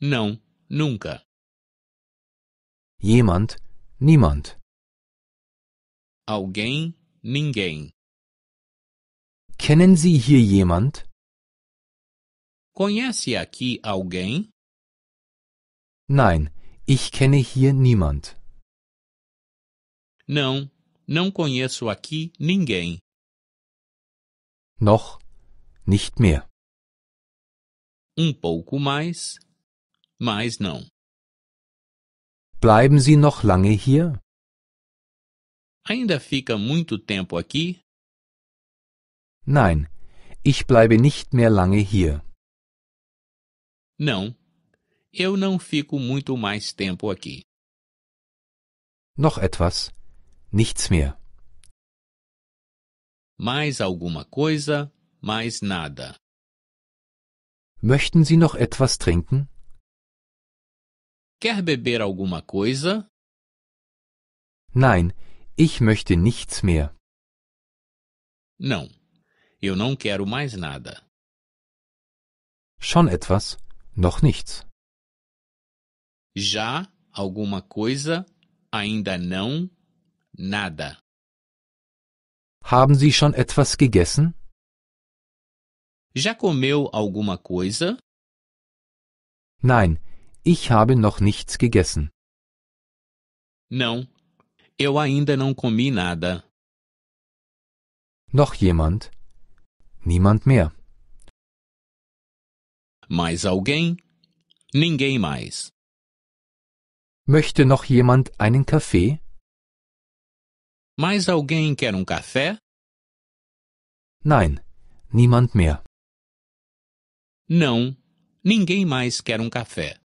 Não, nunca. Jemand, niemand. Alguém, ninguém. Kennen Sie hier jemand? Conhece aqui alguém? Nein, ich kenne hier niemand. Não, não conheço aqui ninguém. Noch, nicht mehr. Um pouco mais, mas não. Bleiben Sie noch lange hier? Ainda fica muito tempo aqui? Nein, ich bleibe nicht mehr lange hier. Não, eu não fico muito mais tempo aqui. Noch etwas, nichts mehr. Mais alguma coisa, mais nada. Möchten Sie noch etwas trinken? Quer beber alguma coisa? Nein, ich möchte nichts mehr. Não. Eu não quero mais nada. Schon etwas, noch nichts. Já alguma coisa, ainda não, nada. Haben Sie schon etwas gegessen? Já comeu alguma coisa? Nein, ich habe noch nichts gegessen. Não, eu ainda não comi nada. Noch jemand? Niemand mehr. Mais alguém? Ninguém mais. Möchte noch jemand einen Kaffee? Mais alguém quer um café? Nein, niemand mehr. Não, ninguém mais quer um café.